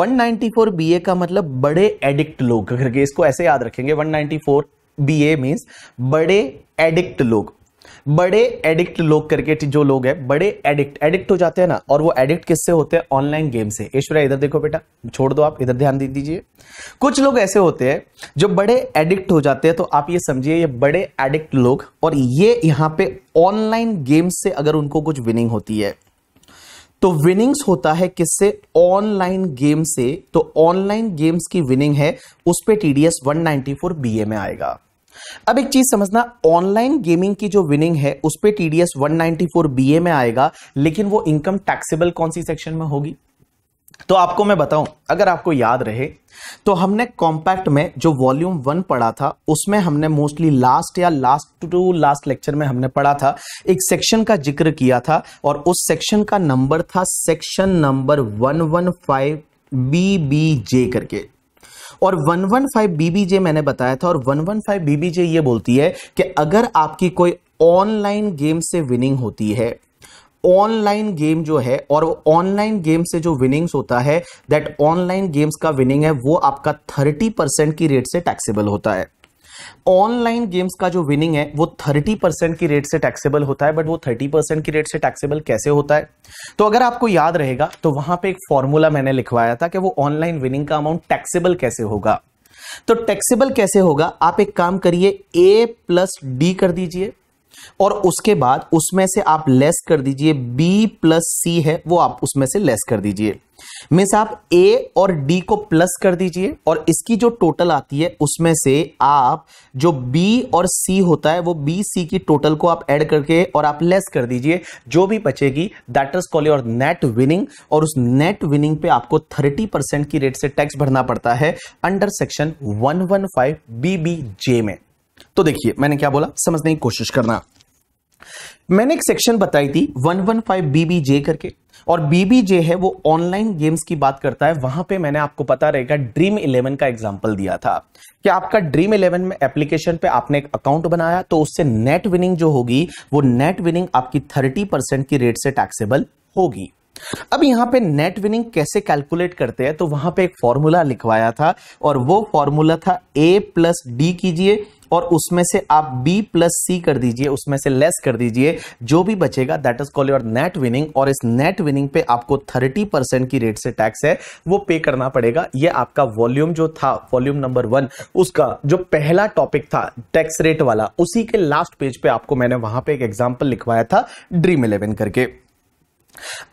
194 BA का मतलब बड़े एडिक्ट लोग करके इसको ऐसे याद रखेंगे 194 BA मींस बड़े एडिक्ट लोग बड़े एडिक्ट लोग करके जो लोग हैं बड़े एडिक्ट एडिक्ट हो जाते हैं ना और वो एडिक्ट किससे होते हैं ऑनलाइन गेम से ऐश्वर्या इधर देखो बेटा छोड़ दो आप इधर ध्यान दे दीजिए कुछ लोग ऐसे होते हैं जो बड़े एडिक्ट हो जाते हैं तो आप ये समझिए ये बड़े एडिक्ट लोग और ये यहाँ पे ऑनलाइन गेम्स से अगर उनको कुछ विनिंग होती है तो विनिंग्स होता है किससे ऑनलाइन गेम से तो ऑनलाइन गेम्स की विनिंग है उस पर टीडीएस बी ए में आएगा अब एक चीज समझना ऑनलाइन गेमिंग की जो विनिंग है उस पर टीडीएस बी ए में आएगा लेकिन वो इनकम टैक्सेबल कौन सी सेक्शन में होगी तो आपको मैं बताऊं अगर आपको याद रहे तो हमने कॉम्पैक्ट में जो वॉल्यूम वन पढ़ा था उसमें हमने मोस्टली लास्ट या लास्ट टू लास्ट लेक्चर में हमने पढ़ा था एक सेक्शन का जिक्र किया था और उस सेक्शन का नंबर था section number one one five B B J करके और 115 बीबीजे मैंने बताया था और 115 बीबीजे ये बोलती है कि अगर आपकी कोई ऑनलाइन गेम से विनिंग होती है ऑनलाइन गेम जो है और ऑनलाइन गेम से जो विनिंग्स होता है दैट ऑनलाइन गेम्स का विनिंग है वो आपका थर्टी परसेंट की रेट से टैक्सेबल होता है ऑनलाइन गेम्स का जो विनिंग है वो 30 परसेंट की रेट से टैक्सेबल होता है बट वो 30 परसेंट की रेट से टैक्सेबल कैसे होता है तो अगर आपको याद रहेगा तो वहां पे एक फॉर्मूला मैंने लिखवाया था कि वो ऑनलाइन विनिंग का अमाउंट टैक्सेबल कैसे होगा तो टैक्सेबल कैसे होगा आप एक काम करिए ए प्लस डी कर दीजिए और उसके बाद उसमें से आप लेस कर दीजिए बी प्लस सी है वो आप उसमें से लेस कर दीजिए मीन्स आप ए और डी को प्लस कर दीजिए और इसकी जो टोटल आती है उसमें से आप जो बी और सी होता है वो बी सी की टोटल को आप ऐड करके और आप लेस कर दीजिए जो भी बचेगी that is call your net winning और उस नेट विनिंग पे आपको 30 परसेंट की रेट से टैक्स भरना पड़ता है अंडर सेक्शन 115 जे में तो देखिए मैंने क्या बोला समझने की कोशिश करना मैंने एक सेक्शन बताई थी 115 बीबीजे करके और बीबीजे है वो ऑनलाइन गेम्स की बात करता है वहां पे मैंने आपको पता रहेगा ड्रीम इलेवन का एग्जाम्पल दिया था कि आपका ड्रीम इलेवन में एप्लीकेशन पे आपने एक अकाउंट बनाया तो उससे नेट विनिंग जो होगी वो नेट विनिंग आपकी 30 परसेंट की रेट से टैक्सेबल होगी अब यहां पे नेट विनिंग कैसे कैलकुलेट करते हैं तो वहां पे एक फॉर्मूला लिखवाया था और वो फॉर्मूला था ए प्लस डी कीजिए और उसमें से आप बी प्लस सी कर दीजिए उसमें से लेस कर दीजिए जो भी बचेगा that is call your net winning और इस नेट विनिंग पे आपको थर्टी परसेंट की रेट से टैक्स है वो पे करना पड़ेगा ये आपका वॉल्यूम जो था वॉल्यूम नंबर वन उसका जो पहला टॉपिक था टैक्स रेट वाला उसी के लास्ट पेज पे आपको मैंने वहां पे एक एग्जाम्पल लिखवाया था ड्रीम इलेवन करके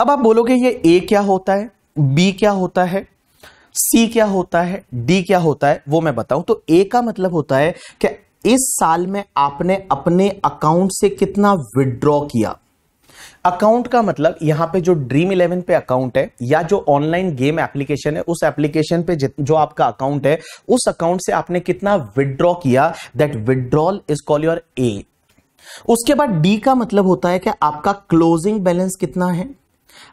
अब आप बोलोगे ये ए क्या होता है बी क्या होता है सी क्या होता है डी क्या होता है वो मैं बताऊं तो ए का मतलब होता है कि इस साल में आपने अपने अकाउंट से कितना विड्रॉ किया अकाउंट का मतलब यहां पे जो ड्रीम इलेवन पे अकाउंट है या जो ऑनलाइन गेम एप्लीकेशन है उस एप्लीकेशन पे जो आपका अकाउंट है उस अकाउंट से आपने कितना विड्रॉ किया that withdrawal is call your A उसके बाद डी का मतलब होता है कि आपका क्लोजिंग बैलेंस कितना है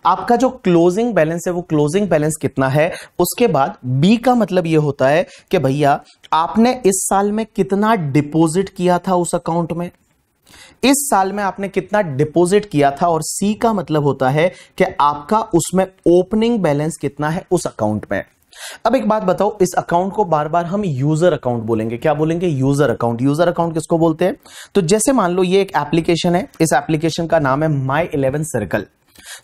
आपका जो क्लोजिंग बैलेंस है वो क्लोजिंग बैलेंस कितना है उसके बाद बी का मतलब ये होता है कि भैया आपने इस साल में कितना डिपॉजिट किया था उस अकाउंट में इस साल में आपने कितना डिपॉजिट किया था और सी का मतलब होता है कि आपका उसमें ओपनिंग बैलेंस कितना है उस अकाउंट में अब एक बात बताओ इस अकाउंट को बार बार हम यूजर अकाउंट बोलेंगे क्या बोलेंगे यूजर अकाउंट यूजर अकाउंट किसको बोलते हैं तो जैसे मान लो ये एक एप्लीकेशन है इस एप्लीकेशन का नाम है माई इलेवन सर्कल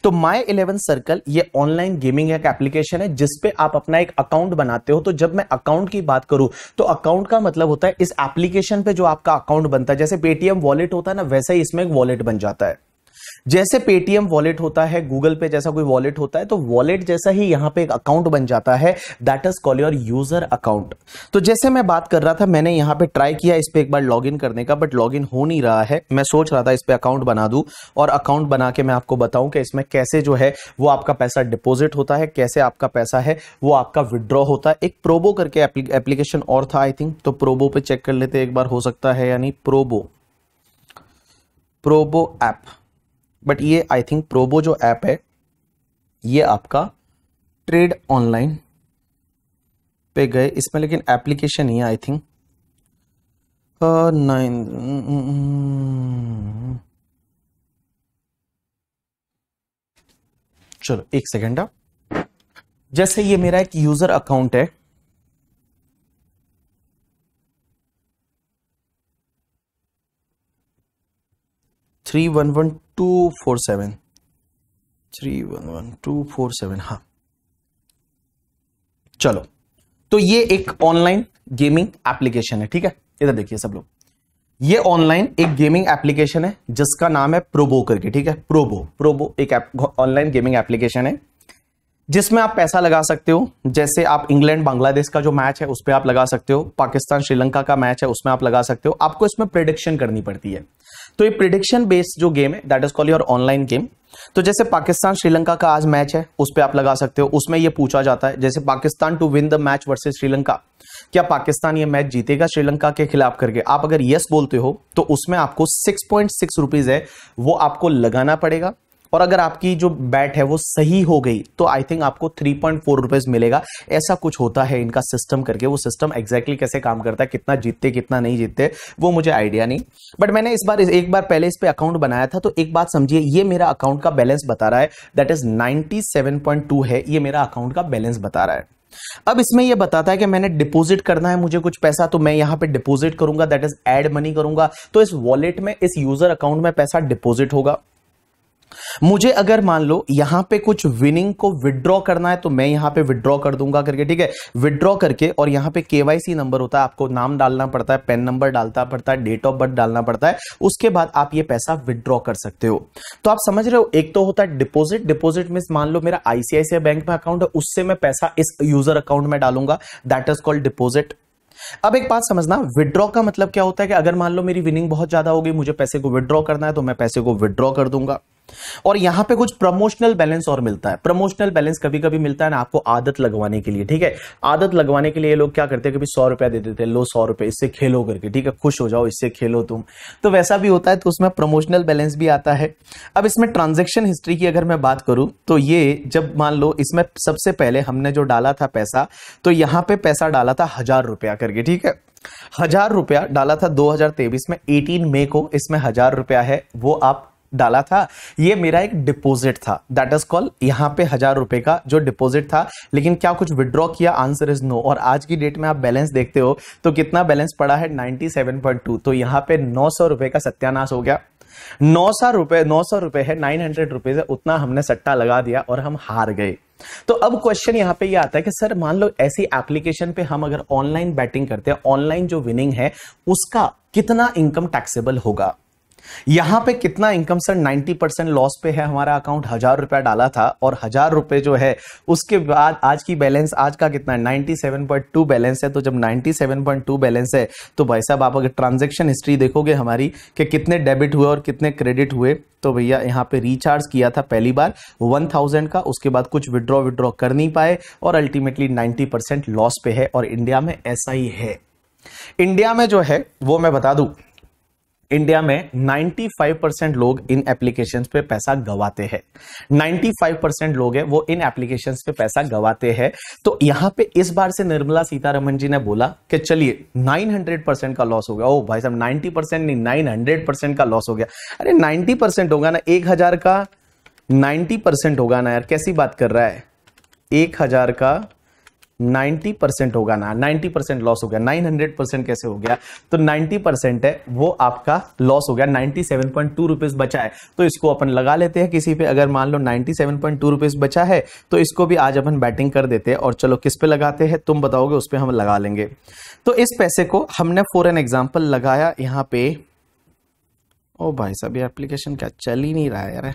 तो माई इलेवन सर्कल ये ऑनलाइन गेमिंग एक एप्लीकेशन है जिसपे आप अपना एक अकाउंट बनाते हो तो जब मैं अकाउंट की बात करूं तो अकाउंट का मतलब होता है इस एप्लीकेशन पे जो आपका अकाउंट बनता है जैसे पेटीएम वॉलेट होता है ना वैसे ही इसमें एक वॉलेट बन जाता है जैसे पेटीएम वॉलेट होता है गूगल पे जैसा कोई वॉलेट होता है तो वॉलेट जैसा ही यहां पे एक अकाउंट बन जाता है that is call your user account तो जैसे मैं बात कर रहा था मैंने यहां पे ट्राई किया इस पर एक बार लॉग करने का बट लॉग हो नहीं रहा है मैं सोच रहा था इस पर अकाउंट बना दू और अकाउंट बना के मैं आपको बताऊं कि इसमें कैसे जो है वो आपका पैसा डिपोजिट होता है कैसे आपका पैसा है वो आपका विड्रॉ होता है एक प्रोबो करके एप्लीकेशन और था आई थिंक तो प्रोबो पे चेक कर लेते एक बार हो सकता है यानी प्रोबो प्रोबो ऐप बट ये आई थिंक प्रोबो जो ऐप है ये आपका ट्रेड ऑनलाइन पे गए इसमें लेकिन एप्लीकेशन ही आई थिंक नाइन चलो एक सेकेंड आप हाँ। जैसे ये मेरा एक यूजर अकाउंट है three one one two four seven three one one two four seven हाँ चलो तो ये एक ऑनलाइन गेमिंग एप्लीकेशन है ठीक है इधर देखिए सब लोग ये ऑनलाइन एक गेमिंग एप्लीकेशन है जिसका नाम है प्रोबो करके ठीक है प्रोबो प्रोबो एक ऑनलाइन गेमिंग एप्लीकेशन है जिसमें आप पैसा लगा सकते हो जैसे आप इंग्लैंड बांग्लादेश का जो मैच है उस पर आप लगा सकते हो पाकिस्तान श्रीलंका का मैच है उसमें आप लगा सकते हो आपको इसमें प्रिडिक्शन करनी पड़ती है तो ये प्रिडिक्शन बेस्ड जो गेम है that is call your online game तो जैसे पाकिस्तान श्रीलंका का आज मैच है उस पर आप लगा सकते हो उसमें यह पूछा जाता है जैसे Pakistan to win the match versus Sri Lanka क्या पाकिस्तान ये मैच जीतेगा श्रीलंका के खिलाफ करके आप अगर यस बोलते हो तो उसमें आपको सिक्स पॉइंट सिक्स रुपीज है वो आपको लगाना पड़ेगा और अगर आपकी जो बैट है वो सही हो गई तो आई थिंक आपको थ्री पॉइंट फोर रुपीज मिलेगा ऐसा कुछ होता है इनका सिस्टम करके वो सिस्टम एग्जैक्टली कैसे काम करता है कितना जीतते कितना नहीं जीतते वो मुझे आइडिया नहीं बट मैंने इस बार एक बार पहले इस पर अकाउंट बनाया था तो एक बात समझिए ये मेरा अकाउंट का बैलेंस बता रहा है दैट इज नाइनटी है ये मेरा अकाउंट का बैलेंस बता रहा है अब इसमें यह बताता है कि मैंने डिपॉजिट करना है मुझे कुछ पैसा तो मैं यहां पे डिपॉजिट करूंगा दैट इज एड मनी करूंगा तो इस वॉलेट में इस यूजर अकाउंट में पैसा डिपॉजिट होगा मुझे अगर मान लो यहां पे कुछ विनिंग को विड्रॉ करना है तो मैं यहां पे विड्रॉ कर दूंगा करके ठीक है विड्रॉ करके और यहां पे केवाईसी नंबर होता है आपको नाम डालना पड़ता है पेन नंबर डालना पड़ता है डेट ऑफ बर्थ डालना पड़ता है उसके बाद आप ये पैसा विड्रॉ कर सकते हो तो आप समझ रहे हो एक तो होता है डिपोजिट डिपोजिट मीन मान लो मेरा आईसीआईसीआई बैंक में अकाउंट है उससे मैं पैसा इस यूजर अकाउंट में डालूंगा दैट इज कॉल्ड डिपोजिट अब एक बात समझना विड्रॉ का मतलब क्या होता है कि अगर मान लो मेरी विनिंग बहुत ज्यादा होगी मुझे पैसे को विड्रॉ करना है तो मैं पैसे को विड्रॉ कर दूंगा और यहां पे कुछ प्रमोशनल बैलेंस और मिलता है प्रमोशनल बैलेंस कभी कभी मिलता है ना आपको आदत लगवाने के लिए ठीक है आदत लगवाने के लिए लोग क्या करते हैं कभी सौ रुपया दे देते हैं लो सौ रुपए इससे खेलो करके ठीक है खुश हो जाओ इससे खेलो तुम तो वैसा भी होता है तो उसमें प्रमोशनल बैलेंस भी आता है अब इसमें ट्रांजेक्शन हिस्ट्री की अगर मैं बात करूं तो ये जब मान लो इसमें सबसे पहले हमने जो डाला था पैसा तो यहां पर पैसा डाला था हजार रुपया करके ठीक है हजार रुपया डाला था 2023 में 18 मई को इसमें हजार रुपया है वो आप डाला था ये मेरा एक डिपॉजिट था दैट इज कॉल यहाँ पे हजार रुपए का जो डिपॉजिट था लेकिन क्या कुछ विड्रॉ किया आंसर इज नो और आज की डेट में आप बैलेंस देखते हो तो कितना बैलेंस पड़ा है 97.2 तो यहाँ पे नौ सौ रुपए का सत्यानाश हो गया नौ सौ रुपए नौ सौ रुपए है नाइन हंड्रेड रुपए है उतना हमने सट्टा लगा दिया और हम हार गए तो अब क्वेश्चन यहां पे ये यह आता है कि सर मान लो ऐसी एप्लीकेशन पे हम अगर ऑनलाइन बैटिंग करते हैं ऑनलाइन जो विनिंग है उसका कितना इनकम टैक्सेबल होगा यहां पे कितना इनकम सर 90 परसेंट लॉस पे है हमारा अकाउंट हजार रुपया डाला था और हजार रुपए जो है उसके बाद आज की बैलेंस आज का कितना है 97.2 बैलेंस है तो जब 97.2 बैलेंस है तो भाई साहब आप अगर ट्रांजेक्शन हिस्ट्री देखोगे हमारी कि कितने डेबिट हुए और कितने क्रेडिट हुए तो भैया यहाँ पे रिचार्ज किया था पहली बार 1000 का उसके बाद कुछ विड्रॉ विड्रॉ कर नहीं पाए और अल्टीमेटली 90 परसेंट लॉस पे है और इंडिया में ऐसा ही है इंडिया में जो है वो मैं बता दूं इंडिया में 95 परसेंट लोग इन एप्लीकेशंस पे पैसा गवाते हैं 95 परसेंट लोग हैं वो इन एप्लीकेशंस पे पैसा गवाते हैं तो यहां पे इस बार से निर्मला सीतारमन जी ने बोला कि चलिए 900 परसेंट का लॉस हो गया ओ भाई साहब 90 परसेंट नहीं 900 परसेंट का लॉस हो गया अरे 90 परसेंट होगा ना एक का नाइन्टी होगा ना यार कैसी बात कर रहा है एक का 90 परसेंट होगा ना 90 परसेंट लॉस हो गया 900 परसेंट कैसे हो गया तो 90 परसेंट है वो आपका लॉस हो गया 97.2 रुपीस बचा है तो इसको अपन लगा लेते हैं किसी पे अगर मान लो 97.2 रुपीस बचा है तो इसको भी आज अपन बैटिंग कर देते हैं और चलो किस पे लगाते हैं तुम बताओगे उस पर हम लगा लेंगे तो इस पैसे को हमने फॉर एन एग्जाम्पल लगाया यहाँ पे ओ भाई साहब ये एप्लीकेशन क्या चल ही नहीं रहा है यार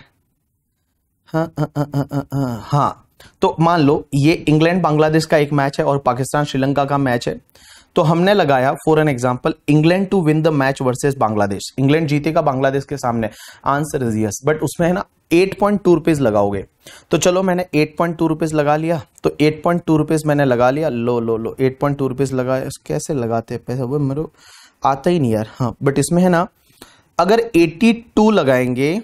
हाँ हाँ हाँ हाँ हाँ, हाँ, हाँ। तो मान लो ये इंग्लैंड बांग्लादेश का एक मैच है और पाकिस्तान श्रीलंका का मैच है तो हमने लगाया for an example England to win the match versus Bangladesh England जीतेगा बांग्लादेश के सामने आंसर इज यस बट उसमें है ना एट पॉइंट टू रुपीज लगाओगे तो चलो मैंने एट पॉइंट टू रुपीज लगा लिया तो एट पॉइंट टू रुपीज मैंने लगा लिया लो लो लो एट पॉइंट टू रुपीज लगाया कैसे लगाते हैं पैसा वो मेरे आता ही नहीं यार हाँ बट इसमें है ना अगर एटी टू लगाएंगे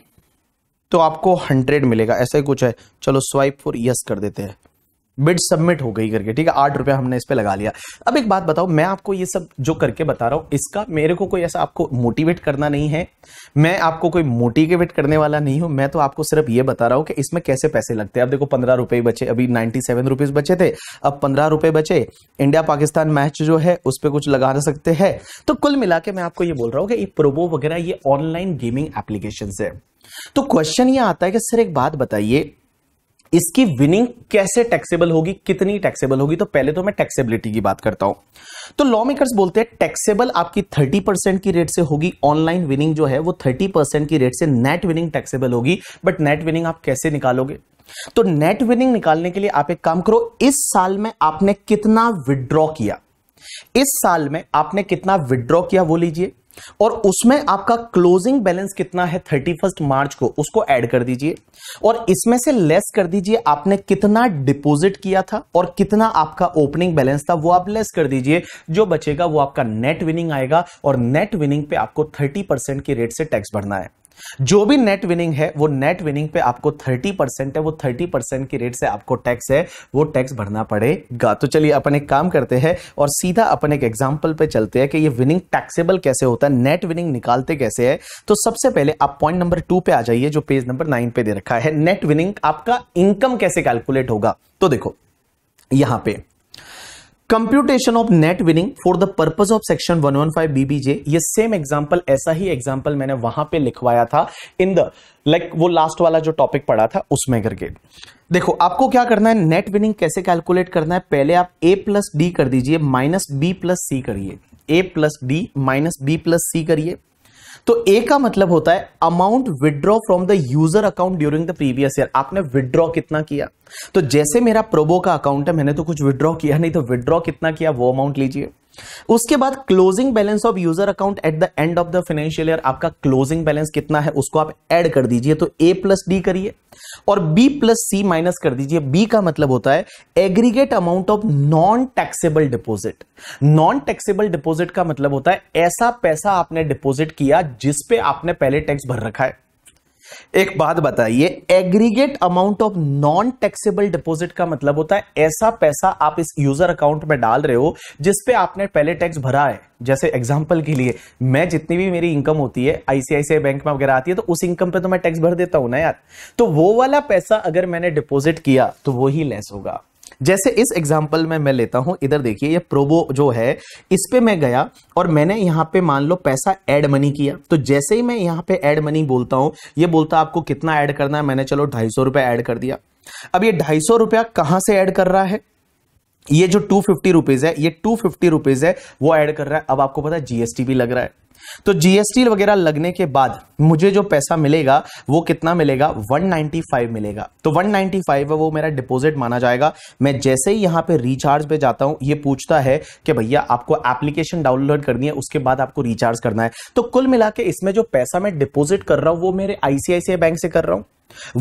तो आपको हंड्रेड मिलेगा ऐसा ही कुछ है चलो स्वाइप फॉर यस कर देते हैं बिड सबमिट हो गई करके ठीक है आठ रुपया हमने इस पर लगा लिया अब एक बात बताओ मैं आपको ये सब जो करके बता रहा हूँ इसका मेरे को कोई ऐसा आपको मोटिवेट करना नहीं है मैं आपको कोई मोटिवेट करने वाला नहीं हूँ मैं तो आपको सिर्फ ये बता रहा हूँ कि इसमें कैसे पैसे लगते हैं अब देखो पंद्रह रुपये बचे अभी नाइन्टी सेवन रुपीज बचे थे अब पंद्रह रुपये बचे इंडिया पाकिस्तान मैच जो है उस पर कुछ लगा सकते हैं तो कुल मिला के मैं आपको ये बोल रहा हूँ कि प्रोबो वगैरह ये ऑनलाइन गेमिंग एप्लीकेशन है तो क्वेश्चन ये आता है कि सर एक बात बताइए इसकी विनिंग कैसे टैक्सेबल होगी कितनी टैक्सेबल होगी तो पहले तो मैं टैक्सेबिलिटी की बात करता हूं तो लॉ मेकर्स बोलते हैं टैक्सेबल आपकी 30 परसेंट की रेट से होगी ऑनलाइन विनिंग जो है वो 30 परसेंट की रेट से नेट विनिंग टैक्सेबल होगी बट नेट विनिंग आप कैसे निकालोगे तो नेट विनिंग निकालने के लिए आप एक काम करो इस साल में आपने कितना विदड्रॉ किया इस साल में आपने कितना विदड्रॉ किया वो लीजिए और उसमें आपका क्लोजिंग बैलेंस कितना है थर्टी फर्स्ट मार्च को उसको ऐड कर दीजिए और इसमें से लेस कर दीजिए आपने कितना डिपॉजिट किया था और कितना आपका ओपनिंग बैलेंस था वो आप लेस कर दीजिए जो बचेगा वो आपका नेट विनिंग आएगा और नेट विनिंग पे आपको थर्टी परसेंट की रेट से टैक्स भरना है जो भी नेट विनिंग है वो नेट विनिंग पे आपको 30 परसेंट है वो 30 परसेंट की रेट से आपको टैक्स है वो टैक्स भरना पड़ेगा तो चलिए अपन एक काम करते हैं और सीधा अपन एक एग्जाम्पल पे चलते हैं कि ये विनिंग टैक्सेबल कैसे होता है नेट विनिंग निकालते कैसे है तो सबसे पहले आप पॉइंट नंबर टू पे आ जाइए जो पेज नंबर नाइन पे दे रखा है नेट विनिंग आपका इनकम कैसे कैलकुलेट होगा तो देखो यहां पर computation of net winning for the purpose of section 115 BBJ ये सेम एग्जाम्पल ऐसा ही एग्जाम्पल मैंने वहां पे लिखवाया था इन द लाइक वो लास्ट वाला जो टॉपिक पढ़ा था उसमें करके देखो आपको क्या करना है नेट विनिंग कैसे कैलकुलेट करना है पहले आप ए प्लस डी कर दीजिए माइनस बी प्लस सी करिए A plus D minus B plus C करिए तो ए का मतलब होता है amount withdraw from the user account during the previous year आपने विड्रॉ कितना किया तो जैसे मेरा प्रोबो का अकाउंट है मैंने तो कुछ विड्रॉ किया नहीं तो विड्रॉ कितना किया वो अमाउंट लीजिए उसके बाद closing balance of user account at the end of the financial year आपका क्लोजिंग बैलेंस कितना है उसको आप ऐड कर दीजिए तो ए प्लस डी करिए और बी प्लस सी माइनस कर दीजिए बी का मतलब होता है aggregate amount of non taxable deposit non taxable deposit का मतलब होता है ऐसा पैसा आपने डिपॉजिट किया जिसपे आपने पहले टैक्स भर रखा है एक बात बताइए aggregate amount of non taxable deposit का मतलब होता है ऐसा पैसा आप इस यूजर अकाउंट में डाल रहे हो जिसपे आपने पहले टैक्स भरा है जैसे एग्जाम्पल के लिए मैं जितनी भी मेरी इनकम होती है आईसीआईसीआई बैंक में वगैरह आती है तो उस इनकम पे तो मैं टैक्स भर देता हूं ना यार तो वो वाला पैसा अगर मैंने डिपॉजिट किया तो वो ही लेस होगा जैसे इस एग्जाम्पल में मैं लेता हूं इधर देखिए ये प्रोबो जो है इस पे मैं गया और मैंने यहाँ पे मान लो पैसा एड मनी किया तो जैसे ही मैं यहाँ पे एड मनी बोलता हूं ये बोलता आपको कितना ऐड करना है मैंने चलो ढाई सौ रुपया कर दिया अब ये ढाई सौ रुपया कहां से ऐड कर रहा है ये जो टू फिफ्टी रुपीज है ये टू फिफ्टी रुपीज है वो ऐड कर रहा है अब आपको पता है जीएसटी भी लग रहा है तो जीएसटी वगैरह लगने के बाद मुझे जो पैसा मिलेगा वो कितना मिलेगा 195 मिलेगा तो 195 फाइव वो मेरा डिपॉजिट माना जाएगा मैं जैसे ही यहां पे रिचार्ज पे जाता हूं ये पूछता है कि भैया आपको एप्लीकेशन डाउनलोड करनी है उसके बाद आपको रिचार्ज करना है तो कुल मिला के इसमें जो पैसा मैं डिपोजिट कर रहा हूं वो मेरे आईसीआईसीआई बैंक से कर रहा हूं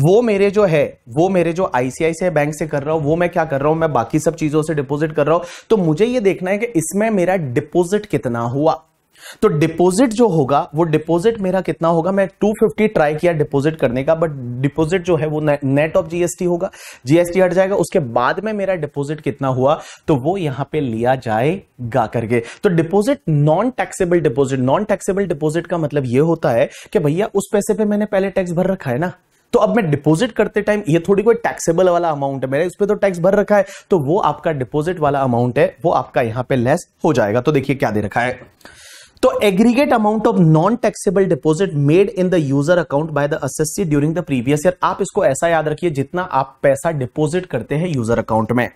वो मेरे जो है वो मेरे जो आईसीआईसीआई बैंक से कर रहा हूं वो मैं क्या कर रहा हूं मैं बाकी सब चीजों से डिपॉजिट कर रहा हूं तो मुझे ये देखना है कि इसमें मेरा डिपॉजिट कितना हुआ तो डिपॉजिट जो होगा वो डिपॉजिट मेरा कितना होगा मैं 250 ट्राई किया डिपॉजिट करने का बट डिपॉजिट जो है वो नेट ऑफ जीएसटी होगा जीएसटी हट जाएगा उसके बाद में मेरा डिपॉजिट कितना हुआ तो वो यहां पे लिया जाएगा करके तो deposit non taxable deposit non taxable deposit का मतलब ये होता है कि भैया उस पैसे पे मैंने पहले टैक्स भर रखा है ना तो अब मैं डिपॉजिट करते टाइम ये थोड़ी कोई टैक्सेबल वाला अमाउंट है मेरे उस पर तो टैक्स भर रखा है तो वो आपका डिपॉजिट वाला अमाउंट है वो आपका यहां पे लेस हो जाएगा तो देखिए क्या दे रखा है तो aggregate amount of non taxable deposit made in the user account by the assessee during the previous year आप इसको ऐसा याद रखिए जितना आप पैसा डिपॉजिट करते हैं यूजर अकाउंट में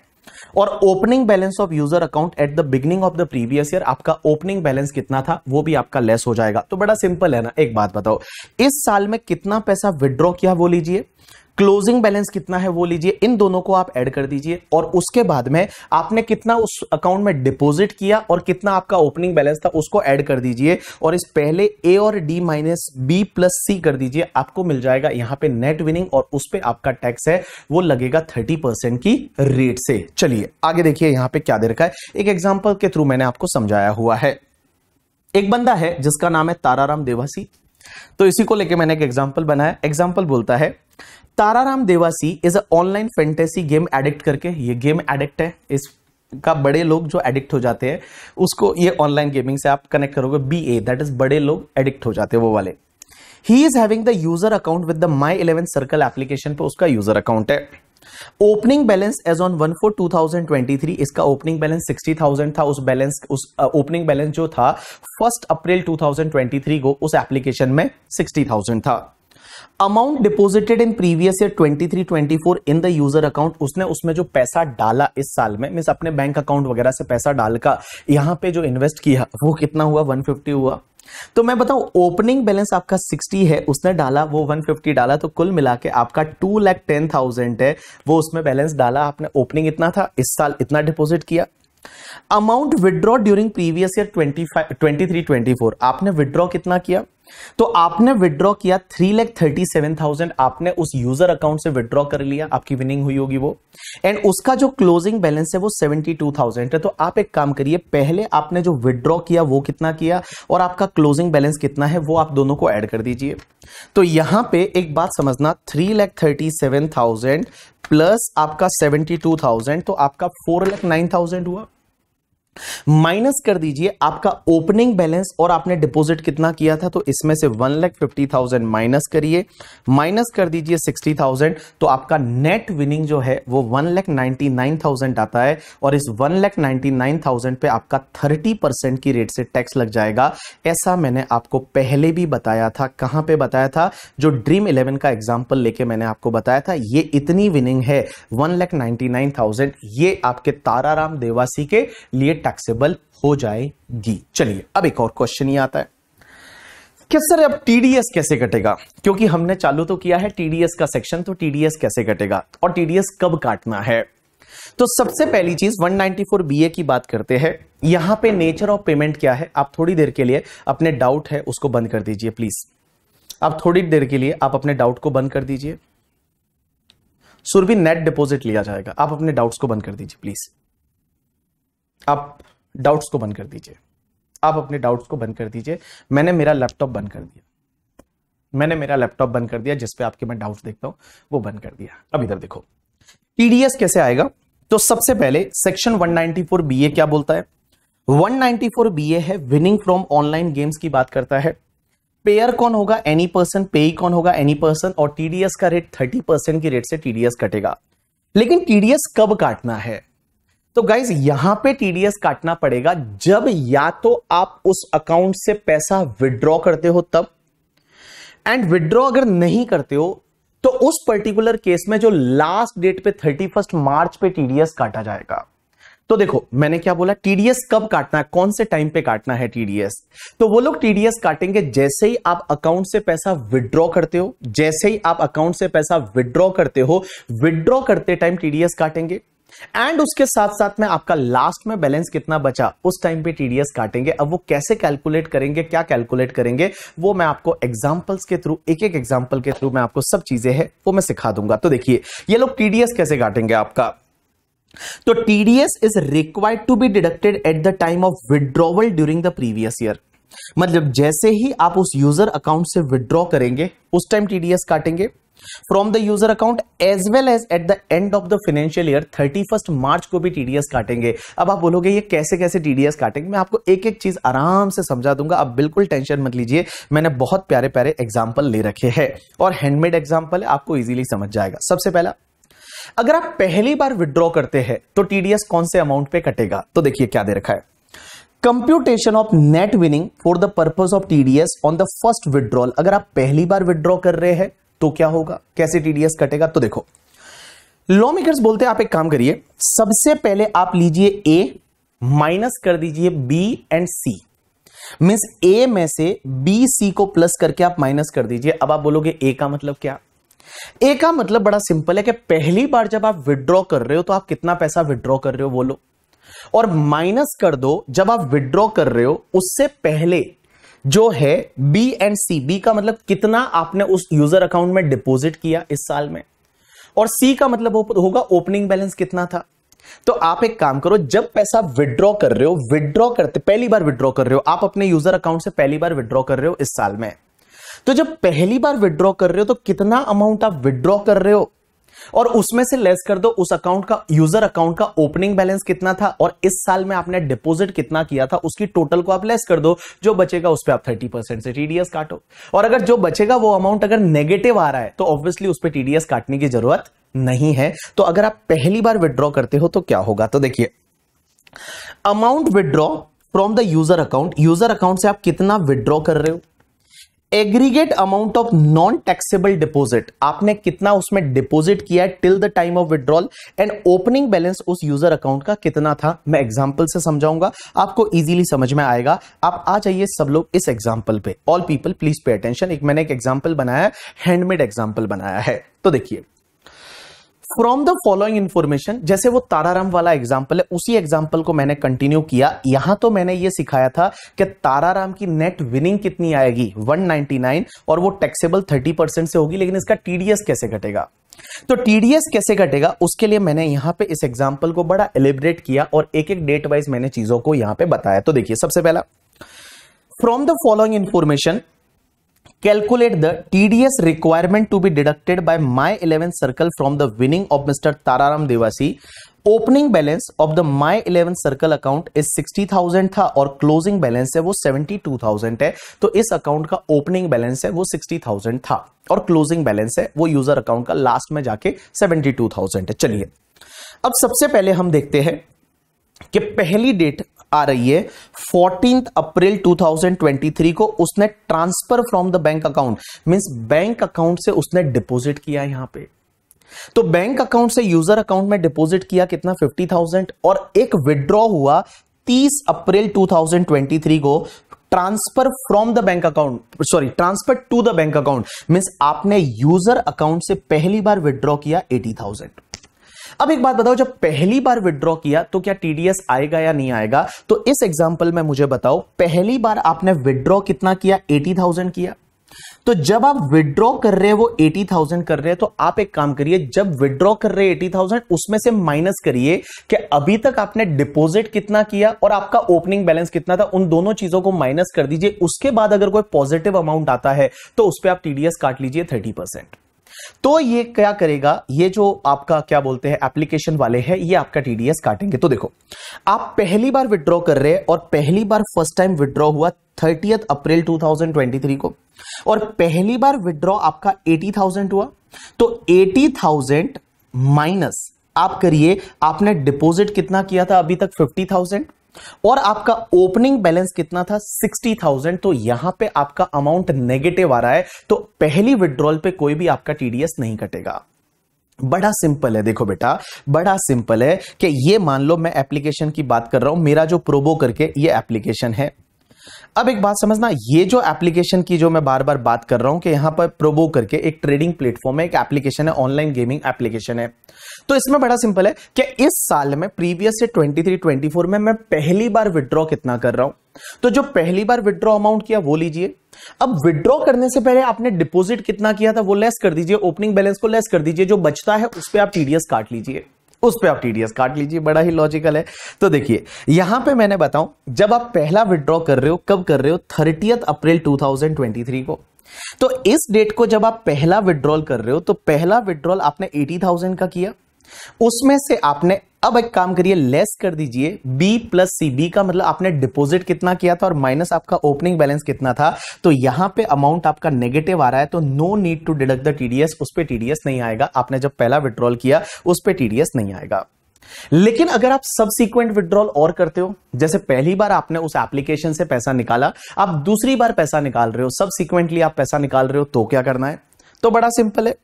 और opening balance of user account at the beginning of the previous year आपका ओपनिंग बैलेंस कितना था वो भी आपका लेस हो जाएगा तो बड़ा सिंपल है ना एक बात बताओ इस साल में कितना पैसा विड्रॉ किया वो लीजिए क्लोजिंग बैलेंस कितना है वो लीजिए इन दोनों को आप ऐड कर दीजिए और उसके बाद में आपने कितना उस अकाउंट में डिपॉजिट किया और कितना आपका ओपनिंग बैलेंस था उसको ऐड कर दीजिए और इस पहले ए और D minus B plus C कर दीजिए आपको मिल जाएगा यहाँ पे नेट विनिंग और उस पर आपका टैक्स है वो लगेगा थर्टी परसेंट की रेट से चलिए आगे देखिए यहां पर क्या दे रखा है एक एग्जाम्पल के थ्रू मैंने आपको समझाया हुआ है एक बंदा है जिसका नाम है ताराराम देवासी तो इसी को लेके मैंने एक एग्जाम्पल बनाया एग्जाम्पल बोलता है Tararam Dewasi is a online fantasy game addict करके ये गेम एडिक्ट है इस का बड़े लोग जो एडिक्ट हो जाते हैं उसको ये ऑनलाइन गेमिंग से आप कनेक्ट करोगे बी ए दैट इज बड़े लोग एडिक्ट हो जाते हैं वो वाले ही is having the user account with the my eleven circle application पे उसका यूजर अकाउंट है opening balance as on one four two thousand twenty three इसका ओपनिंग बैलेंस सिक्सटी थाउजेंड था उस बैलेंस उस ओपनिंग uh, बैलेंस जो था first April two thousand twenty three को उस एप्लीकेशन में सिक्सटी थाउजेंड था amount deposited in previous year 23 24 in the user account उसने उसमें जो पैसा डाला इस साल में मीन अपने बैंक अकाउंट वगैरह से पैसा डाल का यहाँ पे जो इन्वेस्ट किया वो कितना हुआ 150 हुआ तो मैं बताऊं ओपनिंग बैलेंस आपका 60 है उसने डाला वो 150 डाला तो कुल मिला के आपका टू लैख टेन थाउजेंड है वो उसमें बैलेंस डाला आपने ओपनिंग इतना था इस साल इतना डिपॉजिट किया amount withdraw during previous year twenty five twenty three twenty four आपने विदड्रॉ कितना किया तो आपने विद्रॉ किया three lakh thirty seven thousand आपने उस यूजर अकाउंट से विड्रॉ कर लिया आपकी विनिंग हुई होगी वो एंड उसका जो क्लोजिंग बैलेंस है वो सेवेंटी टू थाउजेंड है तो आप एक काम करिए पहले आपने जो विड्रॉ किया वो कितना किया और आपका क्लोजिंग बैलेंस कितना है वो आप दोनों को ऐड कर दीजिए तो यहां पे एक बात समझना three lakh thirty seven thousand plus आपका सेवेंटी टू थाउजेंड तो आपका फोर लैख नाइन थाउजेंड हुआ माइनस कर दीजिए आपका ओपनिंग बैलेंस और आपने डिपॉजिट कितना किया था तो इसमें से one lakh fifty thousand minus करिए माइनस कर दीजिए सिक्सटी थाउजेंड तो आपका नेट विनिंग जो है वो one lakh ninety nine thousand आता है और इस one lakh ninety nine thousand पे आपका थर्टी परसेंट की रेट से टैक्स लग जाएगा ऐसा मैंने आपको पहले भी बताया था कहां पर बताया था जो ड्रीम इलेवन का एग्जाम्पल लेके मैंने आपको बताया था ये इतनी विनिंग है one lakh ninety nine thousand ये आपके ताराराम देवासी के लिए टैक्सेबल हो जाएगी चलिए अब एक और क्वेश्चन ही आता है कि सर अब टीडीएस कैसे कटेगा क्योंकि हमने चालू तो किया है टीडीएस का सेक्शन तो टीडीएस कैसे कटेगा और टीडीएस कब काटना है तो सबसे पहली चीज 194 बीए की बात करते हैं यहां पे नेचर ऑफ पेमेंट क्या है आप थोड़ी देर के लिए अपने डाउट है उसको बंद कर दीजिए प्लीज आप थोड़ी देर के लिए आप अपने डाउट को बंद कर दीजिए सुरभि नेट डिपॉजिट लिया जाएगा आप अपने डाउट्स को बंद कर दीजिए प्लीज आप डाउट्स को बंद कर दीजिए आप अपने डाउट्स को बंद कर दीजिए मैंने मेरा लैपटॉप बंद कर दिया मैंने मेरा लैपटॉप बंद कर दिया जिसपे आपके मैं डाउट्स देखता हूं वो बंद कर दिया अब इधर देखो टीडीएस कैसे आएगा तो सबसे पहले सेक्शन 194 बीए क्या बोलता है 194 बीए है विनिंग फ्रॉम ऑनलाइन गेम्स की बात करता है पेयर कौन होगा एनी पर्सन पेई कौन होगा एनी पर्सन और टीडीएस का रेट 30 परसेंट की रेट से टीडीएस कटेगा लेकिन टीडीएस कब काटना है तो गाइज यहां पे टीडीएस काटना पड़ेगा जब या तो आप उस अकाउंट से पैसा विड्रॉ करते हो तब एंड विड्रॉ अगर नहीं करते हो तो उस पर्टिकुलर केस में जो लास्ट डेट पे थर्टी फर्स्ट मार्च पे टीडीएस काटा जाएगा तो देखो मैंने क्या बोला टीडीएस कब काटना है कौन से टाइम पे काटना है टीडीएस तो वो लोग टीडीएस काटेंगे जैसे ही आप अकाउंट से पैसा विड्रॉ करते हो जैसे ही आप अकाउंट से पैसा विड्रॉ करते हो विड्रॉ करते टाइम टीडीएस काटेंगे एंड उसके साथ साथ में आपका लास्ट में बैलेंस कितना बचा उस टाइम पे टीडीएस काटेंगे अब वो कैसे कैलकुलेट करेंगे क्या कैलकुलेट करेंगे वो मैं आपको एग्जाम्पल्स के थ्रू एक एक एग्जाम्पल के थ्रू मैं आपको सब चीजें है वो मैं सिखा दूंगा तो देखिए ये लोग टीडीएस कैसे काटेंगे आपका तो TDS is required to be deducted at the time of withdrawal during the previous year मतलब जैसे ही आप उस यूजर अकाउंट से विड्रॉ करेंगे उस टाइम टीडीएस काटेंगे from the user account as well as at the end of the financial year thirty March को भी टीडीएस काटेंगे अब आप बोलोगे ये कैसे कैसे टीडीएस काटेंगे मैं आपको एक एक चीज आराम से समझा दूंगा आप बिल्कुल टेंशन मत लीजिए मैंने बहुत प्यारे प्यारे एग्जाम्पल ले रखे हैं और हैंडमेड एग्जाम्पल है आपको इजिली समझ जाएगा सबसे पहला अगर आप पहली बार विड्रॉ करते हैं तो टीडीएस कौन से अमाउंट पे कटेगा तो देखिए क्या दे रखा है computation of net winning for the purpose of TDS on the first withdrawal अगर आप पहली बार विड्रॉ कर रहे हैं तो क्या होगा कैसे टीडीएस कटेगा तो देखो लॉ मेकर्स बोलते हैं आप एक काम करिए सबसे पहले आप लीजिए ए माइनस कर दीजिए B and C mean A में से बी सी को प्लस करके आप माइनस कर दीजिए अब आप बोलोगे ए का मतलब क्या ए का मतलब बड़ा सिंपल है कि पहली बार जब आप विड्रॉ कर रहे हो तो आप कितना पैसा विड्रॉ कर रहे हो बोलो और माइनस कर दो जब आप विड्रॉ कर रहे हो उससे पहले जो है बी एंड सी बी का मतलब कितना आपने उस यूजर अकाउंट में डिपॉजिट किया इस साल में और सी का मतलब होगा ओपनिंग बैलेंस कितना था तो आप एक काम करो जब पैसा विड्रॉ कर रहे हो विड्रॉ करते पहली बार विड्रॉ कर रहे हो आप अपने यूजर अकाउंट से पहली बार विड्रॉ कर रहे हो इस साल में तो जब पहली बार विड्रॉ कर रहे हो तो कितना अमाउंट आप विड्रॉ कर रहे हो और उसमें से लेस कर दो उस अकाउंट का यूजर अकाउंट का ओपनिंग बैलेंस कितना था और इस साल में आपने डिपॉजिट कितना किया था उसकी टोटल को आप लेस कर दो जो बचेगा उस पर आप थर्टी परसेंट से टीडीएस काटो और अगर जो बचेगा वो अमाउंट अगर नेगेटिव आ रहा है तो ऑब्वियसली उस पर टीडीएस काटने की जरूरत नहीं है तो अगर आप पहली बार विदड्रॉ करते हो तो क्या होगा तो देखिए amount withdraw from the user account user account से आप कितना विदड्रॉ कर रहे हो aggregate amount of non taxable deposit आपने कितना उसमें डिपॉजिट किया है till the time of withdrawal and opening balance उस यूजर अकाउंट का कितना था मैं एग्जाम्पल से समझाऊंगा आपको इजीली समझ में आएगा आप आ जाइए सब लोग इस एग्जाम्पल पे all people please pay attention एक मैंने एक एग्जाम्पल बनाया हैंडमेड एग्जाम्पल बनाया है तो देखिए फ्रॉम द फॉलोइंग इन्फॉर्मेशन जैसे वो ताराराम वाला एग्जाम्पल है उसी एग्जाम्पल को मैंने कंटिन्यू किया यहां तो मैंने ये सिखाया था कि ताराराम की नेट विनिंग कितनी आएगी 199 और वो टैक्सेबल 30 परसेंट से होगी लेकिन इसका टीडीएस कैसे घटेगा तो टीडीएस कैसे घटेगा उसके लिए मैंने यहां पे इस एग्जाम्पल को बड़ा एलिब्रेट किया और एक एक डेट वाइज मैंने चीजों को यहां पर बताया तो देखिए सबसे पहला from the following information calculate the TDS requirement to be deducted by my 11 circle from the winning of mister Tararam Dewasi opening balance of the my eleven circle account is 60,000 था और क्लोजिंग बैलेंस है वो 72,000 है तो इस अकाउंट का opening balance है वो 60,000 था और क्लोजिंग बैलेंस है वो यूजर अकाउंट का लास्ट में जाके थाउजेंड है चलिए अब सबसे पहले हम देखते हैं कि पहली डेट आ रही है फोर्टीन अप्रैल 2023 को उसने transfer from the bank account means bank account से उसने डिपॉजिट किया यहां पे तो बैंक अकाउंट से यूजर अकाउंट में डिपॉजिट किया कितना 50,000 और एक विड्रॉ हुआ 30 अप्रैल 2023 को transfer from the bank account sorry transfer to the bank account means आपने यूजर अकाउंट से पहली बार विड्रॉ किया एटी थाउजेंड अब एक बात बताओ जब पहली बार विद्रॉ किया तो क्या टीडीएस आएगा या नहीं आएगा तो इस एग्जाम्पल में मुझे बताओ पहली बार आपने विद्रॉ कितना किया एटी थाउजेंड किया तो जब आप विड्रॉ कर रहे हैं वो एटी थाउजेंड कर रहे हैं तो आप एक काम करिए जब विड्रॉ कर रहे एटी थाउजेंड उसमें से माइनस करिए कि अभी तक आपने डिपॉजिट कितना किया और आपका ओपनिंग बैलेंस कितना था उन दोनों चीजों को माइनस कर दीजिए उसके बाद अगर कोई पॉजिटिव अमाउंट आता है तो उस पर आप टीडीएस काट लीजिए थर्टी परसेंट तो ये क्या करेगा ये जो आपका क्या बोलते हैं एप्लीकेशन वाले हैं ये आपका टीडीएस काटेंगे तो देखो आप पहली बार विड्रॉ कर रहे हैं और पहली बार फर्स्ट टाइम विड्रॉ हुआ थर्टीथ अप्रैल 2023 को और पहली बार विड्रॉ आपका 80,000 हुआ तो 80,000 माइनस आप करिए आपने डिपॉजिट कितना किया था अभी तक 50,000 और आपका ओपनिंग बैलेंस कितना था सिक्सटी थाउजेंड तो यहां पे आपका अमाउंट नेगेटिव आ रहा है तो पहली विड्रॉल पे कोई भी आपका टीडीएस नहीं कटेगा बड़ा सिंपल है देखो बेटा बड़ा सिंपल है कि ये मान लो मैं एप्लीकेशन की बात कर रहा हूं मेरा जो प्रोबो करके ये एप्लीकेशन है अब एक बात समझना ये जो एप्लीकेशन की जो मैं बार बार बात कर रहा हूं कि यहां पर प्रोबो करके एक ट्रेडिंग प्लेटफॉर्म है एक एप्लीकेशन है ऑनलाइन गेमिंग एप्लीकेशन है तो इसमें बड़ा सिंपल है कि इस साल में प्रीवियस से 23 24 में मैं पहली बार विड्रॉ कितना कर रहा हूं तो जो पहली बार विड्रॉ अमाउंट किया वो लीजिए अब विड्रॉ करने से पहले आपने डिपॉजिट कितना किया था वो लेस कर दीजिए ओपनिंग बैलेंस को लेस कर दीजिए जो बचता है उस पर आप टीडीएस काट लीजिए उस पर आप टीडीएस काट लीजिए बड़ा ही लॉजिकल है तो देखिए यहां पे मैंने बताऊं जब आप पहला विड्रॉ कर रहे हो कब कर रहे हो थर्टी अप्रैल 2023 को तो इस डेट को जब आप पहला विड्रॉल कर रहे हो तो पहला विड्रॉल आपने 80,000 का किया उसमें से आपने अब एक काम करिए लेस कर दीजिए B प्लस सी बी का मतलब आपने डिपॉजिट कितना किया था और माइनस आपका ओपनिंग बैलेंस कितना था तो यहां पे अमाउंट आपका नेगेटिव आ रहा है तो no need to deduct the TDS उस पर टीडीएस नहीं आएगा आपने जब पहला विड्रॉल किया उस पर टीडीएस नहीं आएगा लेकिन अगर आप सबसिक्वेंट विड्रॉल और करते हो जैसे पहली बार आपने उस एप्लीकेशन से पैसा निकाला आप दूसरी बार पैसा निकाल रहे हो सबसिक्वेंटली आप पैसा निकाल रहे हो तो क्या करना है तो बड़ा सिंपल है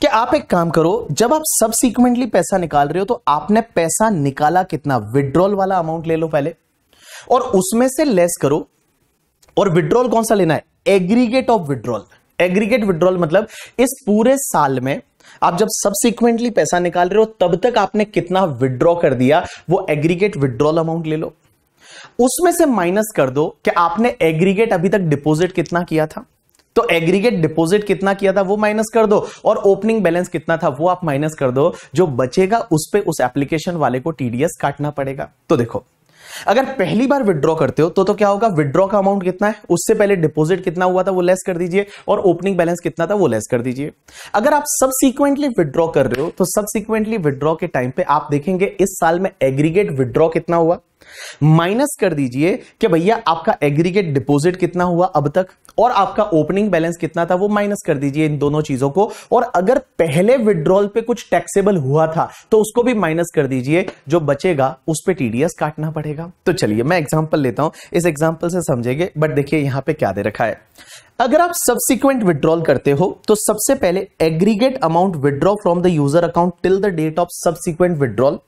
कि आप एक काम करो जब आप सब सिक्वेंटली पैसा निकाल रहे हो तो आपने पैसा निकाला कितना विड्रॉल वाला अमाउंट ले लो पहले और उसमें से लेस करो और विड्रॉल कौन सा लेना है aggregate of withdrawal aggregate withdrawal मतलब इस पूरे साल में आप जब सब सीक्वेंटली पैसा निकाल रहे हो तब तक आपने कितना विड्रॉ कर दिया वो एग्रीगेट विड्रॉल अमाउंट ले लो उसमें से माइनस कर दो कि आपने एग्रीगेट अभी तक डिपॉजिट कितना किया था तो एग्रीगेट डिपॉजिट कितना किया था वो माइनस कर दो और ओपनिंग बैलेंस कितना था वो आप माइनस कर दो जो बचेगा उस पर उस एप्लीकेशन वाले को टीडीएस काटना पड़ेगा तो देखो अगर पहली बार विड्रॉ करते हो तो तो क्या होगा विड्रॉ का अमाउंट कितना है उससे पहले डिपॉजिट कितना हुआ था वो लेस कर दीजिए और ओपनिंग बैलेंस कितना था वो लेस कर दीजिए अगर आप सबसिक्वेंटली विड्रॉ कर रहे हो तो सबसिक्वेंटली विड्रॉ के टाइम पे आप देखेंगे इस साल में एग्रीगेट विड्रॉ कितना हुआ माइनस कर दीजिए कि भैया आपका एग्रीगेट डिपॉजिट कितना हुआ अब तक और आपका ओपनिंग बैलेंस कितना था वो माइनस कर दीजिए इन दोनों चीजों को और अगर पहले विड्रॉल पे कुछ टैक्सेबल हुआ था तो उसको भी माइनस कर दीजिए जो बचेगा उस पर टीडीएस काटना पड़ेगा तो चलिए मैं एग्जाम्पल लेता हूं इस एग्जाम्पल से समझेंगे बट देखिए यहां पर क्या दे रखा है अगर आप सब्सिक्वेंट विड्रॉल करते हो तो सबसे पहले aggregate amount withdraw from the user account till the date of subsequent withdrawal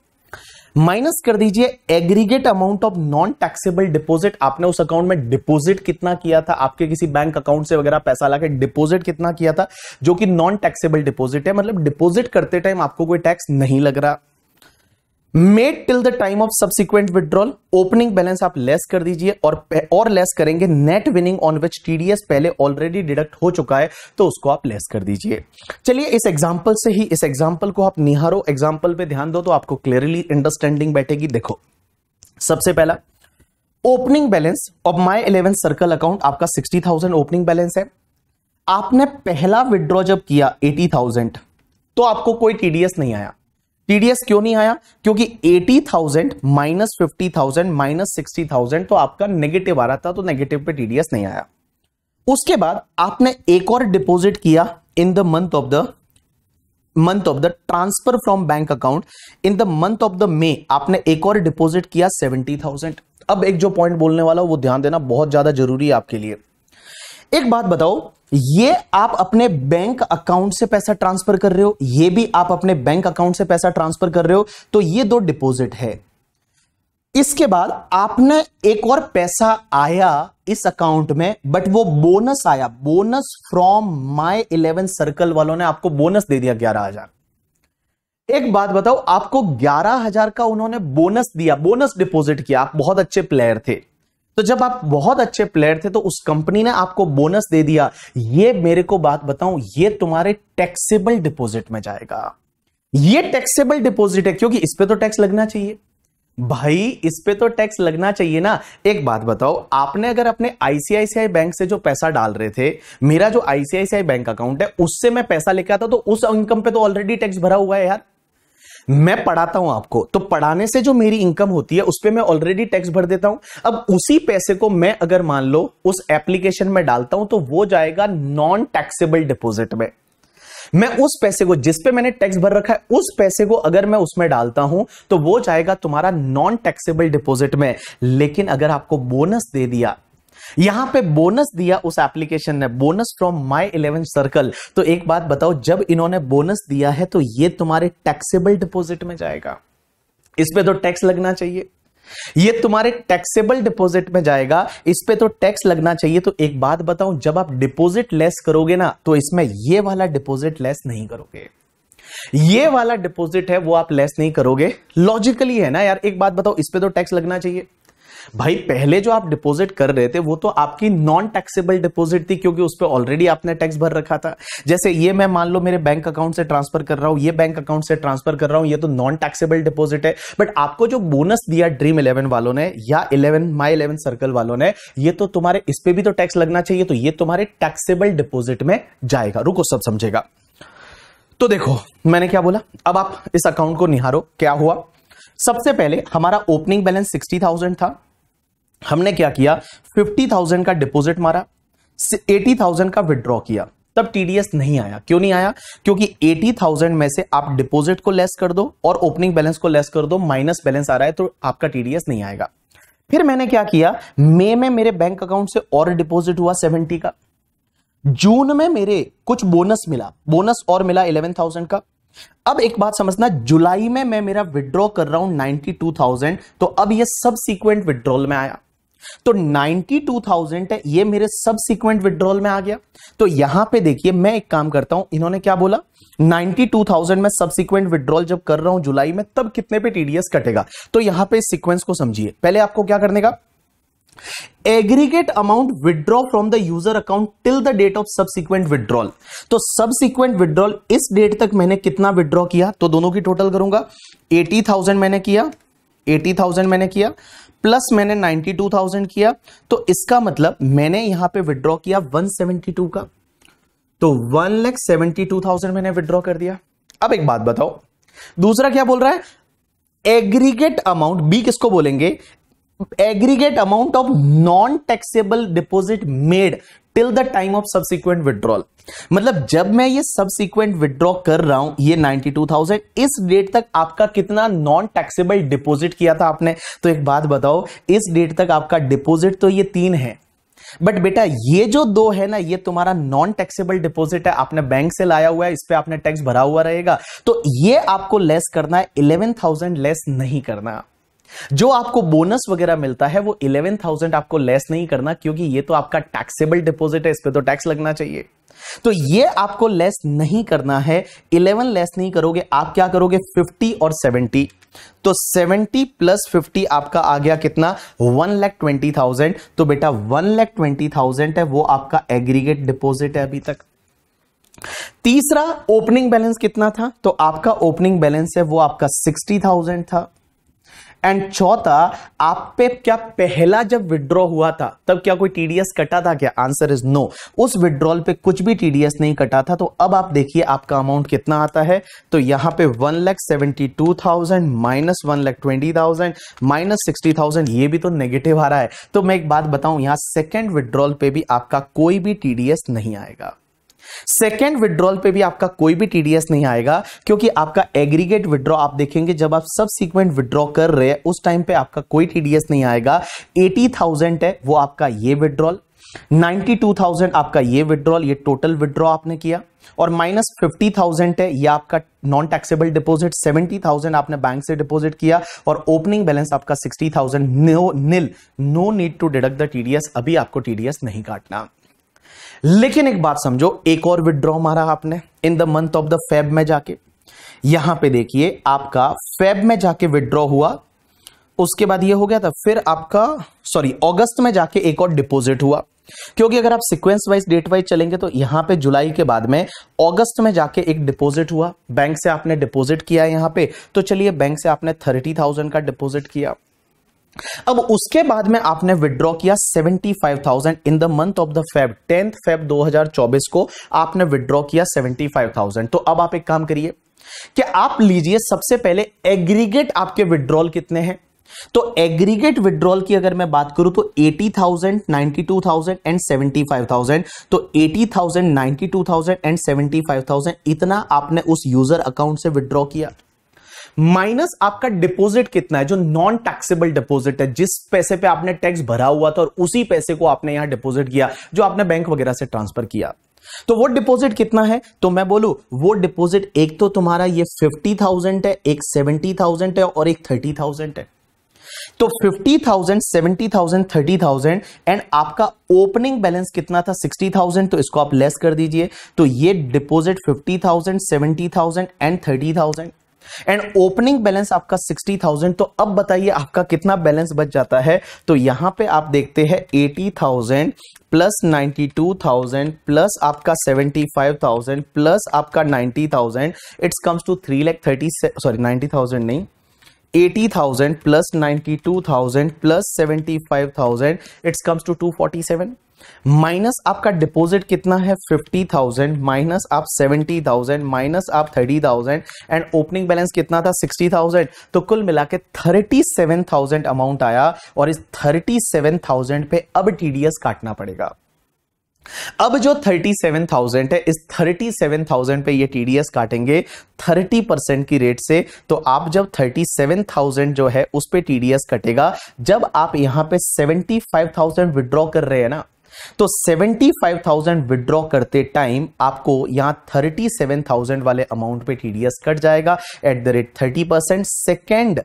minus कर दीजिए aggregate amount of non taxable deposit आपने उस अकाउंट में डिपॉजिट कितना किया था आपके किसी बैंक अकाउंट से वगैरह पैसा लाके डिपॉजिट कितना किया था जो कि नॉन टैक्सेबल डिपॉजिट है मतलब डिपॉजिट करते टाइम आपको कोई टैक्स नहीं लग रहा made till the time of subsequent withdrawal opening balance आप लेस कर दीजिए और और लेस करेंगे net winning on which TDS पहले ऑलरेडी डिडक्ट हो चुका है तो उसको आप लेस कर दीजिए चलिए इस एग्जांपल से ही इस एग्जांपल को आप निहारो एग्जांपल पे ध्यान दो तो आपको क्लियरली अंडरस्टैंडिंग बैठेगी देखो सबसे पहला opening balance of my eleven circle account आपका सिक्सटी थाउजेंड ओपनिंग बैलेंस है आपने पहला विड्रॉ जब किया एटी थाउजेंड तो आपको कोई टीडीएस नहीं आया टीडीएस क्यों नहीं आया क्योंकि 80,000 माइनस 50,000 माइनस 60,000 तो आपका नेगेटिव आ रहा था तो नेगेटिव पे टीडीएस नहीं आया उसके बाद आपने एक और डिपॉजिट किया in the month of the month of the transfer from bank account in the month of the May आपने एक और डिपॉजिट किया थाउजेंड अब एक जो पॉइंट बोलने वाला वो ध्यान देना बहुत ज्यादा जरूरी है आपके लिए एक बात बताओ ये आप अपने बैंक अकाउंट से पैसा ट्रांसफर कर रहे हो ये भी आप अपने बैंक अकाउंट से पैसा ट्रांसफर कर रहे हो तो ये दो डिपॉजिट है इसके बाद आपने एक और पैसा आया इस अकाउंट में बट वो बोनस आया bonus from my eleven circle वालों ने आपको बोनस दे दिया ग्यारह हजार एक बात बताओ आपको ग्यारह हजार का उन्होंने बोनस दिया बोनस डिपॉजिट किया आप बहुत अच्छे प्लेयर थे तो जब आप बहुत अच्छे प्लेयर थे तो उस कंपनी ने आपको बोनस दे दिया ये मेरे को बात बताऊं ये तुम्हारे टैक्सेबल डिपॉजिट में जाएगा ये टैक्सेबल डिपॉजिट है क्योंकि इस पर तो टैक्स लगना चाहिए भाई इस पे तो टैक्स लगना चाहिए ना एक बात बताओ आपने अगर अपने आईसीआईसीआई बैंक से जो पैसा डाल रहे थे मेरा जो आईसीआईसीआई बैंक अकाउंट है उससे मैं पैसा लेके आता तो उस इनकम पे तो ऑलरेडी टैक्स भरा हुआ है यार मैं पढ़ाता हूं आपको तो पढ़ाने से जो मेरी इनकम होती है उस पर मैं ऑलरेडी टैक्स भर देता हूं अब उसी पैसे को मैं अगर मान लो उस एप्लीकेशन में डालता हूं तो वो जाएगा नॉन टैक्सेबल डिपोजिट में मैं उस पैसे को जिस पे मैंने टैक्स भर रखा है उस पैसे को अगर मैं उसमें डालता हूं तो वो जाएगा तुम्हारा नॉन टैक्सेबल डिपॉजिट में लेकिन अगर आपको बोनस दे दिया यहां पे बोनस दिया उस एप्लीकेशन ने bonus from my eleven circle तो एक बात बताओ जब इन्होंने बोनस दिया है तो ये तुम्हारे टैक्सेबल डिपोजिट में जाएगा इस पे तो टैक्स लगना चाहिए ये तुम्हारे टैक्सेबल डिपॉजिट में जाएगा इस पे तो टैक्स लगना चाहिए तो एक बात बताऊं जब आप डिपॉजिट लेस करोगे ना तो इसमें ये वाला डिपॉजिट लेस नहीं करोगे ये वाला डिपॉजिट है वो आप लेस नहीं करोगे लॉजिकली है ना यार एक बात बताओ इस पे तो टैक्स लगना चाहिए भाई पहले जो आप डिपॉजिट कर रहे थे वो तो आपकी नॉन टैक्सेबल डिपॉजिट थी क्योंकि उस पर ऑलरेडी आपने टैक्स भर रखा था जैसे ये मैं मान लो मेरे बैंक अकाउंट से ट्रांसफर कर रहा हूं ये बैंक अकाउंट से ट्रांसफर कर रहा हूं ये तो नॉन टैक्सेबल डिपॉजिट है बट आपको जो बोनस दिया ड्रीम इलेवन वालों ने या इलेवन माई इलेवन सर्कल वालों ने ये तो तुम्हारे इस पर भी तो टैक्स लगना चाहिए तो ये तुम्हारे टैक्सेबल डिपॉजिट में जाएगा रुको सब समझेगा तो देखो मैंने क्या बोला अब आप इस अकाउंट को निहारो क्या हुआ सबसे पहले हमारा ओपनिंग बैलेंस सिक्सटी थाउजेंड था हमने क्या किया फिफ्टी थाउजेंड का डिपॉजिट मारा एटी थाउजेंड का विड्रॉ किया तब टीडीएस नहीं आया क्यों नहीं आया क्योंकि एटी थाउजेंड में से आप डिपॉजिट को लेस कर दो और ओपनिंग बैलेंस को लेस कर दो माइनस बैलेंस आ रहा है तो आपका टीडीएस नहीं आएगा फिर मैंने क्या किया मई में मेरे बैंक अकाउंट से और डिपोजिट हुआ सेवेंटी का जून में मेरे कुछ बोनस मिला बोनस और मिला इलेवन थाउजेंड का अब एक बात समझना जुलाई में मैं मेरा विड्रॉ कर रहा हूं नाइनटी टू थाउजेंड तो अब यह सब सीक्वेंट विड्रॉल में आया तो 92,000 है ये मेरे सब सिक्वेंट विड्रॉल में आ गया तो यहां पे देखिए मैं एक काम करता हूं इन्होंने क्या बोला 92,000 में सबसिक्वेंट विड्रॉल जब कर रहा हूं जुलाई में तब कितने पे टीडीएस कटेगा तो यहां पे सीक्वेंस को समझिए पहले आपको क्या करने का aggregate amount withdraw from the user account till the date of subsequent withdrawal तो सबसिक्वेंट विड्रॉल इस डेट तक मैंने कितना विड्रॉ किया तो दोनों की टोटल करूंगा 80,000 मैंने किया 80,000 मैंने किया प्लस मैंने 92,000 किया तो इसका मतलब मैंने यहां पे विड्रॉ किया 172 का तो one lakh seventy two thousand मैंने विड्रॉ कर दिया अब एक बात बताओ दूसरा क्या बोल रहा है एग्रीगेट अमाउंट बी किसको बोलेंगे aggregate amount of non taxable deposit made till the time of subsequent withdrawal मतलब जब मैं ये सबसिक्वेंट विड्रॉ कर रहा हूं ये 92,000 इस डेट तक आपका कितना नॉन टैक्सेबल डिपॉजिट किया था आपने तो एक बात बताओ इस डेट तक आपका डिपॉजिट तो ये तीन है बट बेटा ये जो दो है ना ये तुम्हारा नॉन टैक्सेबल डिपॉजिट है आपने बैंक से लाया हुआ है इस पर आपने टैक्स भरा हुआ रहेगा तो ये आपको लेस करना है इलेवन थाउजेंड लेस नहीं करना है जो आपको बोनस वगैरह मिलता है वो इलेवन थाउजेंड आपको लेस नहीं करना क्योंकि ये तो आपका टैक्सेबल डिपॉजिट है इस पर तो टैक्स लगना चाहिए तो ये आपको लेस नहीं करना है इलेवन लेस नहीं करोगे आप क्या करोगे फिफ्टी और सेवेंटी तो सेवेंटी प्लस फिफ्टी आपका आ गया कितना वन लैख ट्वेंटी थाउजेंड तो बेटा वन लैख ट्वेंटी थाउजेंड है वो आपका एग्रीगेट डिपॉजिट है अभी तक तीसरा ओपनिंग बैलेंस कितना था तो आपका ओपनिंग बैलेंस है वो आपका सिक्सटी थाउजेंड था एंड चौथा आप पे क्या पहला जब विड्रॉ हुआ था तब क्या कोई टीडीएस कटा था क्या आंसर इज नो उस विड्रॉल पे कुछ भी टीडीएस नहीं कटा था तो अब आप देखिए आपका अमाउंट कितना आता है तो यहां पे one lakh seventy two thousand minus one lakh twenty thousand minus sixty thousand ये भी तो नेगेटिव आ रहा है तो मैं एक बात बताऊं यहां सेकेंड विड्रॉल पे भी आपका कोई भी टीडीएस नहीं आएगा सेकेंड विड्रॉल पे भी आपका कोई भी टीडीएस नहीं आएगा क्योंकि आपका एग्रीगेट विड्रॉ आप देखेंगे जब आप सब सीक्वेंट विड्रॉ कर रहे हैं उस टाइम पे आपका कोई टीडीएस नहीं आएगा एटी थाउजेंड है वो आपका ये विड्रॉल 92,000 आपका ये विड्रॉल ये टोटल विड्रॉ आपने किया और माइनस फिफ्टी थाउजेंड है ये आपका नॉन टैक्सेबल डिपॉजिट 70,000 आपने बैंक से डिपॉजिट किया और ओपनिंग बैलेंस आपका 60,000 no nil no need to deduct the TDS अभी आपको टीडीएस नहीं काटना लेकिन एक बात समझो एक और विड्रॉ मारा आपने in the month of the Feb में जाके यहां पे देखिए आपका फेब में जाके विड्रॉ हुआ उसके बाद ये हो गया था फिर आपका सॉरी अगस्त में जाके एक और डिपॉजिट हुआ क्योंकि अगर आप सिक्वेंस वाइज डेट वाइज चलेंगे तो यहां पे जुलाई के बाद में अगस्त में जाके एक डिपॉजिट हुआ बैंक से आपने डिपॉजिट किया यहां पे तो चलिए बैंक से आपने थर्टी थाउजेंड का डिपॉजिट किया अब उसके बाद में आपने विड्रॉ किया 75,000 in the month of the Feb tenth Feb 2024 को आपने विड्रॉ किया 75,000 तो अब आप एक काम करिए कि आप लीजिए सबसे पहले एग्रीगेट आपके विड्रॉल कितने हैं तो एग्रीगेट विड्रॉल की अगर मैं बात करूं तो 80,000, 92,000 एंड 75,000 तो 80,000, 92,000 एंड 75,000 इतना आपने उस यूजर अकाउंट से विड्रॉ किया माइनस आपका डिपॉजिट कितना है जो नॉन टैक्सेबल डिपॉजिट है जिस पैसे पे आपने टैक्स भरा हुआ था और उसी पैसे को आपने यहां डिपॉजिट किया जो आपने बैंक वगैरह से ट्रांसफर किया तो वो डिपॉजिट कितना है तो मैं बोलू वो डिपॉजिट एक तो तुम्हारा ये फिफ्टी थाउजेंड है एक सेवेंटी थाउजेंड है और एक थर्टी थाउजेंड है तो fifty thousand seventy thousand thirty thousand and आपका ओपनिंग बैलेंस कितना था सिक्सटी थाउजेंड तो इसको आप लेस कर दीजिए तो ये deposit fifty thousand seventy thousand and thirty thousand and opening balance आपका सिक्सटी थाउजेंड तो अब बताइए आपका कितना बैलेंस बच जाता है तो यहां पे आप देखते हैं eighty thousand plus ninety two thousand plus आपका सेवेंटी फाइव थाउजेंड प्लस आपका ninety thousand it's comes to three lakh thirty sorry ninety thousand नहीं eighty thousand plus 92,000 two thousand plus 75,000 thousand it's comes to two forty seven minus आपका deposit कितना है fifty thousand minus आप seventy thousand minus आप thirty thousand and opening balance कितना था sixty thousand तो कुल मिला के थर्टी सेवन थाउजेंड अमाउंट आया और इस थर्टी सेवन थाउजेंड पे अब टीडीएस काटना पड़ेगा अब जो 37,000 है इस 37,000 पे ये टीडीएस काटेंगे 30 परसेंट की रेट से तो आप जब 37,000 जो है उस पे टीडीएस कटेगा जब आप यहां पे 75,000 विड्रॉ कर रहे हैं ना तो 75,000 विड्रॉ करते टाइम आपको यहां 37,000 वाले अमाउंट पे टीडीएस कट जाएगा at the rate thirty percent second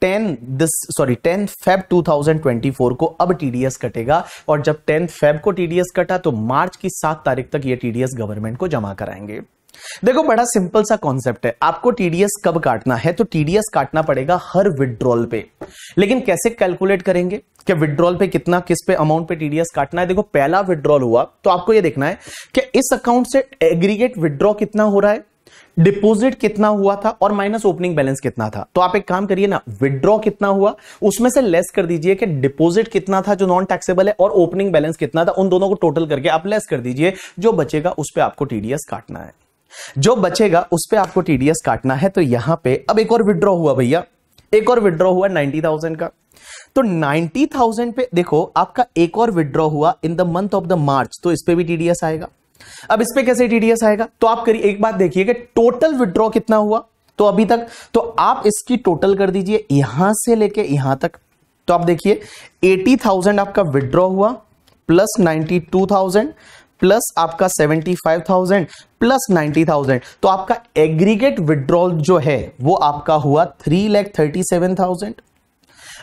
ten this sorry ten Feb 2024 को अब टीडीएस कटेगा और जब टेन फेब को टीडीएस कटा तो मार्च की सात तारीख तक ये टीडीएस गवर्नमेंट को जमा कराएंगे देखो बड़ा सिंपल सा कॉन्सेप्ट है आपको टीडीएस कब काटना है तो टीडीएस काटना पड़ेगा हर विड्रॉल पे लेकिन कैसे कैलकुलेट करेंगे कि विड्रॉल पे कितना किस पे अमाउंट पे टीडीएस काटना है देखो पहला विड्रॉल हुआ तो आपको ये देखना है कि इस अकाउंट से एग्रीगेट विड्रॉ कितना हो रहा है डिपॉजिट कितना हुआ था और माइनस ओपनिंग बैलेंस कितना था तो आप एक काम करिए ना विड्रॉ कितना हुआ उसमें से लेस कर दीजिए कि डिपॉजिट कितना था जो नॉन टैक्सेबल है और ओपनिंग बैलेंस कितना था उन दोनों को टोटल करके आप लेस कर दीजिए जो बचेगा उस पर आपको टीडीएस काटना है जो बचेगा उस पर आपको टीडीएस काटना है तो यहां पे अब एक और विड्रॉ हुआ भैया एक और विड्रॉ हुआ नाइनटी थाउजेंड का तो नाइनटी थाउजेंड पे देखो आपका एक और विड्रॉ हुआ in the month of the March तो इस पे भी टीडीएस आएगा अब इस पे कैसे टीडीएस आएगा तो आप करिए एक बात देखिए कि टोटल विड्रॉ कितना हुआ तो अभी तक तो आप इसकी टोटल कर दीजिए यहां से लेके यहां तक तो आप देखिए 80,000 आपका विड्रॉ हुआ प्लस 92,000 प्लस आपका 75,000 प्लस 90,000 तो आपका एग्रीगेट विड्रॉल जो है वो आपका हुआ three lakh thirty seven thousand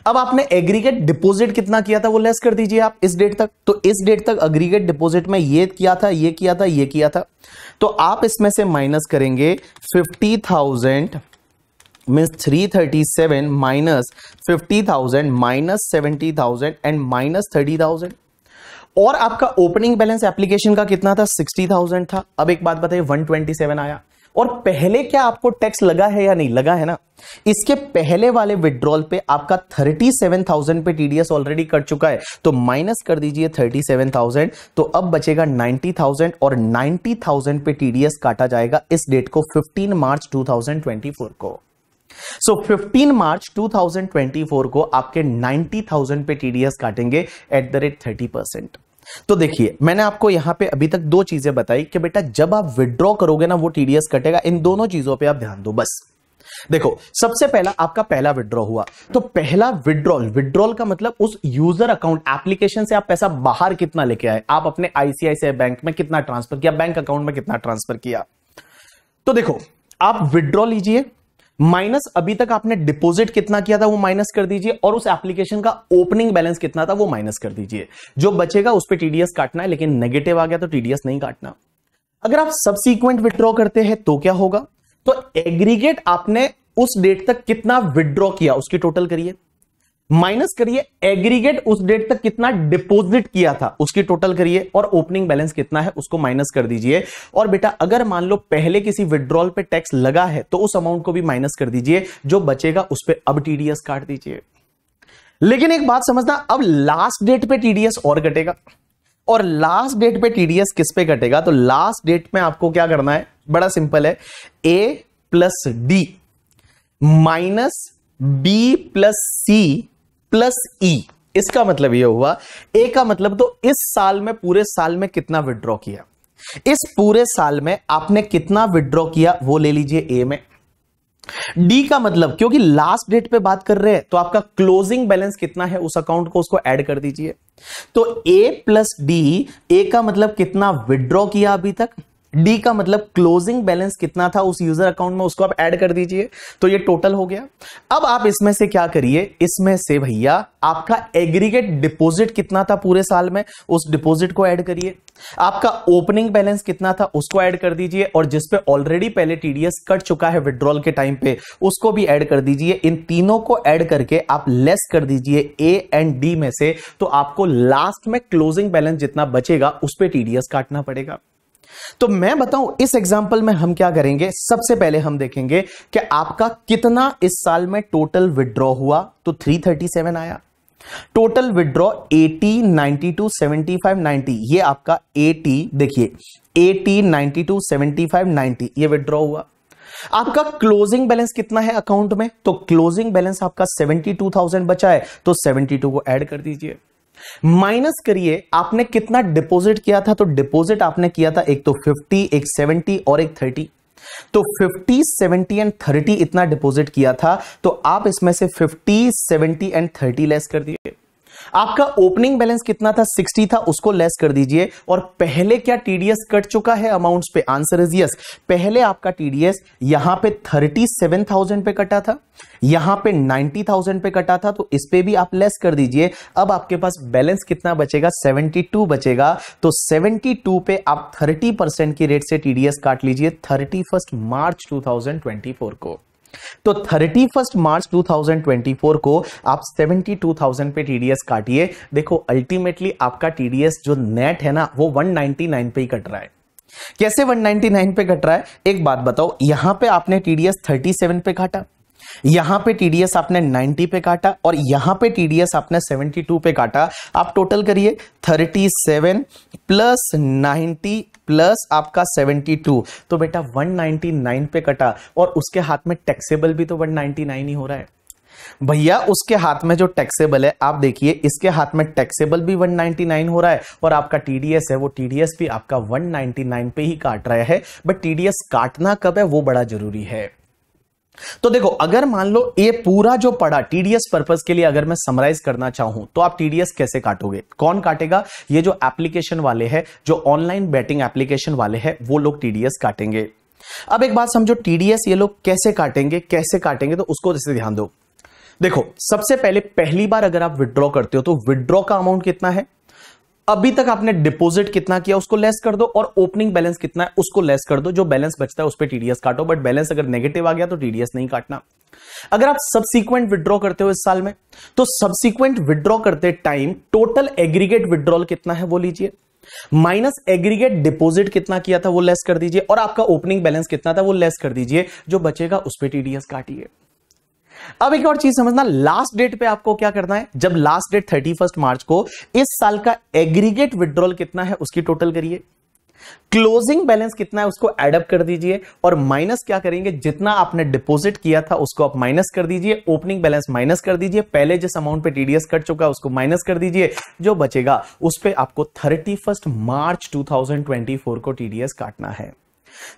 अब आपने एग्रीगेट डिपॉजिट कितना किया था वो लेस कर दीजिए आप इस डेट तक तो इस डेट तक एग्रीगेट डिपॉजिट में ये किया था ये किया था ये किया था तो आप इसमें से माइनस करेंगे fifty thousand means three thirty seven minus fifty thousand minus seventy thousand and minus thirty thousand और आपका ओपनिंग बैलेंस एप्लीकेशन का कितना था 60,000 था अब एक बात बताइए 127 आया और पहले क्या आपको टैक्स लगा है या नहीं लगा है ना इसके पहले वाले विड्रॉल पे आपका 37,000 पे टीडीएस ऑलरेडी कट चुका है तो माइनस कर दीजिए 37,000 तो अब बचेगा 90,000 और 90,000 पे टीडीएस काटा जाएगा इस डेट को 15 मार्च 2024 को सो so, 15 मार्च 2024 को आपके 90,000 पे टीडीएस काटेंगे at the rate thirty percent तो देखिए मैंने आपको यहां पे अभी तक दो चीजें बताई कि बेटा जब आप विड्रॉ करोगे ना वो टीडीएस कटेगा इन दोनों चीजों पे आप ध्यान दो बस देखो सबसे पहला आपका पहला विड्रॉ हुआ तो पहला विड्रॉल विड्रॉल का मतलब उस यूजर अकाउंट एप्लीकेशन से आप पैसा बाहर कितना लेके आए आप अपने आईसीआईसीआई बैंक में कितना ट्रांसफर किया बैंक अकाउंट में कितना ट्रांसफर किया तो देखो आप विड्रॉ लीजिए माइनस अभी तक आपने डिपॉजिट कितना किया था वो माइनस कर दीजिए और उस एप्लीकेशन का ओपनिंग बैलेंस कितना था वो माइनस कर दीजिए जो बचेगा उस पर टीडीएस काटना है लेकिन नेगेटिव आ गया तो टीडीएस नहीं काटना अगर आप सबसीक्वेंट विड्रॉ करते हैं तो क्या होगा तो एग्रीगेट आपने उस डेट तक कितना विड्रॉ किया उसकी टोटल करिए माइनस करिए एग्रीगेट उस डेट तक कितना डिपॉजिट किया था उसकी टोटल करिए और ओपनिंग बैलेंस कितना है उसको माइनस कर दीजिए और बेटा अगर मान लो पहले किसी विड्रॉल पे टैक्स लगा है तो उस अमाउंट को भी माइनस कर दीजिए जो बचेगा उस पर अब टीडीएस काट दीजिए लेकिन एक बात समझना अब लास्ट डेट पे टीडीएस और कटेगा और लास्ट डेट पे टीडीएस किस पे कटेगा तो लास्ट डेट में आपको क्या करना है बड़ा सिंपल है A plus D minus B plus C plus E इसका मतलब यह हुआ ए का मतलब तो इस साल में पूरे साल में कितना विड्रॉ किया इस पूरे साल में आपने कितना विड्रॉ किया वो ले लीजिए ए में डी का मतलब क्योंकि लास्ट डेट पे बात कर रहे हैं तो आपका क्लोजिंग बैलेंस कितना है उस अकाउंट को उसको ऐड कर दीजिए तो ए प्लस डी ए का मतलब कितना विड्रॉ किया अभी तक डी का मतलब क्लोजिंग बैलेंस कितना था उस यूजर अकाउंट में उसको आप ऐड कर दीजिए तो ये टोटल हो गया अब आप इसमें से क्या करिए इसमें से भैया आपका एग्रीगेट डिपॉजिट कितना था पूरे साल में उस डिपॉजिट को ऐड करिए आपका ओपनिंग बैलेंस कितना था उसको ऐड कर दीजिए और जिस पे ऑलरेडी पहले टीडीएस कट चुका है विड्रॉल के टाइम पे उसको भी ऐड कर दीजिए इन तीनों को ऐड करके आप लेस कर दीजिए ए एंड डी में से तो आपको लास्ट में क्लोजिंग बैलेंस जितना बचेगा उस पर टीडीएस काटना पड़ेगा तो मैं बताऊं इस एग्जाम्पल में हम क्या करेंगे सबसे पहले हम देखेंगे कि आपका कितना इस साल में टोटल विड्रॉ हुआ तो 337 आया टोटल विड्रॉ 80, 92, 75, 90 ये आपका 80 देखिए 80, 92, 75, 90 ये विड्रॉ हुआ आपका क्लोजिंग बैलेंस कितना है अकाउंट में तो क्लोजिंग बैलेंस आपका 72,000 बचा है तो 72 को ऐड कर दीजिए माइनस करिए आपने कितना डिपॉजिट किया था तो डिपॉजिट आपने किया था एक तो 50 एक 70 और एक 30 तो 50, 70 एंड 30 इतना डिपॉजिट किया था तो आप इसमें से 50, 70 एंड 30 लेस कर दिए आपका ओपनिंग बैलेंस कितना था 60 था उसको लेस कर दीजिए और पहले क्या टीडीएस कट चुका है अमाउंट्स पे आंसर इज यस पहले आपका टीडीएस यहां पे 37,000 पे कटा था यहां पे 90,000 पे कटा था तो इस पे भी आप लेस कर दीजिए अब आपके पास बैलेंस कितना बचेगा 72 बचेगा तो 72 पे आप 30 परसेंट की रेट से टीडीएस काट लीजिए 31 मार्च 2024 को तो 31 मार्च 2024 को आप 72,000 पे टीडीएस काटिए देखो अल्टीमेटली आपका टीडीएस जो नेट है ना वो 199 पे ही कट रहा है कैसे 199 पे कट रहा है एक बात बताओ यहां पे आपने टीडीएस 37 पे काटा यहां पे टीडीएस आपने 90 पे काटा और यहां पे टीडीएस आपने 72 पे काटा आप टोटल करिए 37 प्लस 90 प्लस आपका 72 तो बेटा 199 पे कटा और उसके हाथ में टैक्सेबल भी तो 199 ही हो रहा है भैया उसके हाथ में जो टैक्सेबल है आप देखिए इसके हाथ में टैक्सेबल भी 199 हो रहा है और आपका टीडीएस है वो टीडीएस भी आपका 199 पे ही काट रहा है बट टीडीएस काटना कब है वो बड़ा जरूरी है तो देखो अगर मान लो ये पूरा जो पड़ा टीडीएस पर्पज के लिए अगर मैं समराइज करना चाहूं तो आप टीडीएस कैसे काटोगे कौन काटेगा ये जो एप्लीकेशन वाले हैं जो ऑनलाइन बैटिंग एप्लीकेशन वाले हैं वो लोग टीडीएस काटेंगे अब एक बात समझो टीडीएस ये लोग कैसे काटेंगे कैसे काटेंगे तो उसको जैसे ध्यान दो देखो सबसे पहले पहली बार अगर आप विड्रॉ करते हो तो विड्रॉ का अमाउंट कितना है अभी तक आपने डिपॉजिट कितना किया उसको लेस कर दो और ओपनिंग बैलेंस कितना है उसको लेस कर दो जो बैलेंस बचता है उस पर टीडीएस काटो बट बैलेंस अगर नेगेटिव आ गया तो टीडीएस नहीं काटना अगर आप सबसिक्वेंट विड्रॉ करते हो इस साल में तो सबसिक्वेंट विड्रॉ करते टाइम टोटल एग्रीगेट विड्रॉल कितना है वो लीजिए माइनस एग्रीगेट डिपॉजिट कितना किया था वो लेस कर दीजिए और आपका ओपनिंग बैलेंस कितना था वो लेस कर दीजिए जो बचेगा उस पर टीडीएस काटिए अब एक और चीज समझना लास्ट डेट पे आपको क्या करना है जब last date thirty first March को इस साल का एग्रीगेट विड्रॉल कितना है उसकी टोटल करिए क्लोजिंग बैलेंस कितना है उसको एडअप कर दीजिए और माइनस क्या करेंगे जितना आपने डिपॉजिट किया था उसको आप माइनस कर दीजिए ओपनिंग बैलेंस माइनस कर दीजिए पहले जिस अमाउंट पे टीडीएस कट चुका है उसको माइनस कर दीजिए जो बचेगा उस पर आपको थर्टी मार्च टू को टीडीएस काटना है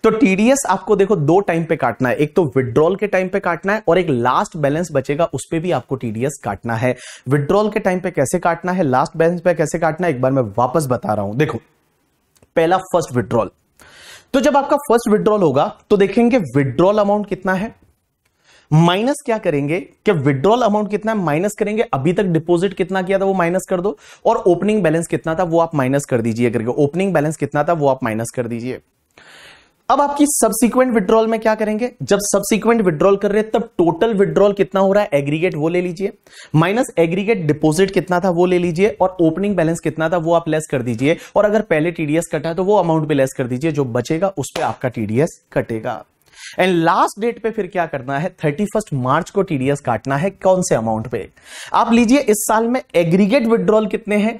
तो टीडीएस आपको देखो दो टाइम पे काटना है एक तो विड्रॉल के टाइम पे काटना है और एक लास्ट बैलेंस बचेगा उस पर भी आपको टीडीएस काटना है विड्रॉल के टाइम पे कैसे काटना है लास्ट बैलेंस पे कैसे काटना है एक बार मैं वापस बता रहा हूं देखो पहला फर्स्ट विड्रॉल तो जब आपका फर्स्ट विड्रॉल होगा तो देखेंगे विड्रॉल अमाउंट कितना है माइनस क्या करेंगे कि विड्रॉल अमाउंट कितना है माइनस करेंगे अभी तक डिपॉजिट कितना किया था वो माइनस कर दो और ओपनिंग बैलेंस कितना था वो आप माइनस कर दीजिए करके ओपनिंग बैलेंस कितना था वो आप माइनस कर दीजिए अब आपकी सबसिक्वेंट विड्रॉल में क्या करेंगे जब सबसिक्वेंट विड्रॉल कर रहे हैं तब टोटल विड्रॉल कितना हो रहा है एग्रीगेट वो ले लीजिए माइनस एग्रीगेट डिपॉजिट कितना था वो ले लीजिए और ओपनिंग बैलेंस कितना था वो आप लेस कर दीजिए और अगर पहले टीडीएस कटा है तो वो अमाउंट भी लेस कर दीजिए जो बचेगा उस पर आपका टीडीएस कटेगा एंड लास्ट डेट पे फिर क्या करना है थर्टी फर्स्ट मार्च को टीडीएस काटना है कौन से अमाउंट पे आप लीजिए इस साल में एग्रीगेट विड्रॉल कितने हैं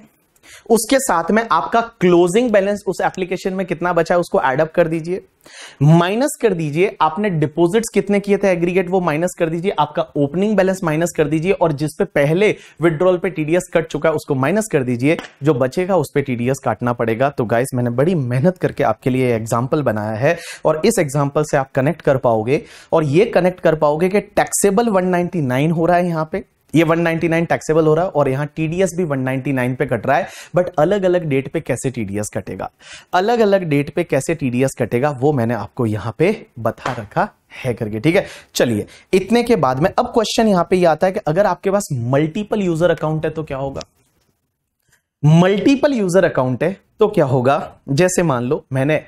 उसके साथ में आपका क्लोजिंग बैलेंस उस एप्लीकेशन में कितना बचा है उसको एडअप कर दीजिए माइनस कर दीजिए आपने डिपॉजिट्स कितने किए थे एग्रीगेट वो माइनस कर दीजिए आपका ओपनिंग बैलेंस माइनस कर दीजिए और जिस पे पहले विड्रॉल पे टीडीएस कट चुका है उसको माइनस कर दीजिए जो बचेगा उस पर टीडीएस काटना पड़ेगा तो गाइस मैंने बड़ी मेहनत करके आपके लिए एग्जाम्पल बनाया है और इस एग्जाम्पल से आप कनेक्ट कर पाओगे और ये कनेक्ट कर पाओगे कि टैक्सेबल वन हो रहा है यहाँ पे ये 199 टैक्सेबल हो रहा है और यहां टीडीएस भी 199 पे कट रहा है बट अलग अलग डेट पे कैसे टीडीएस कटेगा अलग अलग डेट पे कैसे टीडीएस कटेगा वो मैंने आपको यहां पे बता रखा है करके ठीक है चलिए इतने के बाद में अब क्वेश्चन यहां पे ये यह आता है कि अगर आपके पास मल्टीपल यूजर अकाउंट है तो क्या होगा मल्टीपल यूजर अकाउंट है तो क्या होगा जैसे मान लो मैंने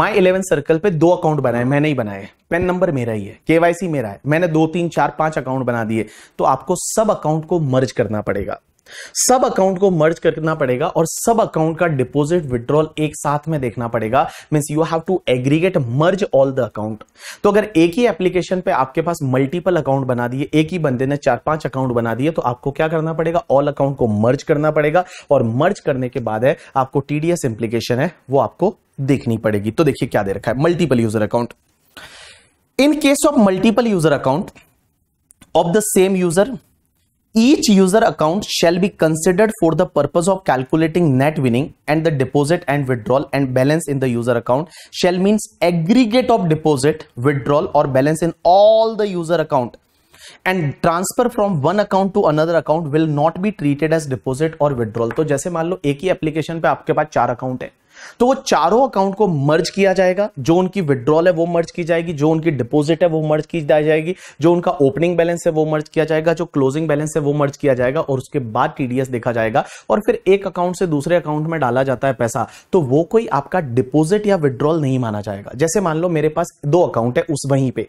माई इलेवन सर्कल पे दो अकाउंट बनाए मैंने ही बनाए पेन नंबर मेरा ही है केवाईसी मेरा है मैंने दो तीन चार पांच अकाउंट बना दिए तो आपको सब अकाउंट को मर्ज करना पड़ेगा सब अकाउंट को मर्ज करना पड़ेगा और सब अकाउंट का डिपॉजिट विड्रॉल एक साथ में देखना पड़ेगा mean you have to aggregate merge all the account तो अगर एक ही एप्लीकेशन पे आपके पास मल्टीपल अकाउंट बना दिए एक ही बंदे ने चार पांच अकाउंट बना दिए तो आपको क्या करना पड़ेगा ऑल अकाउंट को मर्ज करना पड़ेगा और मर्ज करने के बाद है आपको टीडीएस इंप्लीकेशन है वो आपको देखनी पड़ेगी तो देखिए क्या दे रखा है multiple user account in case of multiple user account of the same user each user account shall be considered for the purpose of calculating net winning and the deposit and withdrawal and balance in the user account shall mean aggregate of deposit withdrawal or balance in all the user account and transfer from one account to another account will not be treated as deposit or withdrawal तो जैसे मान लो एक ही application पे आपके पास चार account है तो वो चारों अकाउंट को मर्ज किया जाएगा जो उनकी विड्रॉल है वो मर्ज की जाएगी जो उनकी डिपॉजिट है वो मर्ज की जाएगी जो उनका ओपनिंग बैलेंस है वो मर्ज किया जाएगा जो क्लोजिंग बैलेंस है वो मर्ज किया जाएगा और उसके बाद टीडीएस देखा जाएगा और फिर एक अकाउंट से दूसरे अकाउंट में डाला जाता है पैसा तो वो कोई आपका डिपोजिट या विड्रॉल नहीं माना जाएगा जैसे मान लो मेरे पास दो अकाउंट है उस वहीं पर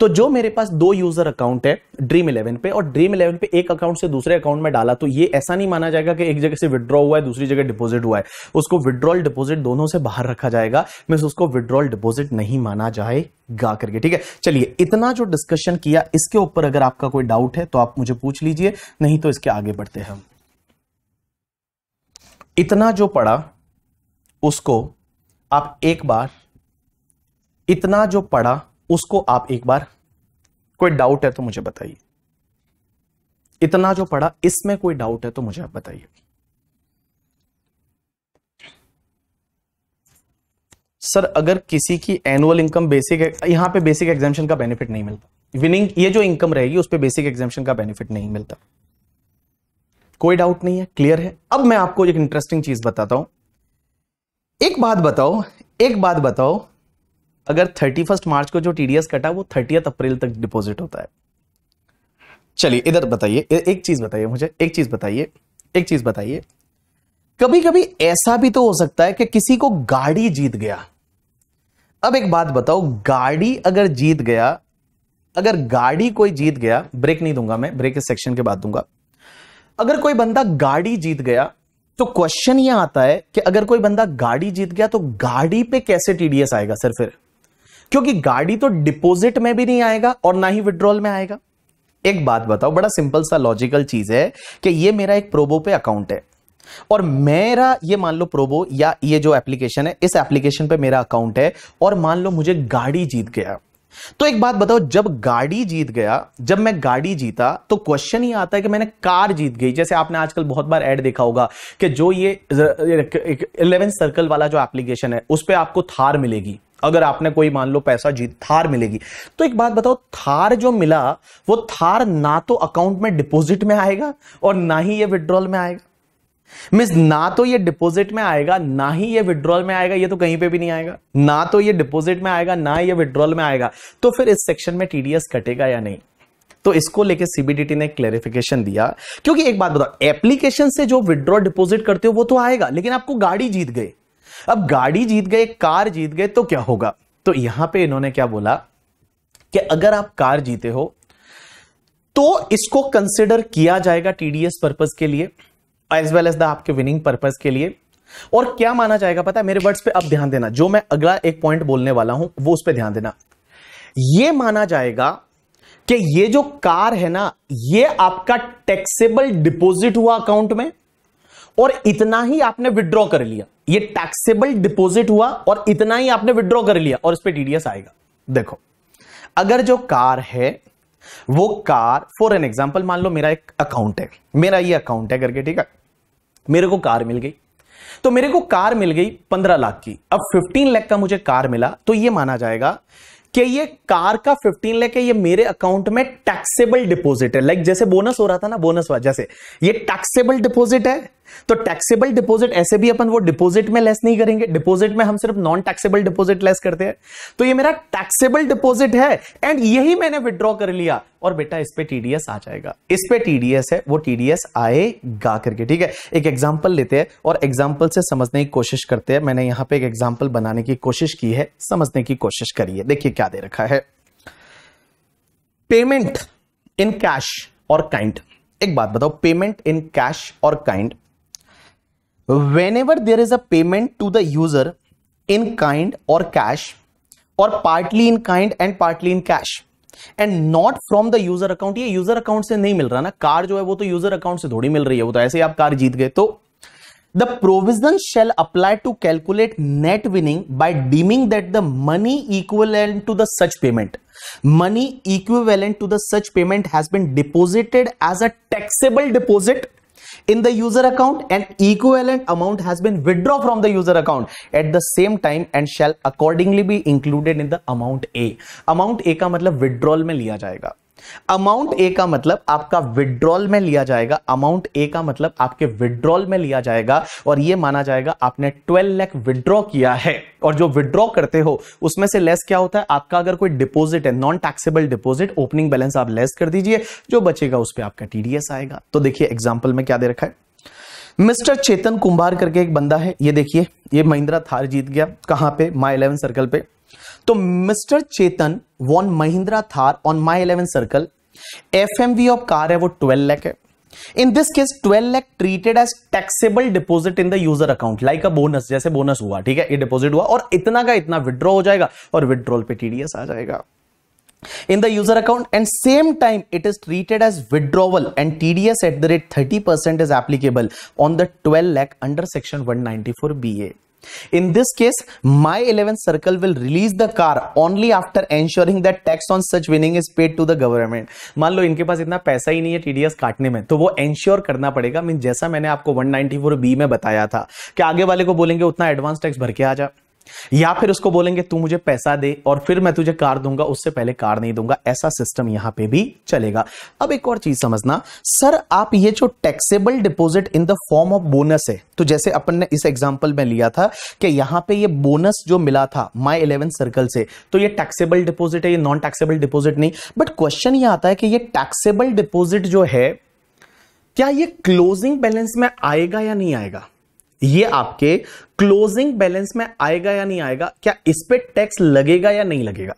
तो जो मेरे पास दो यूजर अकाउंट है ड्रीम इलेवन पे और ड्रीम इलेवन पे एक अकाउंट से दूसरे अकाउंट में डाला तो ये ऐसा नहीं माना जाएगा कि एक जगह से विड्रॉ हुआ है दूसरी जगह डिपॉजिट हुआ है उसको विड्रॉल डिपॉजिट दोनों से बाहर रखा जाएगा मीन उसको विड्रॉल डिपॉजिट नहीं माना जाए गा करके ठीक है चलिए इतना जो डिस्कशन किया इसके ऊपर अगर आपका कोई डाउट है तो आप मुझे पूछ लीजिए नहीं तो इसके आगे बढ़ते हैं हम इतना जो पढ़ा उसको आप एक बार इतना जो पढ़ा उसको आप एक बार कोई डाउट है तो मुझे बताइए इतना जो पढ़ा इसमें कोई डाउट है तो मुझे आप बताइए सर अगर किसी की एनुअल इनकम बेसिक यहां पे बेसिक एग्जामेशन का बेनिफिट नहीं मिलता विनिंग ये जो इनकम रहेगी उस पर बेसिक एग्जामेशन का बेनिफिट नहीं मिलता कोई डाउट नहीं है क्लियर है अब मैं आपको एक इंटरेस्टिंग चीज बताता हूं एक बात बताओ एक बात बताओ अगर थर्टी फर्स्ट मार्च को जो टीडीएस कटा वो थर्टियथ अप्रैल तक डिपॉजिट होता है चलिए इधर बताइए एक चीज बताइए मुझे एक चीज बताइए एक चीज बताइए कभी कभी ऐसा भी तो हो सकता है कि किसी को गाड़ी जीत गया अब एक बात बताओ गाड़ी अगर जीत गया अगर गाड़ी कोई जीत गया ब्रेक नहीं दूंगा मैं ब्रेक इस सेक्शन के बाद दूंगा अगर कोई बंदा गाड़ी जीत गया तो क्वेश्चन यह आता है कि अगर कोई बंदा गाड़ी जीत गया तो गाड़ी पे कैसे टीडीएस आएगा सर फिर क्योंकि गाड़ी तो डिपोजिट में भी नहीं आएगा और ना ही विड्रॉल में आएगा एक बात बताओ बड़ा सिंपल सा लॉजिकल चीज है कि ये मेरा एक प्रोबो पे अकाउंट है और मेरा ये मान लो प्रोबो या ये जो एप्लीकेशन है इस एप्लीकेशन पे मेरा अकाउंट है और मान लो मुझे गाड़ी जीत गया तो एक बात बताओ जब गाड़ी जीत गया जब मैं गाड़ी जीता तो क्वेश्चन ही आता है कि मैंने कार जीत गई जैसे आपने आजकल बहुत बार ऐड देखा होगा कि जो ये इलेवन सर्कल वाला जो एप्लीकेशन है उस पर आपको थार मिलेगी अगर आपने कोई मान लो पैसा जीत थार मिलेगी तो एक बात बताओ थार जो मिला वो थार ना तो अकाउंट में डिपॉजिट में आएगा और ना ही ये विड्रॉल में आएगा मीन्स ना तो ये डिपॉजिट में आएगा ना ही ये विड्रॉल में आएगा ये तो कहीं पे भी नहीं आएगा ना तो ये डिपॉजिट में आएगा ना ये विड्रॉल में आएगा तो फिर इस सेक्शन में टीडीएस कटेगा या नहीं तो इसको लेके सीबीडीटी ने क्लेरिफिकेशन दिया क्योंकि एक बात बताओ एप्लीकेशन से जो विड्रॉ डिपॉजिट करते हो वो तो आएगा लेकिन आपको गाड़ी जीत गई अब गाड़ी जीत गए कार जीत गए तो क्या होगा तो यहां पे इन्होंने क्या बोला कि अगर आप कार जीते हो तो इसको कंसिडर किया जाएगा टीडीएस पर्पज के लिए एज वेल एज द आपके विनिंग पर्पज के लिए और क्या माना जाएगा पता है मेरे वर्ड्स पे अब ध्यान देना जो मैं अगला एक पॉइंट बोलने वाला हूं वो उस पर ध्यान देना ये माना जाएगा कि ये जो कार है ना ये आपका टैक्सेबल डिपॉजिट हुआ अकाउंट में और इतना ही आपने विड्रॉ कर लिया ये टैक्सेबल डिपॉजिट हुआ और इतना ही आपने विड्रॉ कर लिया और इस पर टीडीएस आएगा देखो अगर जो कार है वो कार फॉर एन एग्जाम्पल मान लो मेरा एक अकाउंट है मेरा ये अकाउंट है करके ठीक है मेरे को कार मिल गई तो मेरे को कार मिल गई पंद्रह लाख की अब फिफ्टीन लाख का मुझे कार मिला तो ये माना जाएगा कि ये कार का फिफ्टीन लाख है ये मेरे अकाउंट में टैक्सेबल डिपॉजिट है लाइक जैसे बोनस हो रहा था ना बोनस हुआ जैसे ये टैक्सेबल डिपॉजिट है तो टैक्सेबल डिपॉजिट ऐसे भी अपन वो डिपॉजिट में लेस नहीं करेंगे डिपॉजिट में हम सिर्फ नॉन टैक्सेबल डिपॉजिट लेस करते हैं तो ये मेरा टैक्सेबल डिपॉजिट है एंड यही मैंने विड्रॉ कर लिया और बेटा इस पे टीडीएस आ जाएगा इस पे टीडीएस है वो टीडीएस आएगा करके ठीक है एक एग्जांपल लेते हैं और एग्जांपल से समझने की कोशिश करते हैं मैंने यहां पे एक एग्जांपल बनाने की कोशिश की है समझने की कोशिश करिए देखिए क्या दे रखा है payment in cash or kind एक बात बताओ payment in cash or kind whenever there is a payment to the user in kind or cash or partly in kind and partly in cash and not from the user account ये user account से नहीं मिल रहा ना car जो है वो तो user account से थोड़ी मिल रही है वो तो ऐसे ही आप कार जीत गए तो the provision shall apply to calculate net winning by deeming that the money equal to the such payment money equivalent to the such payment has been deposited as a taxable deposit in the user account and equivalent amount has been withdrawn from the user account at the same time and shall accordingly be included in the amount A. Amount A का मतलब withdrawal में लिया जाएगा amount ए का मतलब आपका withdrawal में लिया जाएगा अमाउंट ए का मतलब आपके विड्रॉल में लिया जाएगा और यह माना जाएगा आपने 12 लाख विड्रॉ किया है और जो विड्रॉ करते हो उसमें से लेस क्या होता है आपका अगर कोई डिपॉजिट है non taxable deposit opening balance आप लेस कर दीजिए जो बचेगा उस पर आपका टीडीएस आएगा तो देखिए एग्जाम्पल में क्या दे रखा है मिस्टर चेतन कुंभार करके एक बंदा है ये देखिए ये महिंद्रा थार जीत गया कहां पे माई इलेवन सर्कल पे तो mister Chetan won Mahindra Thar on my eleven circle F M V of car है वो ट्वेल्व लैख है in this case 12 lakh treated as taxable deposit in the user account like a bonus जैसे बोनस हुआ ठीक है ये हुआ और इतना का इतना विड्रॉ हो जाएगा और विड्रॉल पे टीडीएस आ जाएगा in the user account and same time it is treated as withdrawal and TDS at the rate thirty percent is applicable on the twelve lakh under section one ninety four B A In this case, my 11th circle will release the car only after ensuring that tax on such winning is paid to the government. मान लो इनके पास इतना पैसा ही नहीं है TDS काटने में तो वो एंश्योर करना पड़ेगा मीन जैसा मैंने आपको 194 बी में बताया था कि आगे वाले को बोलेंगे उतना एडवांस टैक्स भर के आ जा या फिर उसको बोलेंगे तू मुझे पैसा दे और फिर मैं तुझे कार दूंगा उससे पहले कार नहीं दूंगा ऐसा सिस्टम यहां पे भी चलेगा अब एक और चीज समझना सर आप ये जो taxable deposit in the form of bonus है तो जैसे अपन ने इस एग्जांपल में लिया था कि यहां पे ये बोनस जो मिला था माय इलेवन सर्कल से तो ये टैक्सेबल डिपोजिट है ये नॉन टैक्सेबल डिपोजिट नहीं बट क्वेश्चन ये आता है कि ये टैक्सेबल डिपोजिट जो है क्या ये क्लोजिंग बैलेंस में आएगा या नहीं आएगा ये आपके क्लोजिंग बैलेंस में आएगा या नहीं आएगा क्या इस पर टैक्स लगेगा या नहीं लगेगा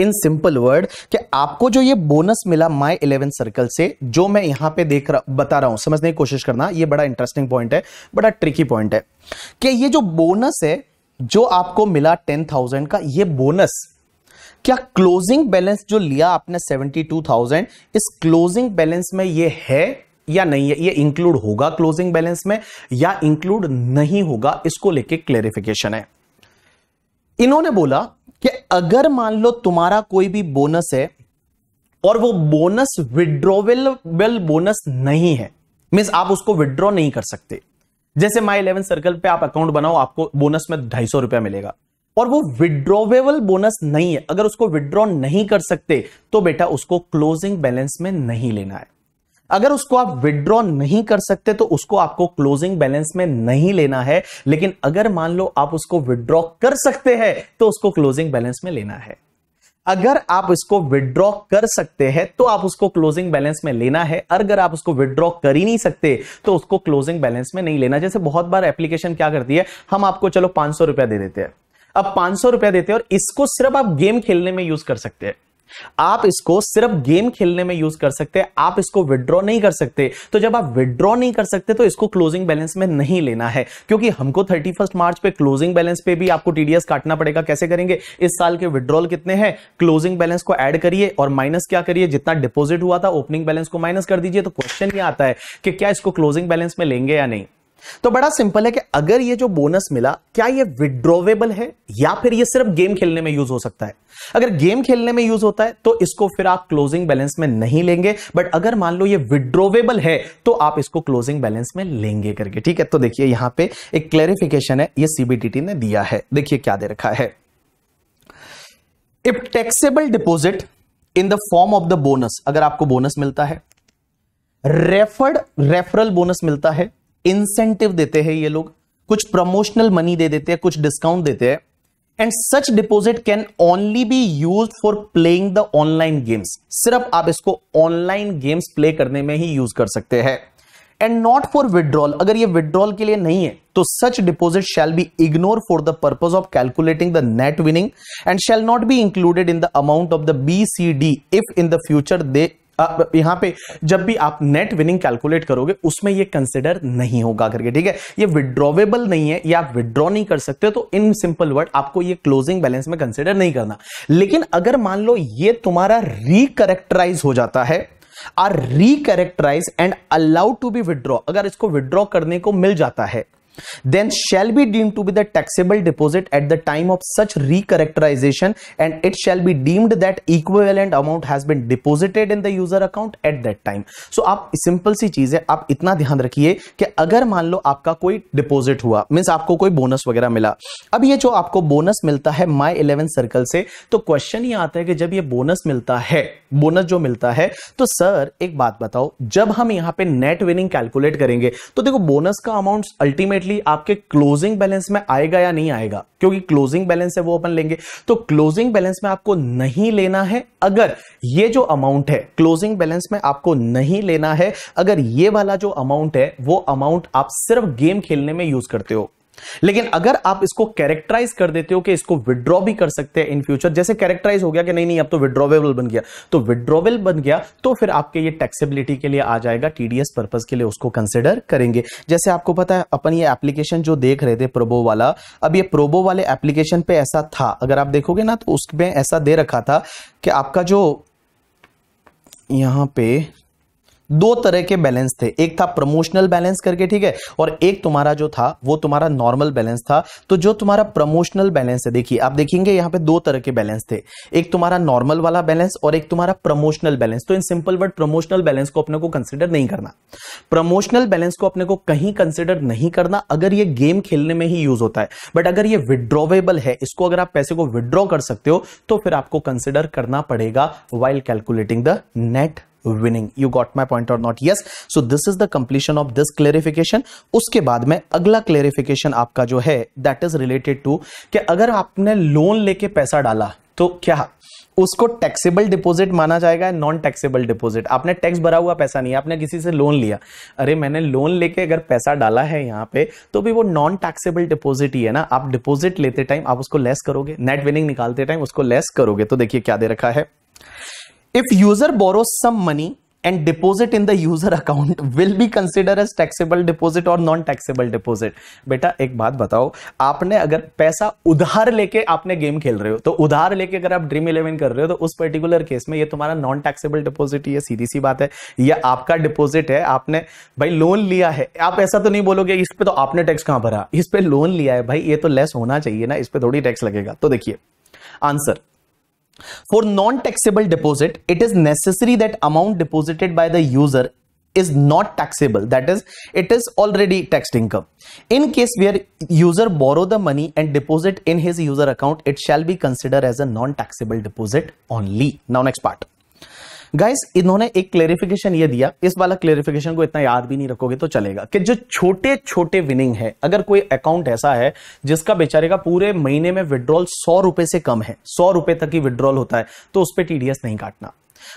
इन सिंपल वर्ड कि आपको जो ये बोनस मिला माई इलेवन सर्कल से जो मैं यहां पे देख रहा बता रहा हूं समझने की कोशिश करना ये बड़ा इंटरेस्टिंग पॉइंट है बड़ा ट्रिकी पॉइंट है कि ये जो बोनस है जो आपको मिला टेन थाउजेंड का ये बोनस क्या क्लोजिंग बैलेंस जो लिया आपने सेवेंटी टू थाउजेंड इस क्लोजिंग बैलेंस में यह है या नहीं है ये इंक्लूड होगा क्लोजिंग बैलेंस में या इंक्लूड नहीं होगा इसको लेके क्लेरिफिकेशन है इन्होंने बोला कि अगर मान लो तुम्हारा कोई भी बोनस है और वो बोनस विड्रोवेबल बोनस नहीं है मीन्स आप उसको विड्रॉ नहीं कर सकते जैसे माई इलेवन सर्कल पे आप अकाउंट बनाओ आपको बोनस में ढाई सौ रुपया मिलेगा और वो विड्रोवेबल बोनस नहीं है अगर उसको विड्रॉ नहीं कर सकते तो बेटा उसको क्लोजिंग बैलेंस में नहीं लेना है अगर उसको आप विड्रॉ नहीं कर सकते तो उसको आपको क्लोजिंग बैलेंस में नहीं लेना है लेकिन अगर मान लो आप उसको विड्रॉ कर सकते हैं तो उसको क्लोजिंग बैलेंस में लेना है अगर आप इसको विड्रॉ कर सकते हैं तो आप उसको क्लोजिंग बैलेंस में लेना है अगर आप उसको विड्रॉ कर ही नहीं सकते तो उसको क्लोजिंग बैलेंस में नहीं लेना जैसे बहुत बार एप्लीकेशन क्या करती है हम आपको चलो पांच सौ रुपया दे देते हैं अब पांच सौ रुपया देते हैं और इसको सिर्फ आप गेम खेलने में यूज कर सकते हैं आप इसको सिर्फ गेम खेलने में यूज कर सकते हैं आप इसको विड्रॉ नहीं कर सकते तो जब आप विड्रॉ नहीं कर सकते तो इसको क्लोजिंग बैलेंस में नहीं लेना है क्योंकि हमको थर्टी मार्च पे क्लोजिंग बैलेंस पे भी आपको टीडीएस काटना पड़ेगा कैसे करेंगे इस साल के विड्रॉल कितने हैं क्लोजिंग बैलेंस को एड करिए और माइनस क्या करिए जितना डिपोजिट हुआ था ओपनिंग बैलेंस को माइनस कर दीजिए तो क्वेश्चन ये आता है कि क्या इसको क्लोजिंग बैलेंस में लेंगे या नहीं तो बड़ा सिंपल है कि अगर ये जो बोनस मिला क्या ये विड्रोवेबल है या फिर ये सिर्फ गेम खेलने में यूज हो सकता है अगर गेम खेलने में यूज होता है तो इसको फिर आप क्लोजिंग बैलेंस में नहीं लेंगे बट अगर मान लो ये विड्रोवेबल है तो आप इसको क्लोजिंग बैलेंस में लेंगे करके ठीक है तो देखिए यहां पे एक क्लेरिफिकेशन है ये सीबीटीटी ने दिया है देखिए क्या दे रखा है if taxable deposit in the form of the bonus अगर आपको बोनस मिलता है रेफर्ड रेफरल बोनस मिलता है इंसेंटिव देते हैं ये लोग कुछ प्रमोशनल मनी दे देते हैं कुछ डिस्काउंट देते हैं and such deposit can only be use for playing the online games सिर्फ आप इसको ऑनलाइन गेम्स प्ले करने में ही यूज कर सकते हैं एंड नॉट फॉर विड्रॉल अगर ये विड्रॉल के लिए नहीं है तो such deposit shall be ignore for the purpose of calculating the net winning and shall not be included in the amount of the B C D if in the future they यहां पे जब भी आप net winning calculate करोगे उसमें ये consider नहीं होगा करके ठीक है ये विड्रॉवेबल नहीं है या आप विड्रॉ नहीं कर सकते तो इन सिंपल वर्ड आपको ये क्लोजिंग बैलेंस में कंसिडर नहीं करना लेकिन अगर मान लो ये तुम्हारा रिकरेक्टराइज हो जाता है are recharacterise and allowed to be withdraw अगर इसको विड्रॉ करने को मिल जाता है then shall be deemed to be the taxable deposit at the time of such recharacterization and it shall be deemed that equivalent amount has been deposited in the user account at that time so आप simple सी चीज है आप इतना ध्यान रखिए कि अगर मान लो आपका कोई डिपॉजिट हुआ मीन्स आपको कोई बोनस वगैरह मिला अब ये जो आपको बोनस मिलता है माई इलेवन सर्कल से तो क्वेश्चन ये आता है कि जब ये बोनस मिलता है बोनस जो मिलता है तो सर एक बात बताओ जब हम यहाँ पे नेट विनिंग कैलकुलेट करेंगे तो देखो बोनस का अमाउंट अल्टीमेट अल्टीमेटली आपके क्लोजिंग बैलेंस में आएगा या नहीं आएगा क्योंकि क्लोजिंग बैलेंस है वो अपन लेंगे तो क्लोजिंग बैलेंस में आपको नहीं लेना है अगर ये जो अमाउंट है क्लोजिंग बैलेंस में आपको नहीं लेना है अगर ये वाला जो अमाउंट है वो अमाउंट आप सिर्फ गेम खेलने में यूज करते हो लेकिन अगर आप इसको कैरेक्टराइज कर देते हो कि इसको विड्रॉ भी कर सकते हैं इन फ्यूचर जैसे कैरेक्टराइज हो गया कि नहीं नहीं अब तो विड्रॉवेबल बन गया तो विड्रॉवेबल बन गया तो फिर आपके ये टैक्सेबिलिटी के लिए आ जाएगा टीडीएस पर्पज के लिए उसको कंसिडर करेंगे जैसे आपको पता है अपन ये एप्लीकेशन जो देख रहे थे प्रोबो वाला अब ये प्रोबो वाले एप्लीकेशन पे ऐसा था अगर आप देखोगे ना तो उसमें ऐसा दे रखा था कि आपका जो यहां पे दो तरह के बैलेंस थे एक था प्रमोशनल बैलेंस करके ठीक है और एक तुम्हारा जो था वो तुम्हारा नॉर्मल बैलेंस था तो जो तुम्हारा प्रमोशनल बैलेंस है देखिए आप देखेंगे यहां पे दो तरह के बैलेंस थे एक तुम्हारा नॉर्मल वाला बैलेंस और एक तुम्हारा प्रमोशनल बैलेंस तो in simple word promotional balance को अपने को कंसिडर नहीं करना प्रमोशनल बैलेंस को अपने को कहीं कंसिडर नहीं करना अगर ये गेम खेलने में ही यूज होता है बट अगर ये विड्रॉवेबल है इसको अगर आप पैसे को विड्रॉ कर सकते हो तो फिर आपको कंसिडर करना पड़ेगा while calculating the net winning you got my point or not yes so this is the completion of this clarification उसके बाद में अगला clarification आपका जो है that is related to कि अगर आपने loan लेके पैसा डाला तो क्या उसको टैक्सेबल डिपॉजिट माना जाएगा नॉन टैक्सेबल डिपॉजिट आपने टैक्स भरा हुआ पैसा नहीं आपने किसी से लोन लिया अरे मैंने लोन लेके अगर पैसा डाला है यहाँ पे तो भी वो नॉन टैक्सेबल डिपॉजिट ही है ना आप डिपॉजिट लेते टाइम आप उसको लेस करोगे नेट विनिंग निकालते टाइम उसको लेस करोगे तो देखिए क्या दे रखा है if user borrow some money and deposit in the user account will be consider as taxable deposit or non taxable deposit बेटा एक बात बताओ आपने अगर पैसा उधार लेके आपने गेम खेल रहे हो तो उधार लेके अगर आप ड्रीम इलेवन कर रहे हो तो उस पर्टिकुलर केस में ये तुम्हारा नॉन टैक्सेबल डिपॉजिट ये सीधी सी बात है यह आपका डिपॉजिट है आपने भाई लोन लिया है आप ऐसा तो नहीं बोलोगे इस पर तो आपने टैक्स कहां भरा इस पर लोन लिया है भाई ये तो लेस होना चाहिए ना इस पर थोड़ी टैक्स लगेगा तो देखिए answer For non-taxable deposit, it is necessary that amount deposited by the user is not taxable that is it is already taxed income in case where user borrow the money and deposit in his user account it shall be considered as a non-taxable deposit only now next part guys इन्होंने एक clarification ये दिया इस वाला clarification को इतना याद भी नहीं रखोगे तो चलेगा कि जो छोटे छोटे विनिंग है अगर कोई अकाउंट ऐसा है जिसका बेचारे का पूरे महीने में विड्रॉल सौ रुपए से कम है सौ रुपए तक ही विड्रॉल होता है तो उस पर टीडीएस नहीं काटना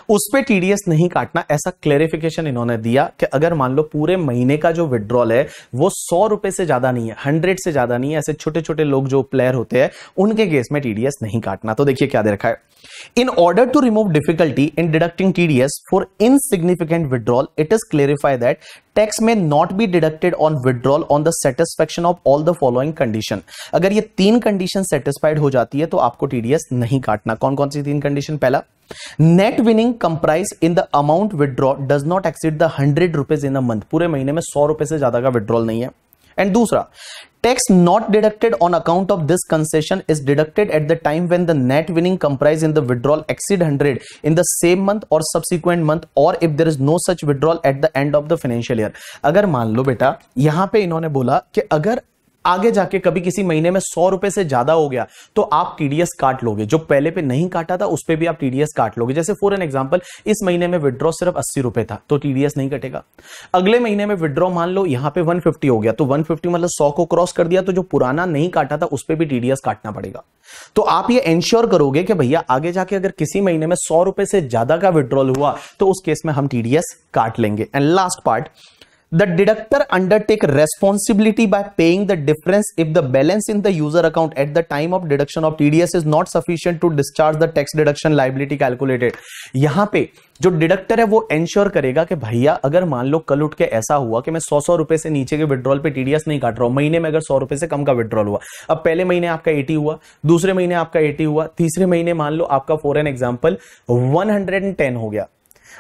उस पर टीडीएस नहीं काटना ऐसा क्लेरिफिकेशन इन्होंने दिया कि अगर मान लो पूरे महीने का जो विड्रॉल है वो सौ रुपए से ज्यादा नहीं है हंड्रेड से ज्यादा नहीं है ऐसे छोटे छोटे लोग जो प्लेयर होते हैं उनके केस में टीडीएस नहीं काटना तो देखिए क्या दे रखा है order to remove difficulty in deducting TDS for insignificant withdrawal it is clarify that tax may not be deducted on withdrawal on the satisfaction of all the following condition अगर ये तीन कंडीशन सेटिस्फाइड हो जाती है तो आपको TDS नहीं काटना कौन कौन सी तीन कंडीशन पहला net winning comprise in the amount withdraw does not exceed the hundred rupees in a month पूरे महीने में सौ रुपए से ज्यादा का विड्रॉल नहीं है एंड दूसरा Tax not deducted on account of this concession is deducted at the time when the net winning comprised in the withdrawal exceed 100 in the same month or subsequent month or if there is no such withdrawal at the end of the financial year. अगर मान लो बेटा यहाँ पे इन्होंने बोला कि अगर आगे जाके कभी किसी महीने में सौ रुपए से ज्यादा हो गया तो आप टीडीएस काट लोगे जो पहले पे नहीं काटा था उस पर भी आप टीडीएस काट लोगे जैसे फॉर एन एग्जाम्पल इस महीने में विड्रॉ सिर्फ अस्सी रुपए था तो टीडीएस नहीं कटेगा अगले महीने में विड्रॉ मान लो यहां पे वन हो गया तो वन मतलब सौ को क्रॉस कर दिया तो जो पुराना नहीं काटा था उस पर भी टीडीएस काटना पड़ेगा तो आप ये इंश्योर करोगे कि भैया आगे जाके अगर किसी महीने में सौ रुपए से ज्यादा का विड्रॉल हुआ तो उस केस में हम टीडीएस काट लेंगे and last part the deductor undertake responsibility by paying the difference if the balance in the user account at the time of deduction of tds is not sufficient to discharge the tax deduction liability calculated यहाँ पे जो deductor है वो ensure करेगा कि भैया अगर मान लो कल उठ के ऐसा हुआ कि मैं सौ सौ रुपए से नीचे के विड्रॉल पे टीडीएस नहीं काट रहा हूं महीने में अगर सौ रुपए से कम का विड्रॉल हुआ अब पहले महीने आपका एटी हुआ दूसरे महीने आपका एटी हुआ तीसरे महीने मान लो आपका फॉर एन एग्जाम्पल वन हो गया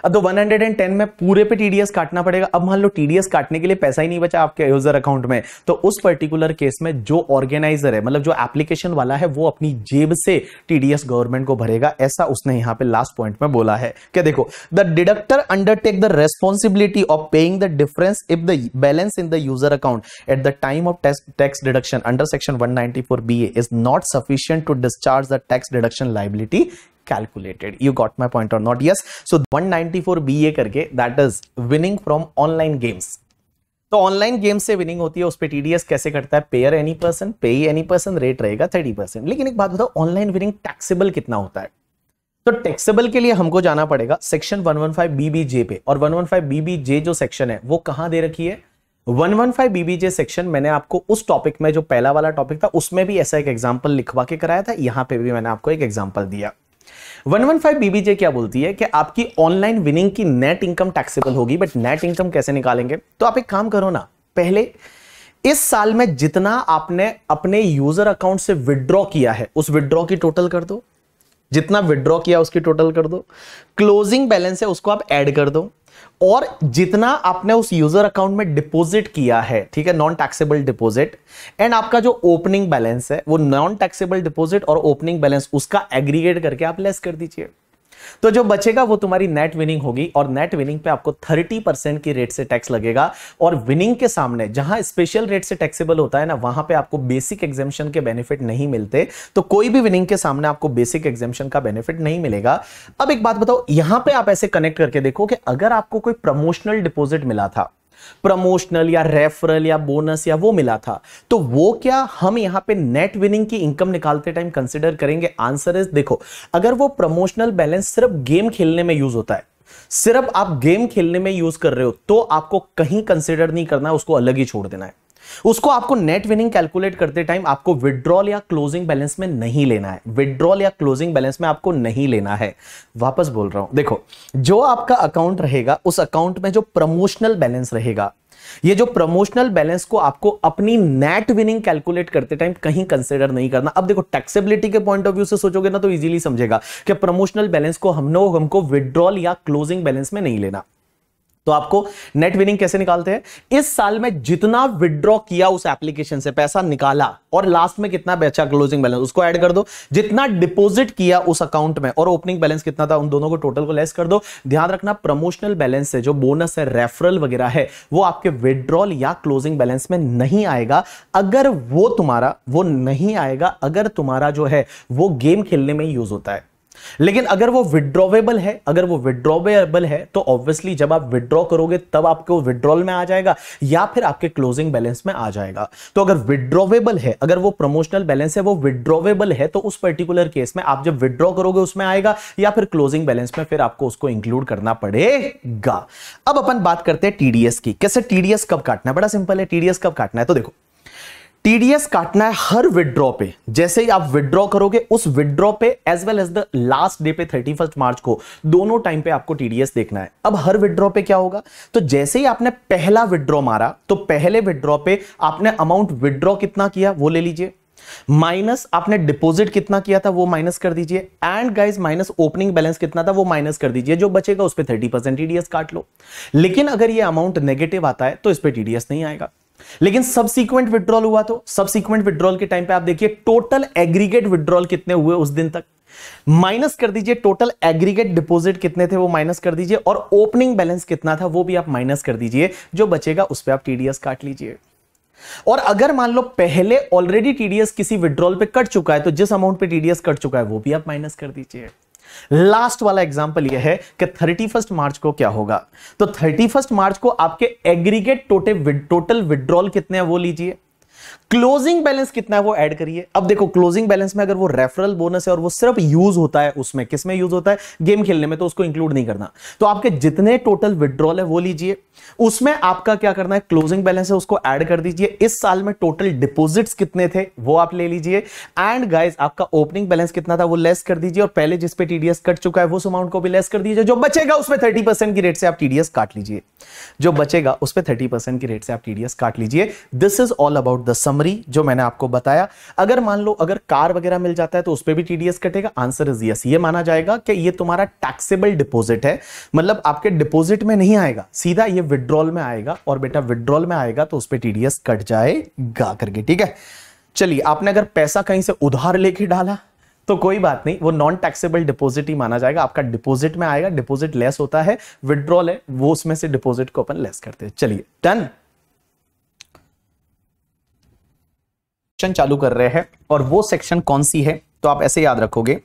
अब तो 110 में पूरे पे टीडीएस काटना पड़ेगा अब मान लो टीडीएस काटने के लिए पैसा ही नहीं बचा आपके यूजर अकाउंट में तो उस पर्टिकुलर केस में जो ऑर्गेनाइजर है मतलब जो एप्लीकेशन वाला है वो अपनी जेब से टीडीएस गवर्नमेंट को भरेगा ऐसा उसने यहां पे लास्ट पॉइंट में बोला है क्या देखो the deductor undertake the responsibility of paying the difference if the balance in the user account at the time of tax deduction under section one ninety four B as not sufficient to discharge the tax deduction liability calculated you got my point or not yes so 194 ba karke that is winning from online games तो online game से winning होती है उस पर TDS कैसे करता है payer any person पे एनी पर्सन रेट रहेगा थर्टी परसेंट लेकिन एक बात बताओ ऑनलाइन विनिंग टैक्सेबल कितना होता है तो टैक्सेबल के लिए हमको जाना पड़ेगा सेक्शन 115 बीबीजे पे और 115 बीबीजे जो सेक्शन है वो कहां दे रखी है 115 बीबीजे सेक्शन मैंने आपको उस टॉपिक में जो पहला वाला टॉपिक था उसमें भी ऐसा एक एग्जाम्पल लिखवा के कराया था यहां पे भी मैंने आपको एक एग्जाम्पल दिया 115 बीबीजे क्या बोलती है कि आपकी ऑनलाइन विनिंग की नेट इनकम टैक्सेबल होगी बट नेट इनकम कैसे निकालेंगे तो आप एक काम करो ना पहले इस साल में जितना आपने अपने यूजर अकाउंट से विदड्रॉ किया है उस विड्रॉ की टोटल कर दो जितना विदड्रॉ किया उसकी टोटल कर दो क्लोजिंग बैलेंस है उसको आप ऐड कर दो और जितना आपने उस यूजर अकाउंट में डिपॉजिट किया है ठीक है नॉन टैक्सेबल डिपॉजिट एंड आपका जो ओपनिंग बैलेंस है वो नॉन टैक्सेबल डिपॉजिट और ओपनिंग बैलेंस उसका एग्रीगेट करके आप लेस कर दीजिए तो जो बचेगा वो तुम्हारी नेट विनिंग होगी और नेट विनिंग पे आपको 30 परसेंट की रेट से टैक्स लगेगा और विनिंग के सामने जहां स्पेशल रेट से टैक्सेबल होता है ना वहां पे आपको बेसिक एग्जेम्पन के बेनिफिट नहीं मिलते तो कोई भी विनिंग के सामने आपको बेसिक एग्जेम्पन का बेनिफिट नहीं मिलेगा अब एक बात बताओ यहां पर आप ऐसे कनेक्ट करके देखो कि अगर आपको कोई प्रमोशनल डिपोजिट मिला था प्रमोशनल या रेफरल या बोनस या वो मिला था तो वो क्या हम यहां पे नेट विनिंग की इनकम निकालते टाइम कंसिडर करेंगे आंसर इज देखो अगर वो प्रमोशनल बैलेंस सिर्फ गेम खेलने में यूज होता है सिर्फ आप गेम खेलने में यूज कर रहे हो तो आपको कहीं कंसिडर नहीं करना है उसको अलग ही छोड़ देना है उसको आपको नेट विनिंग कैलकुलेट करते टाइम आपको विड्रॉल या क्लोजिंग बैलेंस में नहीं लेना है विड्रॉल या क्लोजिंग बैलेंस में आपको नहीं लेना है वापस बोल रहा हूं देखो जो आपका अकाउंट रहेगा उस अकाउंट में जो प्रमोशनल बैलेंस रहेगा ये जो प्रमोशनल बैलेंस को आपको अपनी नेट विनिंग कैलकुलेट करते टाइम कहीं कंसिडर नहीं करना अब देखो टैक्सेबिलिटी के पॉइंट ऑफ व्यू से सोचोगे ना तो इजीली समझेगा कि प्रमोशनल बैलेंस को हम लोग हमको विड्रॉल या क्लोजिंग बैलेंस में नहीं लेना तो आपको नेट विनिंग कैसे निकालते हैं इस साल में जितना विदड्रॉ किया उस एप्लीकेशन से पैसा निकाला और लास्ट में कितना बचा क्लोजिंग बैलेंस उसको ऐड कर दो जितना डिपॉजिट किया उस अकाउंट में और ओपनिंग बैलेंस कितना था उन दोनों को टोटल को लेस कर दो ध्यान रखना प्रमोशनल बैलेंस है जो बोनस है रेफरल वगैरह है वो आपके विड्रॉल या क्लोजिंग बैलेंस में नहीं आएगा अगर वो तुम्हारा वो नहीं आएगा अगर तुम्हारा जो है वो गेम खेलने में यूज होता है लेकिन अगर वो विड्रॉवेबल है अगर वो विड्रॉवेबल है तो ऑब्वियसली जब आप विड्रॉ करोगे तब आपको विड्रॉल में आ जाएगा या फिर आपके क्लोजिंग बैलेंस में आ जाएगा तो अगर विड्रॉवेबल है अगर वो प्रमोशनल बैलेंस है वो विड्रॉवेबल है तो उस पर्टिकुलर केस में आप जब विड्रॉ करोगे उसमें आएगा या फिर क्लोजिंग बैलेंस में फिर आपको उसको इंक्लूड करना पड़ेगा अब अपन बात करते हैं टीडीएस की कैसे टीडीएस कब काटना है बड़ा सिंपल है टीडीएस कब काटना है तो देखो टीडीएस काटना है हर विड्रॉ पे जैसे ही आप विड्रॉ करोगे उस विड्रॉ पे as well as the last day पे थर्टी फर्स्ट मार्च को दोनों टाइम पे आपको टीडीएस देखना है अब हर विड्रॉ पे क्या होगा तो जैसे ही आपने पहला विड्रॉ मारा तो पहले विड्रॉ पे आपने अमाउंट विड्रॉ कितना किया वो ले लीजिए माइनस आपने डिपॉजिट कितना किया था वो माइनस कर दीजिए and guys minus opening balance कितना था वो माइनस कर दीजिए जो बचेगा उस पर थर्टी परसेंट टीडीएस काट लो लेकिन अगर ये अमाउंट नेगेटिव आता है तो इस पर टीडीएस नहीं आएगा लेकिन सबसिक्वेंट विड्रॉल हुआ तो सबसिक्वेंट विड्रॉल के टाइम पे आप देखिए टोटल एग्रीगेट विड्रॉल कितने हुए उस दिन तक माइनस कर दीजिए टोटल एग्रीगेट डिपॉजिट कितने थे वो माइनस कर दीजिए और ओपनिंग बैलेंस कितना था वो भी आप माइनस कर दीजिए जो बचेगा उस पर आप टीडीएस काट लीजिए और अगर मान लो पहले ऑलरेडी टीडीएस किसी विड्रॉल पे कट चुका है तो जिस अमाउंट पे टीडीएस कट चुका है वो भी आप माइनस कर दीजिए लास्ट वाला एग्जाम्पल यह है कि थर्टी फर्स्ट मार्च को क्या होगा तो थर्टी फर्स्ट मार्च को आपके एग्रीगेट टोटल टोटल विड्रॉल कितने हैं वो लीजिए क्लोजिंग बैलेंस कितना है वो ऐड करिए अब देखो क्लोजिंग बैलेंस में अगर वो रेफरल बोनस है और वो सिर्फ यूज होता है उसमें किसमें यूज होता है गेम खेलने में तो उसको इंक्लूड नहीं करना तो आपके जितने टोटल विड्रॉल है वो लीजिए उसमें आपका क्या करना है क्लोजिंग बैलेंस है उसको ऐड कर दीजिए इस साल में टोटल डिपोजिट कितने थे वो आप ले लीजिए एंड गाइज आपका ओपनिंग बैलेंस कितना था वो लेस कर दीजिए और पहले जिसपे टीडीएस कट चुका है उस अमाउंट को भी लेस कर दीजिए जो बचेगा उसमें थर्टी की रेट से आप टीडीएस काट लीजिए जो बचेगा उसमें थर्टी की रेट से आप टीडीएस काट लीजिए this is all about the sum summary जो मैंने आपको बताया अगर मान लो अगर कार वगैरह मिल जाता है तो उस पर भी टीडीएस कटेगा आंसर इज यस ये माना जाएगा कि ये तुम्हारा टैक्सेबल डिपॉजिट है मतलब आपके डिपॉजिट में नहीं आएगा सीधा ये विड्रॉल में आएगा और बेटा विड्रॉल में आएगा तो उस पर टीडीएस कट जाएगा करके ठीक है चलिए आपने अगर पैसा कहीं से उधार लेके डाला तो कोई बात नहीं वो नॉन टैक्सेबल डिपॉजिट ही माना जाएगा आपका डिपॉजिट में आएगा डिपॉजिट लेस होता है विड्रॉल है वो उसमें से डिपॉजिट को अपन लेस करते हैं चलिए डन सेक्शन चालू कर रहे हैं और वो सेक्शन कौन सी है तो आप ऐसे याद रखोगे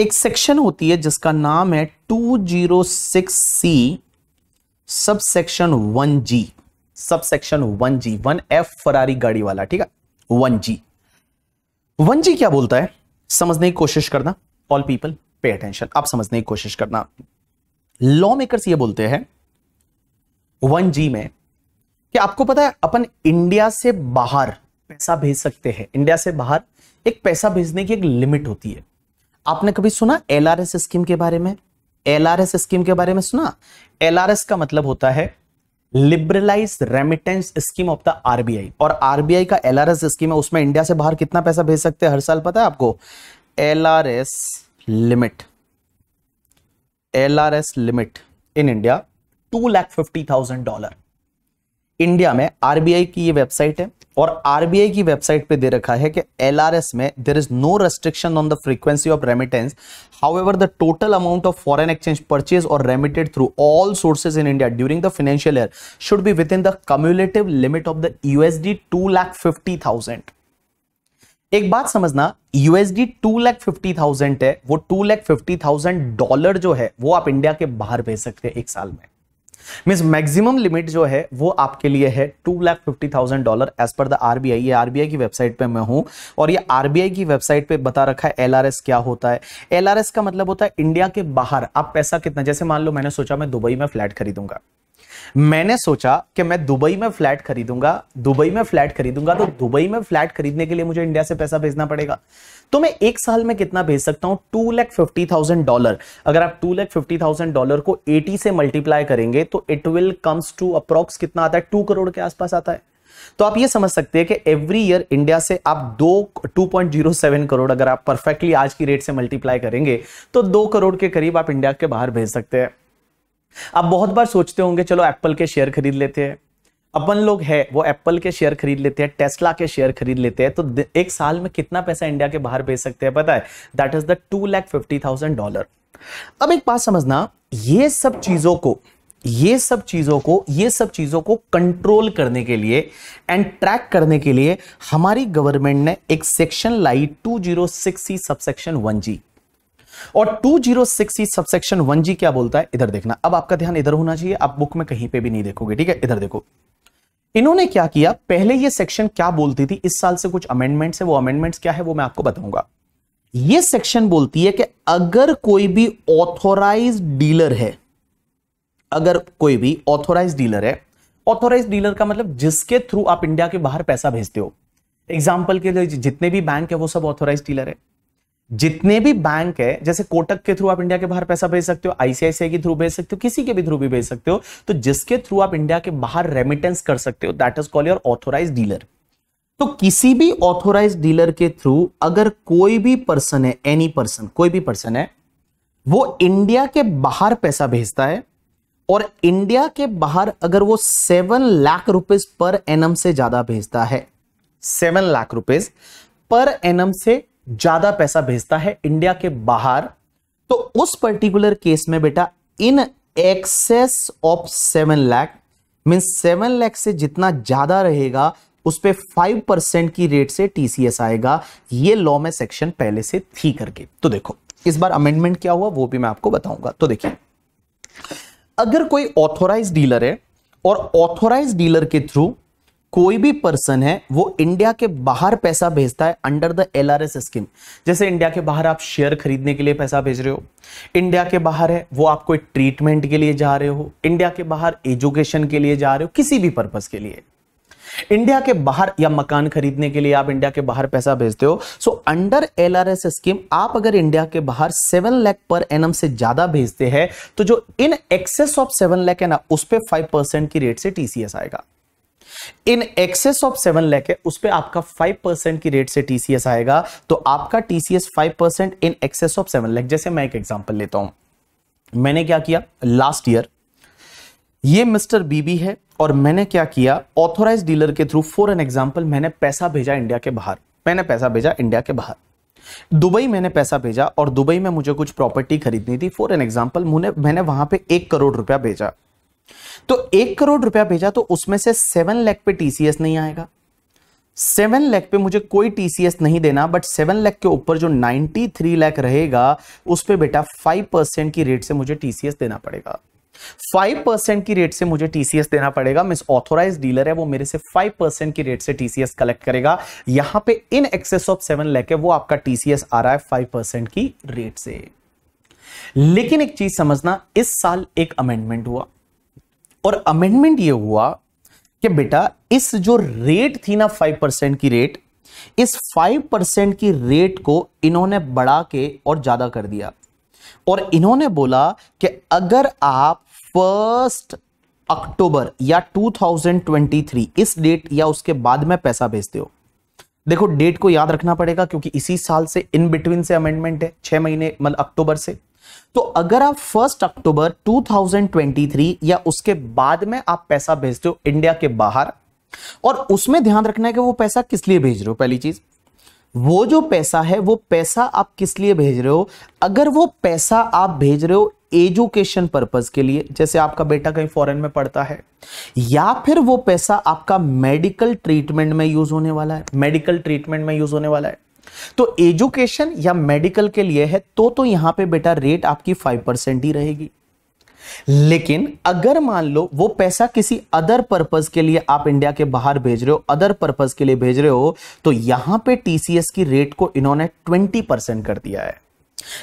एक सेक्शन होती है जिसका नाम है 206C सब section one G sub section one G one F Ferrari गाड़ी वाला ठीक है वन जी वन जी क्या बोलता है समझने की कोशिश करना ऑल पीपल पे अटेंशन आप समझने की कोशिश करना लॉ मेकर्स ये बोलते हैं वन जी में कि आपको पता है अपन इंडिया से बाहर पैसा भेज सकते हैं इंडिया से बाहर एक पैसा भेजने की एक लिमिट होती है आपने कभी सुना एस स्कीम के बारे में एस स्कीम के बारे में सुना एस का मतलब होता है liberalise remittance scheme of the RBI और आरबीआई का एस स्कीम है उसमें इंडिया से बाहर कितना पैसा भेज सकते हैं हर साल पता है आपको S limit S limit in India two lakh fifty thousand dollar India में आरबीआई की ये वेबसाइट है और आरबीआई की वेबसाइट पे दे रखा है कि एलआरएस में there is no restriction on the frequency of remittance how the total amount of foreign exchange purchase or remitted through all sources in India during the financial year should be within the cumulative limit of the USD two lakh fifty thousand एक बात समझना USD two lakh fifty thousand है वो two lakh fifty thousand dollar जो है वो आप India के बाहर भेज सकते हैं एक साल में मीन्स मैक्सिमम लिमिट जो है वो आपके लिए है two lakh fifty thousand dollar as per the RBI ये आरबीआई की वेबसाइट पे मैं हूँ और ये आरबीआई की वेबसाइट पे बता रखा है एलआरएस क्या होता है एलआरएस का मतलब होता है इंडिया के बाहर आप पैसा कितना जैसे मान लो मैंने सोचा मैं दुबई में फ्लैट खरीदूंगा मैंने सोचा कि मैं दुबई में फ्लैट खरीदूंगा दुबई में फ्लैट खरीदूंगा तो दुबई में फ्लैट खरीदने के लिए मुझे इंडिया से पैसा भेजना पड़ेगा तो मैं एक साल में कितना भेज सकता हूं two lakh fifty thousand dollar अगर आप two lakh fifty thousand dollar को एटी से मल्टीप्लाई करेंगे तो it will comes to approx कितना आता है टू करोड़ के आसपास आता है तो आप ये समझ सकते हैं कि एवरी ईयर इंडिया से आप दो two point zero seven crore अगर आप परफेक्टली आज की रेट से मल्टीप्लाई करेंगे तो दो करोड़ के करीब आप इंडिया के बाहर भेज सकते हैं आप बहुत बार सोचते होंगे चलो एप्पल के शेयर खरीद लेते हैं अपन लोग है वो एप्पल के शेयर खरीद लेते हैं टेस्ला के शेयर खरीद लेते हैं तो एक साल में कितना पैसा इंडिया के बाहर भेज सकते हैं पता है that is the two lakh fifty thousand dollar अब एक बात समझना ये सब चीजों को ये सब चीजों को ये सब चीजों को कंट्रोल करने के लिए एंड ट्रैक करने के लिए हमारी गवर्नमेंट ने एक सेक्शन लाई two zero six C subsection one G और 206 सबसेक्शन जी क्या बोलता है इधर देखना अब आपका ध्यान इधर होना चाहिए आप बुक में कहीं पे भी नहीं देखोगे ठीक है इधर देखो इन्होंने क्या किया पहले ये सेक्शन क्या बोलती थी इस साल से कुछ अमेंडमेंट्स है वो अमेंडमेंट्स क्या है वो मैं आपको बताऊंगा ये सेक्शन बोलती है कि अगर कोई भी ऑथोराइज डीलर है अगर कोई भी ऑथोराइज डीलर है ऑथोराइज डीलर का मतलब जिसके थ्रू आप इंडिया के बाहर पैसा भेजते हो एग्जाम्पल के लिए जितने भी बैंक है वो सब ऑथोराइज डीलर है जितने भी बैंक है जैसे कोटक के थ्रू आप इंडिया के बाहर पैसा भेज सकते हो आईसीआईसीआई के थ्रू भेज सकते हो किसी के भी थ्रू भी भेज सकते हो तो जिसके थ्रू आप इंडिया के बाहर रेमिटेंस कर सकते हो that is call your authorise dealer तो किसी भी ऑथोराइज डीलर के थ्रू अगर कोई भी पर्सन है एनी पर्सन कोई भी पर्सन है वो इंडिया के बाहर पैसा भेजता है और इंडिया के बाहर अगर वो seven lakh rupees per annum से ज्यादा भेजता है seven lakh rupees per annum से ज्यादा पैसा भेजता है इंडिया के बाहर तो उस पर्टिकुलर केस में बेटा in excess of seven lakh mean seven lakh से जितना ज्यादा रहेगा उस पर फाइव परसेंट की रेट से टीसीएस आएगा ये लॉ में सेक्शन पहले से थी करके तो देखो इस बार अमेंडमेंट क्या हुआ वो भी मैं आपको बताऊंगा तो देखिए अगर कोई ऑथोराइज डीलर है और ऑथोराइज डीलर के थ्रू कोई भी पर्सन है वो इंडिया के बाहर पैसा भेजता है अंडर द एल स्कीम जैसे इंडिया के बाहर आप शेयर खरीदने के लिए पैसा भेज रहे हो इंडिया के बाहर है वो आप कोई ट्रीटमेंट के लिए जा रहे हो इंडिया के बाहर एजुकेशन के लिए जा रहे हो किसी भी पर्पज के लिए इंडिया के बाहर या मकान खरीदने के लिए आप इंडिया के बाहर पैसा भेजते हो सो अंडर एल स्कीम आप अगर इंडिया के बाहर सेवन लैख पर एनम से ज्यादा भेजते हैं तो जो in excess of seven lakh है ना उस पर फाइव परसेंट की रेट से टीसीएस आएगा in excess of seven lakh है उस पर आपका फाइव परसेंट की रेट से टीसीएस आएगा तो आपका TCS five percent in excess of seven lakh जैसे मैं एक एग्जाम्पल लेता हूं मैंने क्या किया लास्ट ईयर ये मिस्टर बीबी है और मैंने क्या किया ऑथोराइज डीलर के थ्रू फॉर एन एग्जाम्पल मैंने पैसा भेजा इंडिया के बाहर मैंने पैसा भेजा इंडिया के बाहर दुबई मैंने पैसा भेजा और दुबई में मुझे कुछ प्रॉपर्टी खरीदनी थी फॉर एन एग्जाम्पल मैंने वहां पे एक करोड़ रुपया भेजा तो एक करोड़ रुपया भेजा तो उसमें से सेवन लैख पे टीसीएस नहीं आएगा सेवन लैख पे मुझे कोई टीसीएस नहीं देना बट सेवन लैख के ऊपर जो नाइनटी थ्री लैख रहेगा उस पर बेटा फाइव परसेंट की रेट से मुझे टीसीएस देना पड़ेगा फाइव परसेंट की रेट से मुझे टीसीएस देना पड़ेगा मिस ऑथोराइज डीलर है वो मेरे से फाइव परसेंट की रेट से टीसीएस कलेक्ट करेगा यहां पे in excess of seven lakh है वो आपका टीसीएस आ रहा है फाइव परसेंट की रेट से लेकिन एक चीज समझना इस साल एक अमेंडमेंट हुआ और अमेंडमेंट ये हुआ कि बेटा इस जो रेट थी ना फाइव परसेंट की रेट इस फाइव परसेंट की रेट को इन्होंने बढ़ा के और ज्यादा कर दिया और इन्होंने बोला कि अगर आप फर्स्ट अक्टूबर या 2023 इस डेट या उसके बाद में पैसा भेजते हो देखो डेट को याद रखना पड़ेगा क्योंकि इसी साल से इन बिटवीन से अमेंडमेंट है छह महीने मतलब अक्टूबर से तो अगर आप फर्स्ट अक्टूबर 2023 या उसके बाद में आप पैसा भेजते हो इंडिया के बाहर और उसमें ध्यान रखना है कि वो पैसा किस लिए भेज रहे हो पहली चीज वो जो पैसा है वो पैसा आप किस लिए भेज रहे हो अगर वो पैसा आप भेज रहे हो एजुकेशन पर्पज के लिए जैसे आपका बेटा कहीं फॉरेन में पढ़ता है या फिर वो पैसा आपका मेडिकल ट्रीटमेंट में यूज होने वाला है मेडिकल ट्रीटमेंट में यूज होने वाला है तो एजुकेशन या मेडिकल के लिए है तो तो यहां पे बेटा रेट आपकी फाइव परसेंट ही रहेगी लेकिन अगर मान लो वो पैसा किसी अदर पर्पज के लिए आप इंडिया के बाहर भेज रहे हो अदर पर्पज के लिए भेज रहे हो तो यहां पे टीसीएस की रेट को इन्होंने ट्वेंटी परसेंट कर दिया है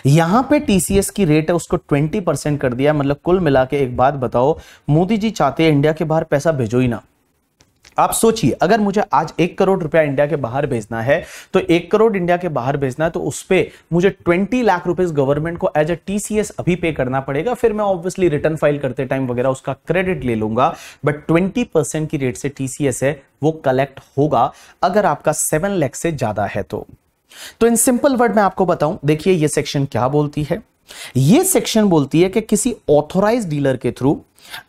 यहां पे टीसीएस की रेट है उसको 20 परसेंट कर दिया मतलब कुल मिला के एक बात बताओ मोदी जी चाहते हैं इंडिया के बाहर पैसा भेजो ही ना आप सोचिए अगर मुझे आज एक करोड़ रुपया इंडिया के बाहर भेजना है तो एक करोड़ इंडिया के बाहर भेजना है तो उस पर मुझे ट्वेंटी लाख रुपीज गवर्नमेंट को एज ए टीसीएस अभी पे करना पड़ेगा फिर मैं ऑब्वियसली रिटर्न फाइल करते टाइम वगैरह उसका क्रेडिट ले लूंगा बट ट्वेंटी परसेंट की रेट से टीसीएस है वो कलेक्ट होगा अगर आपका सेवन लैख से ज्यादा है तो तो इन सिंपल वर्ड में आपको बताऊं देखिए ये सेक्शन क्या बोलती है ये सेक्शन बोलती है कि किसी ऑथोराइज डीलर के थ्रू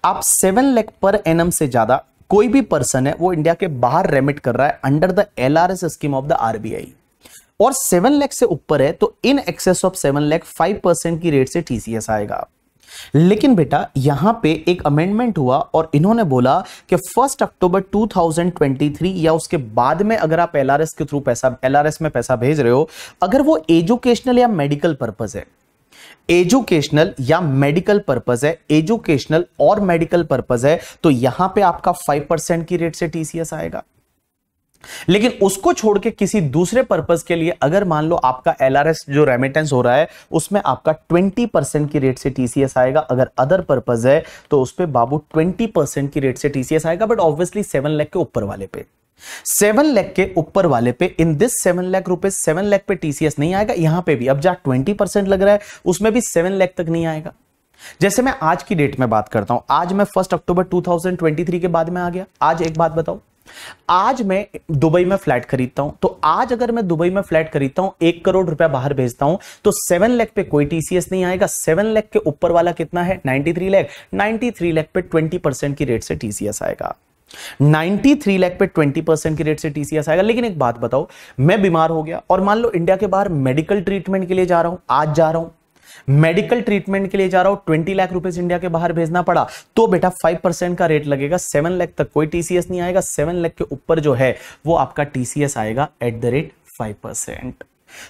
आप सेवन लैख पर एनएम से ज्यादा कोई भी पर्सन है वो इंडिया के बाहर रेमिट कर रहा है under the L scheme of the RBI और सेवन लैख से ऊपर है तो in excess of seven lakh five percent की रेट से टीसीएस आएगा लेकिन बेटा यहां पे एक अमेंडमेंट हुआ और इन्होंने बोला कि फर्स्ट अक्टूबर 2023 या उसके बाद में अगर आप एलआरएस के थ्रू पैसा एलआरएस में पैसा भेज रहे हो अगर वो एजुकेशनल या मेडिकल पर्पज है एजुकेशनल या मेडिकल पर्पज है एजुकेशनल और मेडिकल पर्पज है तो यहां पे आपका 5% की रेट से टीसीएस आएगा लेकिन उसको छोड़ के किसी दूसरे पर्पज के लिए अगर मान लो आपका एलआरएस जो रेमिटेंस हो रहा है उसमें आपका 20 परसेंट की रेट से टीसीएस आएगा अगर अदर पर्पज है तो उस पर बाबू 20 परसेंट की रेट से टीसीएस आएगा बट ऑब्वियसली सेवन लैख के ऊपर वाले पे सेवन लैख के ऊपर वाले पे इन दिस सेवन लैख रुपए सेवन लैख पे टीसीएस नहीं आएगा यहां पे भी अब जहां ट्वेंटी परसेंट लग रहा है उसमें भी सेवन लैख तक नहीं आएगा जैसे मैं आज की डेट में बात करता हूं आज मैं फर्स्ट अक्टूबर 2023 के बाद में आ गया आज एक बात बताओ आज मैं दुबई में फ्लैट खरीदता हूं तो आज अगर मैं दुबई में फ्लैट खरीदता हूं एक करोड़ रुपया बाहर भेजता हूं तो सेवन लैख पे कोई टीसीएस नहीं आएगा सेवन लैख के ऊपर वाला कितना है ninety three lakh three lakh पे ट्वेंटी परसेंट की रेट से टीसीएस आएगा 93 लाख पे 20 परसेंट की रेट से टीसीएस आएगा लेकिन एक बात बताओ मैं बीमार हो गया और मान लो इंडिया के बाहर मेडिकल ट्रीटमेंट के लिए जा रहा हूं आज जा रहा हूं मेडिकल ट्रीटमेंट के लिए जा रहा हूं ट्वेंटी लाख रुपए इंडिया के बाहर भेजना पड़ा तो बेटा फाइव परसेंट का रेट लगेगा सेवन लाख तक कोई टीसीएस नहीं आएगा सेवन लाख के ऊपर जो है वो आपका टीसीएस आएगा at the rate five percent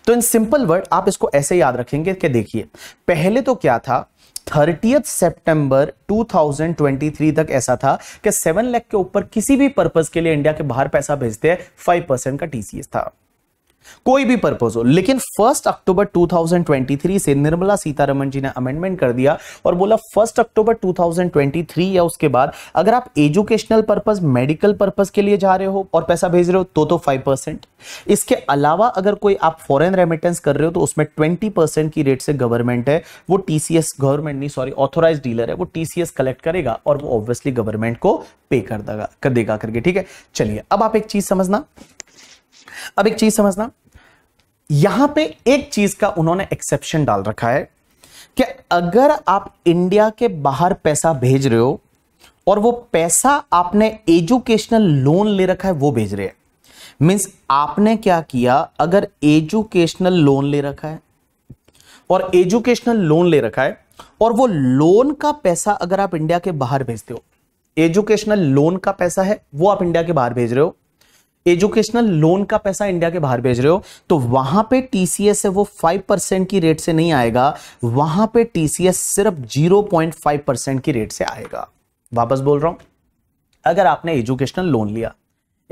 तो इन सिंपल वर्ड आप इसको ऐसे याद रखेंगे कि देखिए पहले तो क्या था थर्टियथ सेप्टेंबर 2023 तक ऐसा था कि सेवन लैख के ऊपर किसी भी पर्पज के लिए इंडिया के बाहर पैसा भेजते हैं फाइव परसेंट का टीसीएस था कोई भी पर्पज हो लेकिन फर्स्ट अक्टूबर 2023 से निर्मला सीतारमन जी ने अमेंडमेंट कर दिया और बोला फर्स्ट अक्टूबर 2023 या उसके बाद अगर आप एजुकेशनल पर्पज मेडिकल पर्पज के लिए जा रहे हो और पैसा भेज रहे हो तो तो फाइव परसेंट इसके अलावा अगर कोई आप फॉरेन रेमिटेंस कर रहे हो तो उसमें ट्वेंटी की रेट से गवर्नमेंट है वो टीसीएस गवर्नमेंट नहीं सॉरी ऑथोराइज डीलर है वो टीसीएस कलेक्ट करेगा और वो ऑब्वियसली गवर्नमेंट को पे कर देगा कर देगा करके ठीक है चलिए अब आप एक चीज समझना अब एक चीज समझना यहां पे एक चीज का उन्होंने एक्सेप्शन डाल रखा है कि अगर आप इंडिया के बाहर पैसा भेज रहे हो और वो पैसा आपने एजुकेशनल लोन ले रखा है वो भेज रहे हैं मीन्स आपने क्या किया अगर एजुकेशनल लोन ले रखा है और एजुकेशनल लोन ले रखा है और वो लोन का पैसा अगर आप इंडिया के बाहर भेजते हो एजुकेशनल लोन का पैसा है वो आप इंडिया के बाहर भेज रहे हो एजुकेशनल लोन का पैसा इंडिया के बाहर भेज रहे हो तो वहां पे टीसीएस है वो 5 परसेंट की रेट से नहीं आएगा वहां पे टीसीएस सिर्फ 0.5 परसेंट की रेट से आएगा वापस बोल रहा हूं अगर आपने एजुकेशनल लोन लिया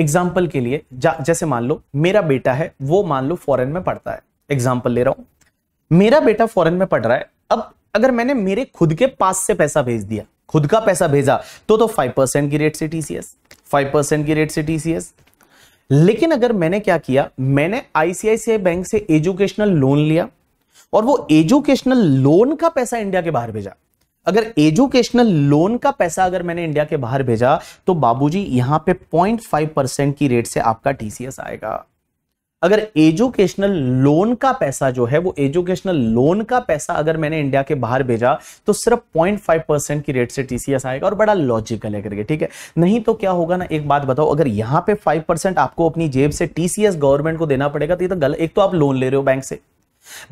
एग्जाम्पल के लिए जैसे मान लो मेरा बेटा है वो मान लो फॉरन में पढ़ता है एग्जाम्पल ले रहा हूं मेरा बेटा फॉरन में पढ़ रहा है अब अगर मैंने मेरे खुद के पास से पैसा भेज दिया खुद का पैसा भेजा तो तो 5 परसेंट की रेट से टीसीएस 5 परसेंट की रेट से टीसीएस लेकिन अगर मैंने क्या किया मैंने आईसीआईसीआई बैंक से एजुकेशनल लोन लिया और वो एजुकेशनल लोन का पैसा इंडिया के बाहर भेजा अगर एजुकेशनल लोन का पैसा अगर मैंने इंडिया के बाहर भेजा तो बाबूजी यहां पे 0.5 परसेंट की रेट से आपका टीसीएस आएगा अगर एजुकेशनल लोन का पैसा जो है वो एजुकेशनल लोन का पैसा अगर मैंने इंडिया के बाहर भेजा तो सिर्फ 0.5 परसेंट की रेट से टीसीएस आएगा और बड़ा लॉजिकल है करके ठीक है नहीं तो क्या होगा ना एक बात बताओ अगर यहां पे 5 परसेंट आपको अपनी जेब से टीसीएस गवर्नमेंट को देना पड़ेगा तो ये तो गलत एक तो आप लोन ले रहे हो बैंक से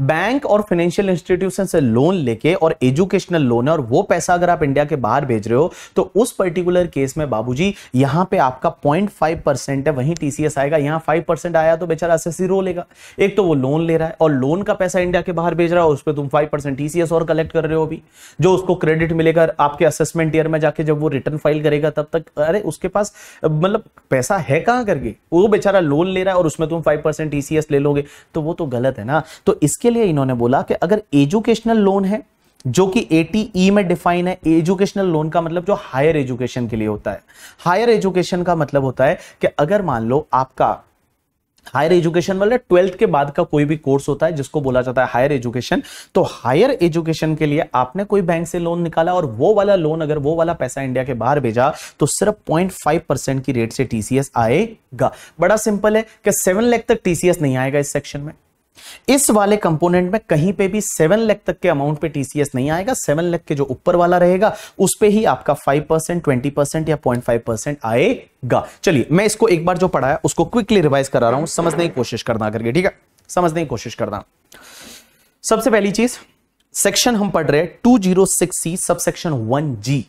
बैंक और फाइनेंशियल इंस्टीट्यूशन से लोन लेके और एजुकेशनल लोन है और वो पैसा अगर आप इंडिया के बाहर भेज रहे हो तो उस पर्टिकुलर केस में बाबूजी यहां पे आपका 0.5 परसेंट है वहीं टीसीएस आएगा यहां 5 परसेंट आया तो बेचारा से रो लेगा एक तो वो लोन ले रहा है और लोन का पैसा इंडिया के बाहर भेज रहा है उस पर तुम फाइव परसेंट टीसीएस और कलेक्ट कर रहे हो अभी जो उसको क्रेडिट मिलेगा आपके असेसमेंट ईयर में जाके जब वो रिटर्न फाइल करेगा तब तक अरे उसके पास मतलब पैसा है कहां करके वो बेचारा लोन ले रहा है और उसमें तुम फाइव परसेंट टीसीएस ले लोगे तो वो तो गलत है ना तो इसके लिए इन्होंने बोला कि अगर एजुकेशनल लोन है जो कि ए e में डिफाइन है एजुकेशनल लोन का मतलब जो हायर एजुकेशन के लिए होता है हायर एजुकेशन का मतलब होता है कि अगर मान लो आपका हायर एजुकेशन मतलब ट्वेल्थ के बाद का कोई भी कोर्स होता है जिसको बोला जाता है हायर एजुकेशन तो हायर एजुकेशन के लिए आपने कोई बैंक से लोन निकाला और वो वाला लोन अगर वो वाला पैसा इंडिया के बाहर भेजा तो सिर्फ 0.5 परसेंट की रेट से टीसीएस आएगा बड़ा सिंपल है कि सेवन लैख तक टीसीएस नहीं आएगा इस सेक्शन में इस वाले कंपोनेंट में कहीं पे भी सेवन लैख तक के अमाउंट पे टीसीएस नहीं आएगा सेवन लैख के जो ऊपर वाला रहेगा उस पर ही आपका फाइव परसेंट ट्वेंटी परसेंट या पॉइंट फाइव परसेंट आएगा चलिए मैं इसको एक बार जो पढ़ाया उसको क्विकली रिवाइज करा रहा हूं समझने की कोशिश करना करके ठीक है समझने की कोशिश करना सबसे पहली चीज सेक्शन हम पढ़ रहे हैं to zero six C sub section one G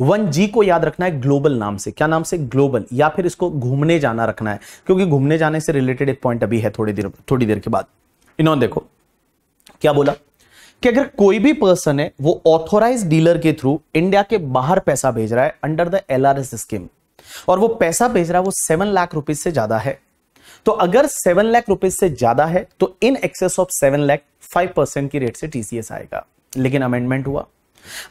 one G को याद रखना है ग्लोबल नाम से क्या नाम से ग्लोबल या फिर इसको घूमने जाना रखना है क्योंकि घूमने जाने से रिलेटेड एक पॉइंट अभी है थोड़ी देर थोड़ी देर के बाद इन्होंने देखो क्या बोला कि अगर कोई भी पर्सन है वो ऑथोराइज डीलर के थ्रू इंडिया के बाहर पैसा भेज रहा है अंडर द एलआरएस स्कीम और वो पैसा भेज रहा है वो सेवन लाख रुपीज से ज्यादा है तो अगर सेवन लाख रुपीज से ज्यादा है तो in excess of seven lakh five percent की रेट से टीसीएस आएगा लेकिन अमेंडमेंट हुआ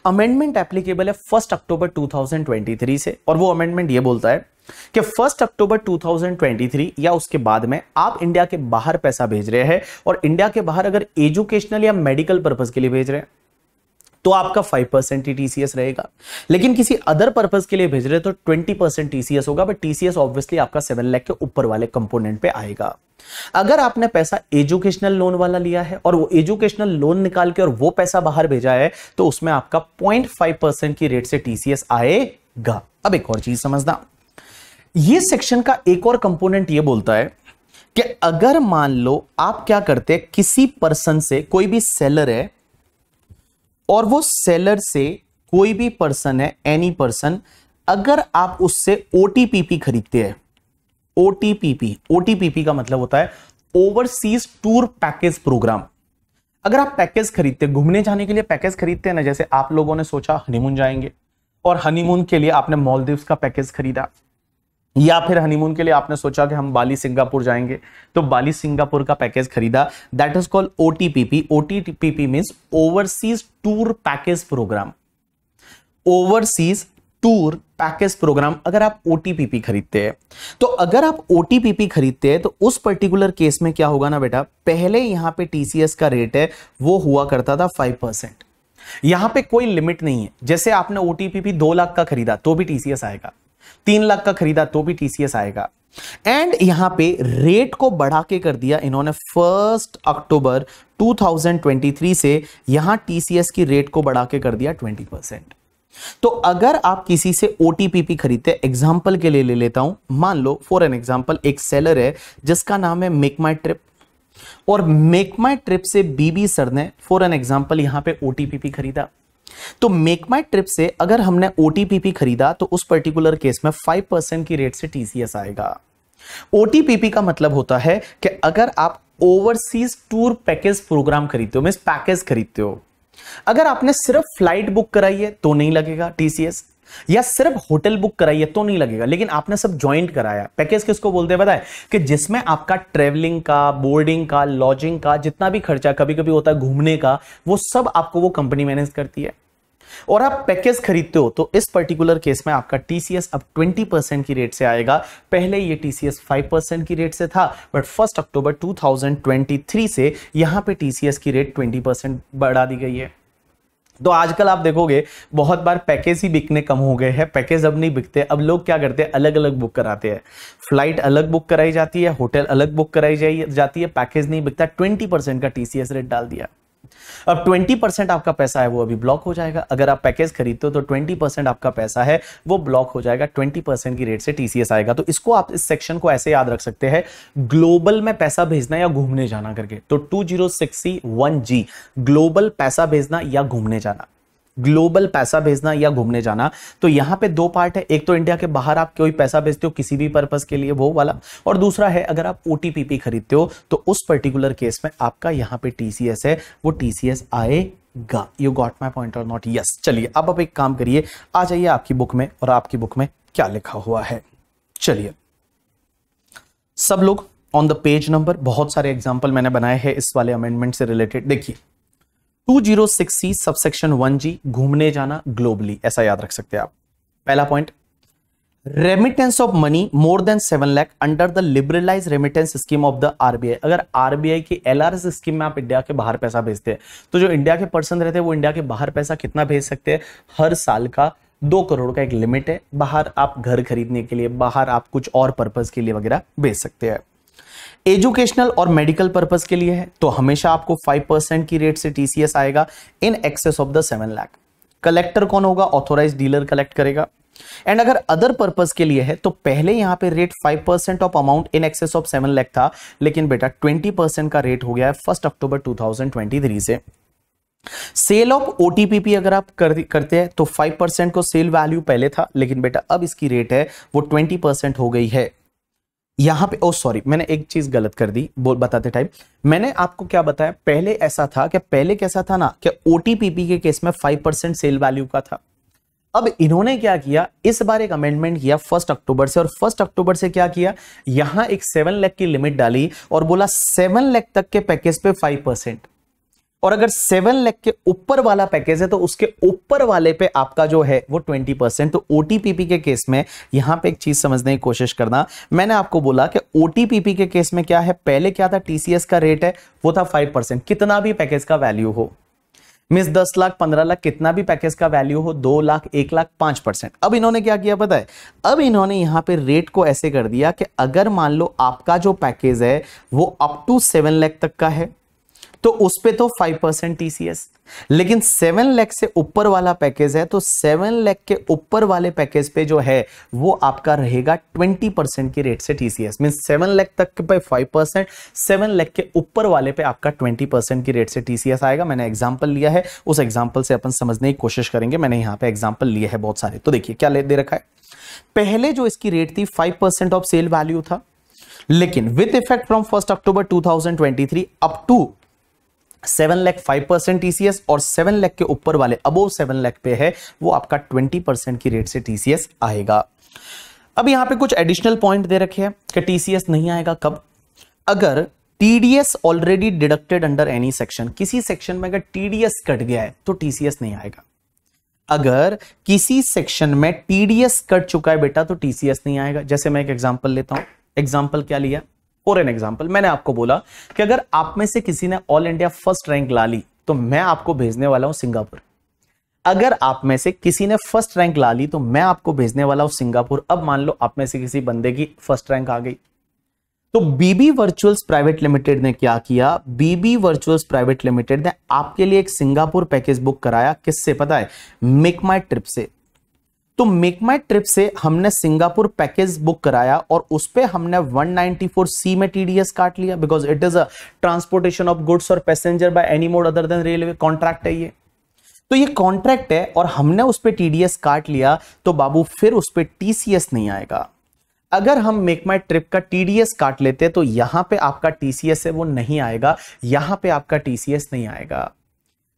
अमेंडमेंट एप्लीकेबल है फर्स्ट अक्टूबर 2023 से और वो अमेंडमेंट ये बोलता है कि फर्स्ट अक्टूबर 2023 या उसके बाद में आप इंडिया के बाहर पैसा भेज रहे हैं और इंडिया के बाहर अगर एजुकेशनल या मेडिकल पर्पज के लिए भेज रहे हैं तो आपका 5 परसेंट ही टीसीएस रहेगा लेकिन किसी अदर पर्पज के लिए भेज रहे तो 20 परसेंट टीसीएस होगा बट टीसीएस ऑब्वियसली आपका 7 लाख के ऊपर वाले कंपोनेंट पे आएगा अगर आपने पैसा एजुकेशनल लोन वाला लिया है और वो एजुकेशनल लोन निकाल के और वो पैसा बाहर भेजा है तो उसमें आपका 0.5 परसेंट की रेट से टीसीएस आएगा अब एक और चीज समझना ये सेक्शन का एक और कंपोनेंट ये बोलता है कि अगर मान लो आप क्या करते हैं किसी पर्सन से कोई भी सेलर है और वो सेलर से कोई भी पर्सन है एनी पर्सन अगर आप उससे ओटीपीपी खरीदते हैं ओटीपीपी ओटीपीपी का मतलब होता है ओवरसीज टूर पैकेज प्रोग्राम अगर आप पैकेज खरीदते घूमने जाने के लिए पैकेज खरीदते हैं ना जैसे आप लोगों ने सोचा हनीमून जाएंगे और हनीमून के लिए आपने मॉलदीव का पैकेज खरीदा या फिर हनीमून के लिए आपने सोचा कि हम बाली सिंगापुर जाएंगे तो बाली सिंगापुर का पैकेज खरीदा that is called O T P P O T P P overseas tour package programme overseas tour package programme अगर आप ओ खरीदते हैं तो अगर आप ओ खरीदते हैं तो उस पर्टिकुलर केस में क्या होगा ना बेटा पहले यहां पे टीसीएस का रेट है वो हुआ करता था फाइव परसेंट यहां पे कोई लिमिट नहीं है जैसे आपने ओ दो लाख का खरीदा तो भी टीसीएस आएगा तीन लाख का खरीदा तो भी टीसीएस आएगा एंड यहां पे रेट को बढ़ा के कर दिया इन्होंने फर्स्ट अक्टूबर 2023 से यहां टीसीएस की रेट को बढ़ा के कर दिया 20 परसेंट तो अगर आप किसी से ओटीपीपी खरीदते एग्जाम्पल के लिए ले लेता हूं मान लो फॉर एन एग्जाम्पल एक सेलर है जिसका नाम है मेक माई ट्रिप और मेक माई ट्रिप से बीबी सर ने फॉर एन एग्जाम्पल यहां पर ओटीपीपी खरीदा तो मेक माई ट्रिप से अगर हमने ओ खरीदा तो उस पर्टिकुलर केस में फाइव परसेंट की रेट से टीसीएस आएगा ओ का मतलब होता है कि अगर आप ओवरसीज टूर पैकेज प्रोग्राम खरीदते हो मीन पैकेज खरीदते हो अगर आपने सिर्फ फ्लाइट बुक कराई है तो नहीं लगेगा टीसीएस या सिर्फ होटल बुक कराइए तो नहीं लगेगा लेकिन आपने सब ज्वाइंट कराया पैकेज किसको बोलते हैं बताए कि जिसमें आपका ट्रेवलिंग का बोर्डिंग का लॉजिंग का जितना भी खर्चा कभी कभी होता है घूमने का वो सब आपको वो कंपनी मैनेज करती है और आप पैकेज खरीदते हो तो इस पर्टिकुलर केस में आपका टीसीएस अब 20 परसेंट की रेट से आएगा पहले ये टीसीएस 5 परसेंट की रेट से था बट फर्स्ट अक्टूबर 2023 से यहां पे टीसीएस की रेट 20 परसेंट बढ़ा दी गई है तो आजकल आप देखोगे बहुत बार पैकेज ही बिकने कम हो गए हैं पैकेज अब नहीं बिकते अब लोग क्या करते हैं अलग अलग बुक कराते हैं फ्लाइट अलग बुक कराई जाती है होटल अलग बुक कराई जाती है पैकेज नहीं बिकता ट्वेंटी परसेंट का टीसीएस रेट डाल दिया अब 20% आपका पैसा है वो अभी ब्लॉक हो जाएगा अगर आप पैकेज खरीदते हो तो 20% आपका पैसा है वो ब्लॉक हो जाएगा 20% की रेट से टीसीएस आएगा तो इसको आप इस सेक्शन को ऐसे याद रख सकते हैं ग्लोबल में पैसा भेजना या घूमने जाना करके तो two zero six one G global पैसा भेजना या घूमने जाना ग्लोबल पैसा भेजना या घूमने जाना तो यहां पे दो पार्ट है एक तो इंडिया के बाहर आप कोई पैसा भेजते हो किसी भी पर्पज के लिए वो वाला और दूसरा है अगर आप ओ खरीदते हो तो उस पर्टिकुलर केस में आपका यहां पे टीसीएस है वो टीसीएस आएगा यू गॉट माई पॉइंट और नॉट यस चलिए अब आप एक काम करिए आ जाइए आपकी बुक में और आपकी बुक में क्या लिखा हुआ है चलिए सब लोग ऑन द पेज नंबर बहुत सारे एग्जाम्पल मैंने बनाए हैं इस वाले अमेंडमेंट से रिलेटेड देखिए 206 सी सबसेक्शन वन जी घूमने जाना ग्लोबली ऐसा याद रख सकते हैं आप पहला point remittance of money more than seven lakh under the liberalise remittance scheme of the RBI अगर आरबीआई की एलआरएस स्कीम में आप इंडिया के बाहर पैसा भेजते हैं तो जो इंडिया के पर्सन रहते हैं वो इंडिया के बाहर पैसा कितना भेज सकते हैं हर साल का दो करोड़ का एक लिमिट है बाहर आप घर खरीदने के लिए बाहर आप कुछ और पर्पज के लिए वगैरह भेज सकते हैं एजुकेशनल और मेडिकल पर्पज के लिए है तो हमेशा आपको 5% की रेट से टीसीएस आएगा in excess of the seven lakh collector कौन होगा ऑथोराइज डीलर कलेक्ट करेगा एंड अगर अदर पर्पज के लिए है तो पहले यहां पे rate 5% of amount in excess of seven lakh था लेकिन बेटा 20% का रेट हो गया है फर्स्ट अक्टूबर 2023 से सेल ऑफ ओटीपीपी अगर आप कर, करते हैं तो 5% को सेल वैल्यू पहले था लेकिन बेटा अब इसकी रेट है वो 20% हो गई है यहां पे ओ oh, सॉरी मैंने एक चीज गलत कर दी बोल बताते टाइम मैंने आपको क्या बताया पहले ऐसा था कि पहले कैसा था ना कि ओटीपीपी के केस में फाइव परसेंट सेल वैल्यू का था अब इन्होंने क्या किया इस बार एक अमेंडमेंट किया फर्स्ट अक्टूबर से और फर्स्ट अक्टूबर से क्या किया यहां एक सेवन लैख की लिमिट डाली और बोला सेवन लैख तक के पैकेज पे फाइव परसेंट और अगर सेवन लैख के ऊपर वाला पैकेज है तो उसके ऊपर वाले पे आपका जो है वो ट्वेंटी परसेंट तो टीपीपी के केस में यहां पे एक चीज समझने की कोशिश करना मैंने आपको बोला कि ओटीपीपी के केस में क्या है पहले क्या था टीसीएस का रेट है वो था फाइव परसेंट कितना भी पैकेज का वैल्यू हो मिस दस लाख पंद्रह लाख कितना भी पैकेज का वैल्यू हो दो लाख एक लाख पांच परसेंट अब इन्होंने क्या किया पता है अब इन्होंने यहां पे रेट को ऐसे कर दिया कि अगर मान लो आपका जो पैकेज है वो अप टू सेवन लाख तक का है तो उस पर तो फाइव परसेंट टीसीएस लेकिन सेवन लैख से ऊपर वाला पैकेज है तो सेवन लैख के ऊपर वाले पैकेज पे जो है वो आपका रहेगा ट्वेंटी परसेंट की रेट से टीसीएस मीन सेवन लैख तक पे फाइव परसेंट सेवन लैख के ऊपर वाले पे आपका ट्वेंटी परसेंट की रेट से टीसीएस आएगा मैंने एग्जाम्पल लिया है उस एग्जाम्पल से अपन समझने की कोशिश करेंगे मैंने यहां पर एग्जाम्पल लिए है बहुत सारे तो देखिए क्या ले दे रखा है पहले जो इसकी रेट थी five percent of sale value था लेकिन with effect from first October 2023 up to seven lakh five percent TCS और सेवन लैख के ऊपर वाले अबो सेवन लैख पे है वो आपका ट्वेंटी परसेंट की रेट से टीसीएस आएगा अब यहां पे कुछ एडिशनल पॉइंट दे रखे हैं कि टीसीएस नहीं आएगा कब अगर TDS already deducted under any section किसी सेक्शन में अगर टीडीएस कट गया है तो टीसीएस नहीं आएगा अगर किसी सेक्शन में टीडीएस कट चुका है बेटा तो टीसीएस नहीं आएगा जैसे मैं एक एग्जाम्पल लेता हूं एग्जाम्पल क्या लिया फॉर एन एग्जाम्पल मैंने आपको बोला कि अगर आप में से किसी ने ऑल इंडिया फर्स्ट रैंक ला ली तो मैं आपको भेजने वाला हूं सिंगापुर अगर आप में से किसी ने फर्स्ट रैंक ला ली तो मैं आपको भेजने वाला हूं सिंगापुर अब मान लो आप में से किसी बंदे की फर्स्ट रैंक आ गई तो बीबी वर्चुअल्स प्राइवेट लिमिटेड ने क्या किया बीबी वर्चुअल्स प्राइवेट लिमिटेड ने आपके लिए एक सिंगापुर पैकेज बुक कराया किससे पता है मेक माई ट्रिप से तो मेक माय ट्रिप से हमने सिंगापुर पैकेज बुक कराया और उस पर हमने 194 सी में टीडीएस काट लिया because it is a transportation of goods और passenger by any mode other than railway contract है ये तो ये कॉन्ट्रैक्ट है और हमने उस पर टीडीएस काट लिया तो बाबू फिर उस पर टीसीएस नहीं आएगा अगर हम मेक माई ट्रिप का टीडीएस काट लेते तो यहां पे आपका टीसीएस है वो नहीं आएगा यहां पे आपका टीसीएस नहीं आएगा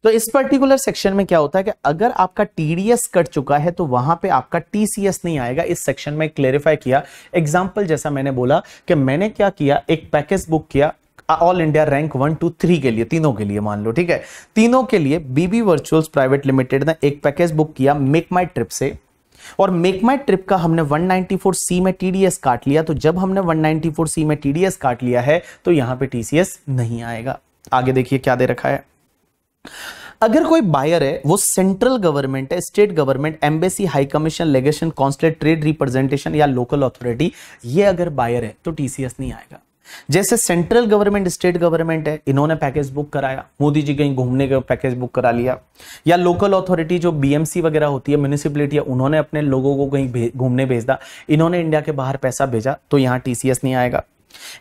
तो इस पर्टिकुलर सेक्शन में क्या होता है कि अगर आपका टीडीएस कट चुका है तो वहां पे आपका टीसीएस नहीं आएगा इस सेक्शन में क्लेरिफाई किया एग्जाम्पल जैसा मैंने बोला कि मैंने क्या किया एक पैकेज बुक किया all India rank one two three के लिए तीनों के लिए मान लो ठीक है तीनों के लिए बीबी वर्चुअल्स प्राइवेट लिमिटेड ने एक पैकेज बुक किया मेक माई ट्रिप से और मेक माई ट्रिप का हमने 194 सी में टीडीएस काट लिया तो जब हमने 194 सी में टीडीएस काट लिया है तो यहां पे टीसीएस नहीं आएगा आगे देखिए क्या दे रखा है अगर कोई बायर है वो सेंट्रल गवर्नमेंट है state government embassy high commission legation consulate trade representation या लोकल अथॉरिटी ये अगर बायर है तो टीसीएस नहीं आएगा जैसे सेंट्रल गवर्नमेंट स्टेट गवर्नमेंट है इन्होंने पैकेज बुक कराया मोदी जी कहीं घूमने का पैकेज बुक करा लिया या लोकल अथॉरिटी जो बीएमसी वगैरह होती है म्यूनिसिपलिटी है उन्होंने अपने लोगों को कहीं घूमने भेज दिया इन्होंने इंडिया के बाहर पैसा भेजा तो यहां टीसीएस नहीं आएगा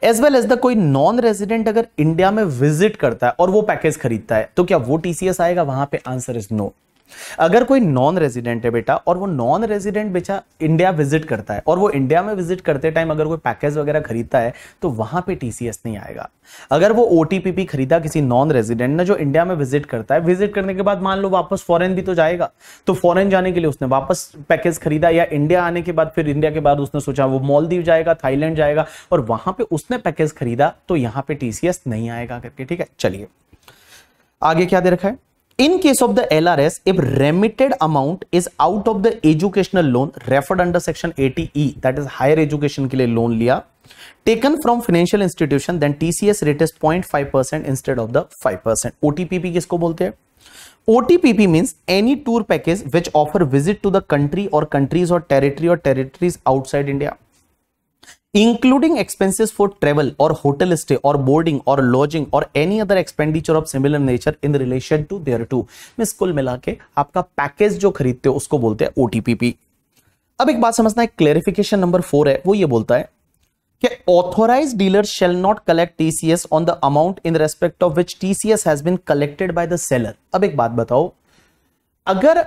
एज वेल एज द कोई नॉन रेजिडेंट अगर इंडिया में विजिट करता है और वो पैकेज खरीदता है तो क्या वो टीसीएस आएगा वहां पे आंसर इज नो अगर कोई नॉन रेजिडेंट है बेटा और वो नॉन रेजिडेंट बेचा इंडिया विजिट करता है और वो इंडिया में विजिट करते टाइम अगर कोई पैकेज वगैरह खरीदता है तो वहां पे टीसीएस नहीं आएगा अगर वो ओटीपीपी खरीदा किसी नॉन रेजिडेंट ने जो इंडिया में विजिट करता है विजिट करने के बाद मान लो वापस फॉरन भी तो जाएगा तो फॉरन जाने के लिए उसने वापस पैकेज खरीदा या इंडिया आने के बाद फिर इंडिया के बाद उसने सोचा वो मॉलदीव जाएगा थाईलैंड जाएगा और वहां पर उसने पैकेज खरीदा तो यहां पर टीसीएस नहीं आएगा करके ठीक है चलिए आगे क्या दे रखा है In case of the LRS, if remitted amount is out of the educational loan referred under section 80E, that is higher education के लिए loan लिया, taken from financial institution, then TCS rate is 0.5% instead of the 5%. OTPP किसको बोलते हैं? OTPP means any tour package which offer visit to the country or countries or territory or territories outside India. Including expenses for travel और hotel stay और boarding और lodging और any other expenditure of similar nature in relation thereto टू मीन्स कुल मिला के आपका पैकेज जो खरीदते हो उसको बोलते हैं ओटीपीपी अब एक बात समझना है क्लेरिफिकेशन नंबर फोर है वो ये बोलता है कि authorise dealer shall not collect TCS on the amount in respect of which TCS has been collected by the seller अब एक बात बताओ अगर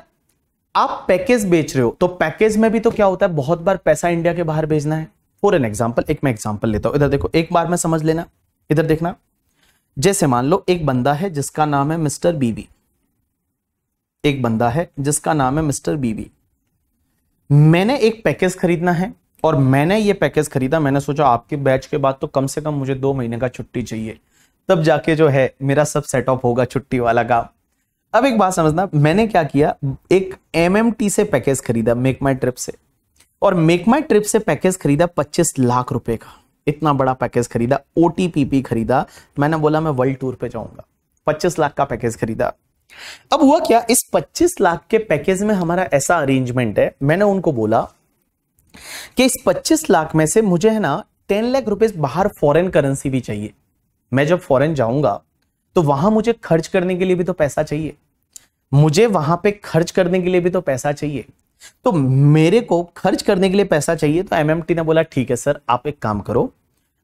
आप पैकेज बेच रहे हो तो पैकेज में भी तो क्या होता है बहुत बार पैसा इंडिया के बाहर भेजना है फॉर एन एग्जाम्पल एक मैं एग्जाम्पल लेता हूँ इधर देखो एक बार में समझ लेना इधर देखना जैसे मान लो एक बंदा है जिसका नाम है मिस्टर बीबी एक बंदा है जिसका नाम है मिस्टर बीबी मैंने एक पैकेज खरीदना है और मैंने ये पैकेज खरीदा मैंने सोचा आपके बैच के बाद तो कम से कम मुझे दो महीने का छुट्टी चाहिए तब जाके जो है मेरा सब सेट ऑफ होगा छुट्टी वाला काम अब एक बात समझना मैंने क्या किया एक एमएमटी से पैकेज खरीदा मेक माई ट्रिप से और मेक माय ट्रिप से पैकेज खरीदा 25 लाख रुपए का इतना बड़ा पैकेज खरीदा ओ खरीदा मैंने बोला मैं वर्ल्ड टूर पे जाऊंगा 25 लाख का पैकेज खरीदा अब हुआ क्या इस 25 लाख के पैकेज में हमारा ऐसा अरेंजमेंट है मैंने उनको बोला कि इस 25 लाख में से मुझे है ना 10 लाख रुपए बाहर फॉरेन करेंसी भी चाहिए मैं जब फॉरेन जाऊंगा तो वहां मुझे खर्च करने के लिए भी तो पैसा चाहिए मुझे वहां पे खर्च करने के लिए भी तो पैसा चाहिए तो मेरे को खर्च करने के लिए पैसा चाहिए तो एमएमटी ने बोला ठीक है सर आप एक काम करो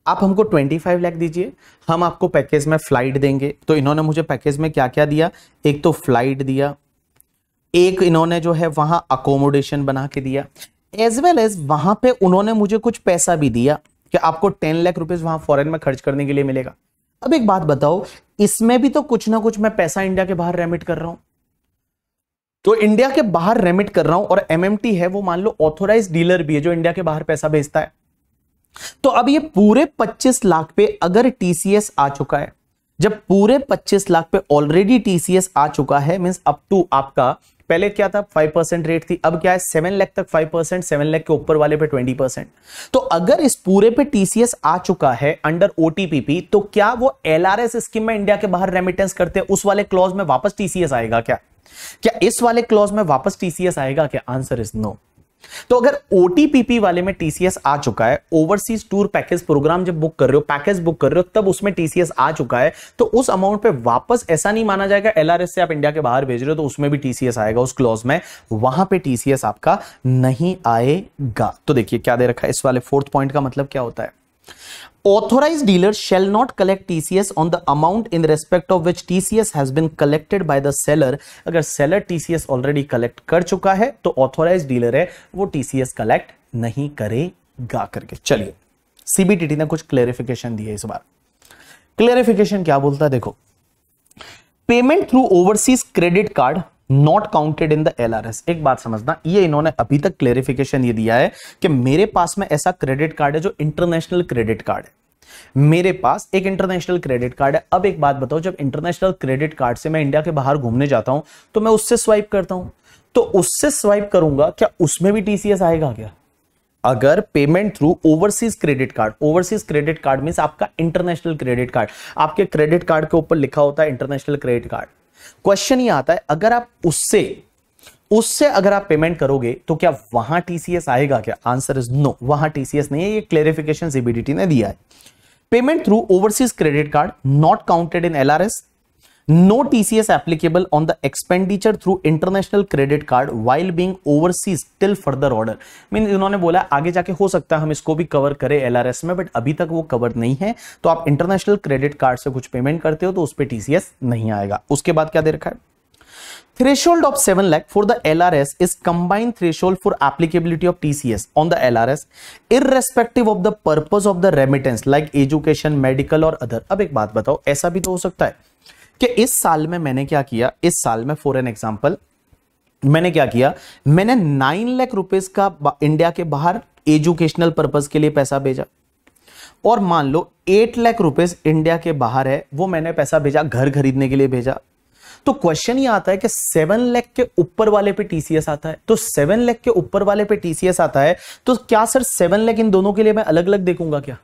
आप हमको 25 लाख दीजिए हम आपको पैकेज में फ्लाइट देंगे तो इन्होंने मुझे पैकेज में क्या क्या दिया एक तो फ्लाइट दिया एक इन्होंने जो है वहां अकोमोडेशन बना के दिया एज वेल एज वहां पे उन्होंने मुझे कुछ पैसा भी दिया कि आपको टेन लाख रुपीज वहां फॉरेन में खर्च करने के लिए मिलेगा अब एक बात बताओ इसमें भी तो कुछ ना कुछ मैं पैसा इंडिया के बाहर रेमिट कर रहा हूं तो इंडिया के बाहर रेमिट कर रहा हूं और एमएमटी है वो मान लो ऑथोराइज डीलर भी है जो इंडिया के बाहर पैसा भेजता है तो अब ये पूरे 25 लाख पे अगर टीसीएस आ चुका है जब पूरे 25 लाख पे ऑलरेडी टीसीएस आ चुका है मीन अप टू आपका पहले क्या था 5% परसेंट रेट थी अब क्या है सेवन लाख तक फाइव परसेंट सेवन लाख के ऊपर वाले पे ट्वेंटी परसेंट तो अगर इस पूरे पे टीसीएस आ चुका है अंडर ओटीपीपी तो क्या वो एलआरएस स्कीम में इंडिया के बाहर रेमिटेंस करते हैं उस वाले क्लॉज में वापस टीसीएस आएगा क्या क्या इस वाले क्लॉज में वापस टीसीएस आएगा क्या आंसर इज नो तो अगर ओटीपीपी वाले में टीसीएस आ चुका है ओवरसीज टूर पैकेज प्रोग्राम जब बुक कर रहे हो पैकेज बुक कर रहे हो तब उसमें टीसीएस आ चुका है तो उस अमाउंट पे वापस ऐसा नहीं माना जाएगा एलआरएस से आप इंडिया के बाहर भेज रहे हो तो उसमें भी टीसीएस आएगा उस क्लॉज में वहां पे टीसीएस आपका नहीं आएगा तो देखिए क्या दे रखा है इस वाले फोर्थ पॉइंट का मतलब क्या होता है authorized dealer shall not collect tcs on the amount in respect of which tcs has been collected by the seller अगर seller tcs already collect कर चुका है तो authorized dealer है वो tcs collect नहीं करेगा करके चलिए सीबीटीटी ने कुछ क्लेरिफिकेशन दी है इस बार क्लेरिफिकेशन क्या बोलता है देखो payment through overseas credit card not counted in the S एक बात समझना ये इन्होंने अभी तक क्लेरिफिकेशन ये दिया है कि मेरे पास में ऐसा क्रेडिट कार्ड है जो इंटरनेशनल क्रेडिट कार्ड है मेरे पास एक इंटरनेशनल क्रेडिट कार्ड है अब एक बात बताओ जब इंटरनेशनल क्रेडिट कार्ड से मैं इंडिया के बाहर घूमने जाता हूं तो मैं उससे स्वाइप करता हूं तो उससे स्वाइप करूंगा क्या उसमें भी टीसीएस आएगा क्या अगर payment through overseas credit card overseas credit card mean आपका इंटरनेशनल क्रेडिट कार्ड आपके क्रेडिट कार्ड के ऊपर लिखा होता है इंटरनेशनल क्रेडिट कार्ड क्वेश्चन ये आता है अगर आप उससे उससे अगर आप पेमेंट करोगे तो क्या वहां टीसीएस आएगा क्या आंसर इज नो वहां टीसीएस नहीं है ये क्लेरिफिकेशन सीबीडीटी ने दिया है payment through overseas credit card not counted in LRS no tcs applicable on the expenditure through international credit card while being overseas till further order mean इन्होंने बोला आगे जाके हो सकता है हम इसको भी कवर करें एल आर एस में बट अभी तक वो कवर नहीं है तो आप इंटरनेशनल क्रेडिट कार्ड से कुछ पेमेंट करते हो तो उस पर टीसीएस नहीं आएगा उसके बाद क्या दे रखा है threshold of seven lakh for the L R S is combined threshold for applicability of T C S on the L R S in respective of the purpose of the remittance like education medical और other अब एक बात बताओ ऐसा भी तो हो सकता है कि इस साल में मैंने क्या किया इस साल में फॉर एन एग्जाम्पल मैंने क्या किया मैंने नाइन लाख रुपीस का इंडिया के बाहर एजुकेशनल पर्पज के लिए पैसा भेजा और मान लो एट लाख रुपीस इंडिया के बाहर है वो मैंने पैसा भेजा घर खरीदने के लिए भेजा तो क्वेश्चन ये आता है कि सेवन लैख के ऊपर वाले पे टीसीएस आता है तो सेवन लैख के ऊपर वाले पे टीसीएस आता है तो क्या सर सेवन लैख इन दोनों के लिए मैं अलग अलग देखूंगा क्या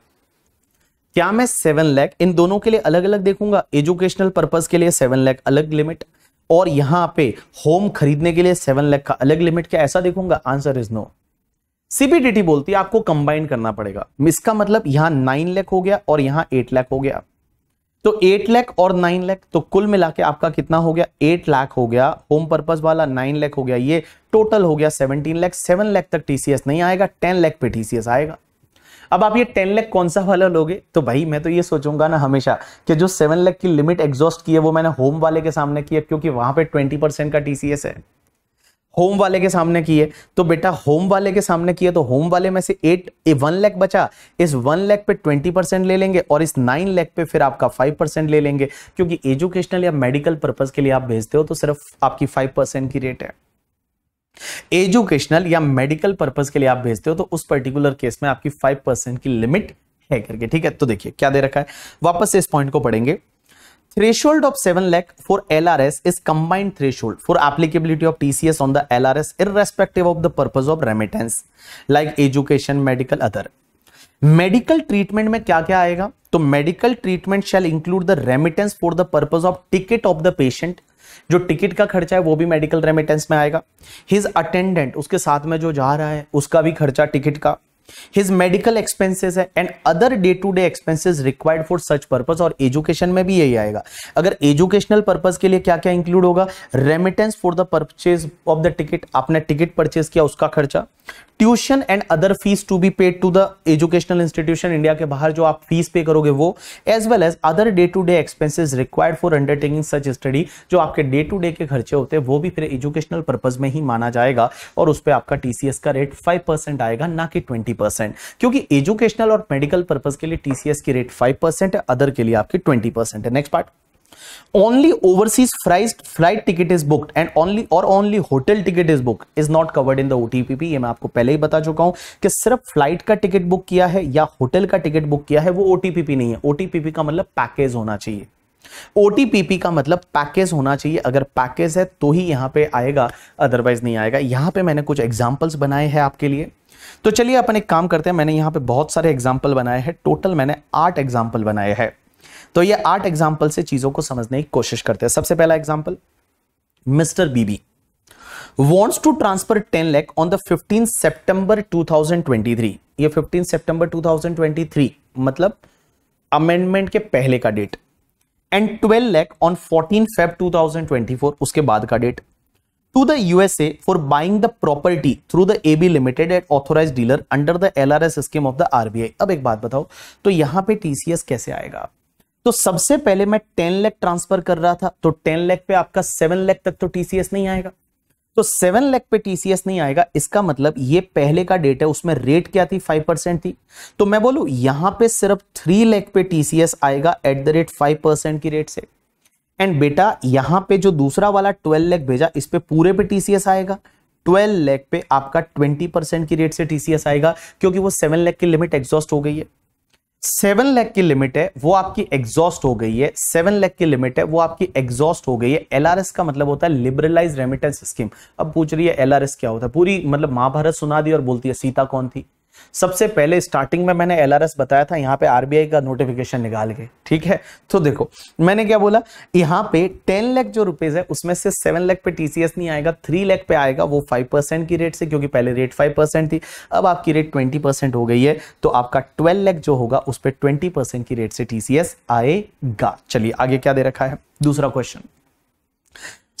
क्या मैं सेवन लैख इन दोनों के लिए अलग अलग देखूंगा एजुकेशनल पर्पज के लिए सेवन लैख अलग लिमिट और यहां पे होम खरीदने के लिए सेवन लैख का अलग लिमिट क्या ऐसा देखूंगा आंसर इज नो सीबीडीटी बोलती है आपको कंबाइन करना पड़ेगा इसका मतलब यहां नाइन लैख हो गया और यहां एट लैख हो गया तो एट लैख और नाइन लैख तो कुल मिला के आपका कितना हो गया एट लाख हो गया होम पर्पज वाला नाइन लैख हो गया ये टोटल हो गया सेवनटीन लैख सेवन लैख तक टीसीएस नहीं आएगा टेन लैख पे टीसीएस आएगा अब आप ये टेन लैख कौन सा वाला लोगे तो भाई मैं तो ये सोचूंगा ना हमेशा कि जो सेवन लैख की लिमिट एग्जॉस्ट की है वो मैंने होम वाले के सामने किया क्योंकि वहां पे ट्वेंटी परसेंट का टीसीएस है होम वाले के सामने किए तो बेटा होम वाले के सामने किए तो होम वाले में से एट वन लैख बचा इस वन लैख पे ट्वेंटी परसेंट ले लेंगे और इस नाइन लैख पे फिर आपका फाइव परसेंट ले लेंगे क्योंकि एजुकेशनल या मेडिकल पर्पज के लिए आप भेजते हो तो सिर्फ आपकी फाइव परसेंट की रेट है एजुकेशनल या मेडिकल पर्पज के लिए आप भेजते हो तो उस पर्टिकुलर केस में आपकी फाइव परसेंट की लिमिट है करके ठीक है तो देखिए क्या दे रखा है वापस से इस पॉइंट को पढ़ेंगे R S is combined for lrs is combined threshold for applicability of tcs on the lrs irrespective of the purpose of remittance like education medical other medical treatment में क्या क्या आएगा तो medical treatment shall include the remittance for the purpose of ticket of the patient जो ticket का खर्चा है वो भी मेडिकल रेमिटेंस में आएगा हिज अटेंडेंट उसके साथ में जो जा रहा है उसका भी खर्चा टिकट का हिज मेडिकल एक्सपेंसेस है and other day to day expenses required for such purpose और एजुकेशन में भी यही आएगा अगर एजुकेशनल पर्पज के लिए क्या क्या इंक्लूड होगा remittance for the purchase of the ticket आपने टिकट परचेज किया उसका खर्चा tuition and other fees to be paid to the educational institution India के बाहर जो आप फीस पे करोगे वो as well as other day to day expenses required for undertaking such study जो आपके डे टू डे के खर्चे होते हैं वो भी फिर एजुकेशनल पर्पज में ही माना जाएगा और उस पर आपका टीसीएस का रेट फाइव परसेंट आएगा ना कि ट्वेंटी परसेंट क्योंकि एजुकेशनल और मेडिकल पर्पज के लिए टीसीएस की रेट फाइव परसेंट है अदर के लिए आपकी ट्वेंटी परसेंट है next part only overseas flight flight ticket is booked and only और only hotel ticket is booked is not covered in the OTPP ये मैं आपको पहले ही बता चुका हूँ कि सिर्फ फ्लाइट का टिकट बुक किया है या होटल का टिकट बुक किया है वो OTPP नहीं है OTPP का मतलब पैकेज होना चाहिए OTPP का मतलब पैकेज होना चाहिए अगर पैकेज है तो ही यहां पे आएगा अदरवाइज नहीं आएगा यहां पे मैंने कुछ एग्जाम्पल्स बनाए हैं आपके लिए तो चलिए अपन एक काम करते हैं मैंने यहां पे बहुत सारे एग्जाम्पल बनाए हैं टोटल मैंने आठ एग्जाम्पल बनाए हैं तो ये आठ एग्जाम्पल से चीजों को समझने की कोशिश करते हैं सबसे पहला example mister BB ten lakh on the fifteen September two thousand twenty three ये थाउजेंड ट्वेंटी थ्री मतलब अमेंडमेंट के पहले का date and twelve lakh on fourteen Feb four उसके बाद का date to the USA for buying the property through the AB limited at authorise dealer under the L S scheme of the RBI अब एक बात बताओ तो यहां पर टीसीएस कैसे आएगा आप तो सबसे पहले मैं टेन लैख ट्रांसफर कर रहा था तो टेन लैख पे आपका सेवन लैख तक तो टीसीएस नहीं आएगा तो सेवन लैख पे टीसीएस नहीं आएगा इसका मतलब ये पहले का डेट है उसमें रेट क्या थी फाइव परसेंट थी तो मैं बोलू यहां पे सिर्फ थ्री लैख पे टीसीएस आएगा at the rate five percent की रेट से एंड बेटा यहां पे जो दूसरा वाला ट्वेल्व लैख भेजा इस पे पूरे पे टीसीएस आएगा 12 लाख पे आपका 20 परसेंट की रेट से टीसीएस आएगा क्योंकि वो 7 लाख की लिमिट एग्जॉस्ट हो गई है सेवन लैख की लिमिट है वो आपकी एग्जॉस्ट हो गई है सेवन लैख की लिमिट है वो आपकी एग्जॉस्ट हो गई है एलआरएस का मतलब होता है लिबरलाइज रेमिटेंस स्कीम अब पूछ रही है एलआरएस क्या होता है पूरी मतलब महाभारत सुना दी और बोलती है सीता कौन थी सबसे पहले स्टार्टिंग में मैंने एल बताया था यहाँ पे आरबीआई का नोटिफिकेशन निकाल के ठीक है तो देखो मैंने क्या बोला यहाँ पे टेन लाख जो रुपीज है उसमें से सेवन लाख पे टीसीएस नहीं आएगा थ्री लाख पे आएगा वो फाइव परसेंट की रेट से क्योंकि पहले रेट फाइव परसेंट थी अब आपकी रेट ट्वेंटी परसेंट हो गई है तो आपका ट्वेल्व लैख जो होगा उस पर ट्वेंटी परसेंट की रेट से टीसीएस आएगा चलिए आगे क्या दे रखा है दूसरा question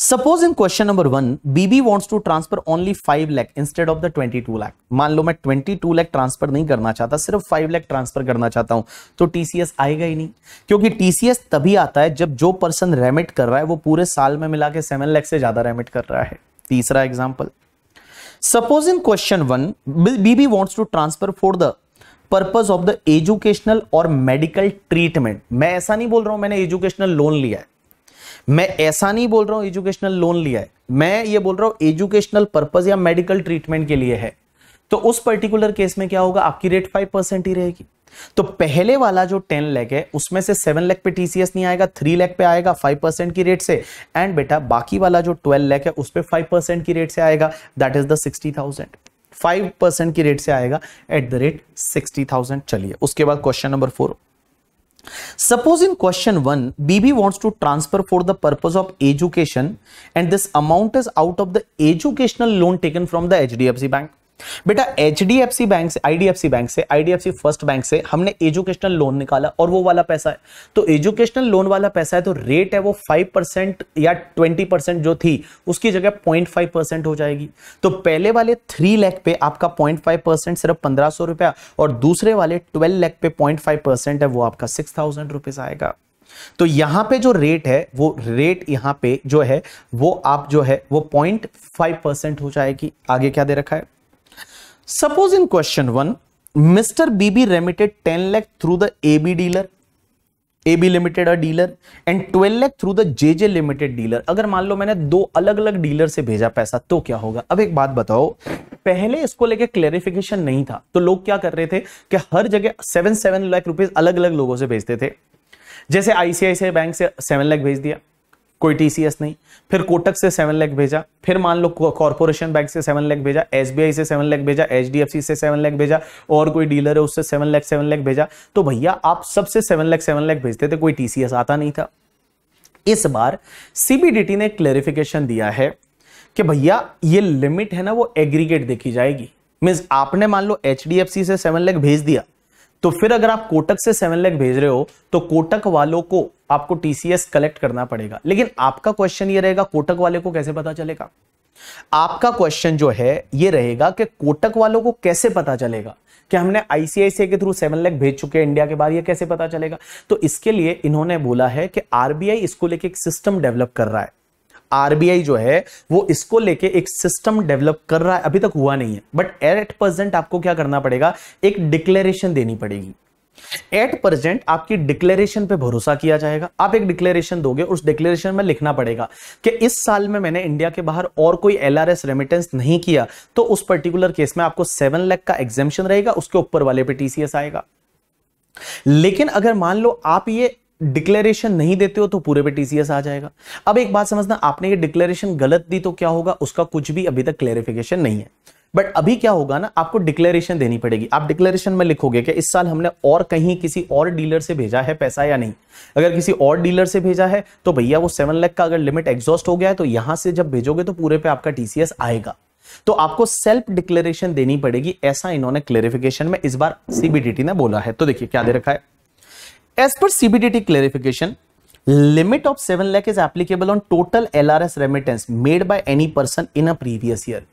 suppose in question number one BB wants to transfer only five lakh instead of the twenty two lakh मान लो मैं ट्वेंटी टू लैख ट्रांसफर नहीं करना चाहता सिर्फ फाइव लैख ट्रांसफर करना चाहता हूं तो टीसीएस आएगा ही नहीं क्योंकि टीसीएस तभी आता है जब जो पर्सन रेमिट कर रहा है वो पूरे साल में मिला के सेवन लैख से ज्यादा रेमिट कर रहा है तीसरा example suppose in question one BB wants to transfer for the purpose of the educational और मेडिकल ट्रीटमेंट मैं ऐसा नहीं बोल रहा हूं मैंने एजुकेशनल लोन लिया है मैं ऐसा नहीं बोल रहा हूं एजुकेशनल लोन लिया है मैं ये बोल रहा हूं एजुकेशनल पर्पज या मेडिकल ट्रीटमेंट के लिए है तो उस पर्टिकुलर केस में क्या होगा आपकी रेट फाइव परसेंट ही रहेगी तो पहले वाला जो टेन लैख है उसमें से सेवन लैख पे टीसीएस नहीं आएगा थ्री लैख पे आएगा फाइव परसेंट की रेट से एंड बेटा बाकी वाला जो ट्वेल्व लैख है उस पर फाइव परसेंट की रेट से आएगा that is sixty thousand five percent की रेट से आएगा at the rate sixty thousand चलिए उसके बाद question number four Suppose in question 1, BB wants to transfer for the purpose of education and this amount is out of the educational loan taken from the HDFC bank. बेटा H D F C bank से IDFC bank से IDFC first bank से हमने educational loan निकाला और वो वाला पैसा है तो एजुकेशनल लोन वाला पैसा है तो रेट है वो फाइव परसेंट या ट्वेंटी परसेंट जो थी उसकी जगह पॉइंट फाइव परसेंट हो जाएगी तो पहले वाले थ्री लैख पे आपका पॉइंट फाइव परसेंट सिर्फ पंद्रह सौ रुपया और दूसरे वाले ट्वेल्व लैख पे पॉइंट फाइव परसेंट है वो आपका सिक्स थाउजेंड रुपीज आएगा तो यहां पे जो रेट है वो रेट यहां पे जो है वो आप जो है वो पॉइंट फाइव परसेंट हो जाएगी आगे क्या दे रखा है Suppose in question 1, Mr. BB remitted 10 lakh through the AB dealer, AB limited a dealer and 12 lakh through the JJ limited dealer. अगर मान लो मैंने दो अलग अलग डीलर से भेजा पैसा तो क्या होगा अब एक बात बताओ पहले इसको लेके क्लेरिफिकेशन नहीं था तो लोग क्या कर रहे थे कि हर जगह सेवन सेवन लाख रुपीज अलग अलग लोगों से भेजते थे जैसे आईसीआईसीआई बैंक से सेवन लाख भेज दिया कोई टीसीएस नहीं फिर कोटक से सेवन लैख भेजा फिर मान लो कॉर्पोरेशन बैंक से सेवन लैख भेजा एसबीआई से सेवन लैख भेजा एचडीएफसी से सेवन लैख भेजा और कोई डीलर है उससे सेवन लैख सेवन लैख भेजा तो भैया आप सबसे सेवन लैख सेवन लैख भेजते थे कोई टीसीएस आता नहीं था इस बार सीबीडीटी ने क्लेरिफिकेशन दिया है कि भैया ये लिमिट है ना वो एग्रीगेट देखी जाएगी मीन्स आपने मान लो एच से सेवन लैख भेज दिया तो फिर अगर आप कोटक से सेवन लैख भेज रहे हो तो कोटक वालों को आपको टीसीएस कलेक्ट करना पड़ेगा लेकिन आपका क्वेश्चन ये रहेगा कोटक वाले को कैसे पता चलेगा आपका क्वेश्चन जो है ये रहेगा कि कोटक वालों को कैसे पता चलेगा कि हमने आईसीआईसीआई के थ्रू सेवन लैख भेज चुके हैं इंडिया के बाद ये कैसे पता चलेगा तो इसके लिए इन्होंने बोला है कि आरबीआई इसको लेके एक सिस्टम डेवलप कर रहा है आरबीआई जो है वो इसको लेके एक सिस्टम डेवलप कर रहा है अभी तक हुआ नहीं है बट एट प्रेजेंट आपको क्या करना पड़ेगा एक डिक्लेरेशन देनी पड़ेगी एट प्रेजेंट आपकी डिक्लेरेशन पे भरोसा किया जाएगा आप एक डिक्लेरेशन दोगे उस डिक्लेरेशन में लिखना पड़ेगा कि इस साल में मैंने इंडिया के बाहर और कोई एलआरएस रेमिटेंस नहीं किया तो उस पर्टिकुलर केस में आपको सेवन लैख का एग्जेम्पन रहेगा उसके ऊपर वाले पे टीसीएस आएगा लेकिन अगर मान लो आप ये डिक्लेरेशन नहीं देते हो तो पूरे पे टीसीएस आ जाएगा अब एक बात समझना आपने ये डिक्लेरेशन गलत दी तो क्या होगा उसका कुछ भी अभी तक क्लेरिफिकेशन नहीं है बट अभी क्या होगा ना आपको डिक्लेरेशन देनी पड़ेगी आप डिक्लेरेशन में लिखोगे कि इस साल हमने और कहीं किसी और डीलर से भेजा है पैसा या नहीं अगर किसी और डीलर से भेजा है तो भैया वो सेवन लैख का अगर लिमिट एग्जॉस्ट हो गया है तो यहां से जब भेजोगे तो पूरे पे आपका टीसीएस आएगा तो आपको सेल्फ डिक्लेरेशन देनी पड़ेगी ऐसा इन्होंने क्लेरिफिकेशन में इस बार सीबीडीटी ने बोला है तो देखिए क्या दे रखा है as per CBDT clarification limit of seven lakh is applicable on total L R S remittance made by any person in a previous year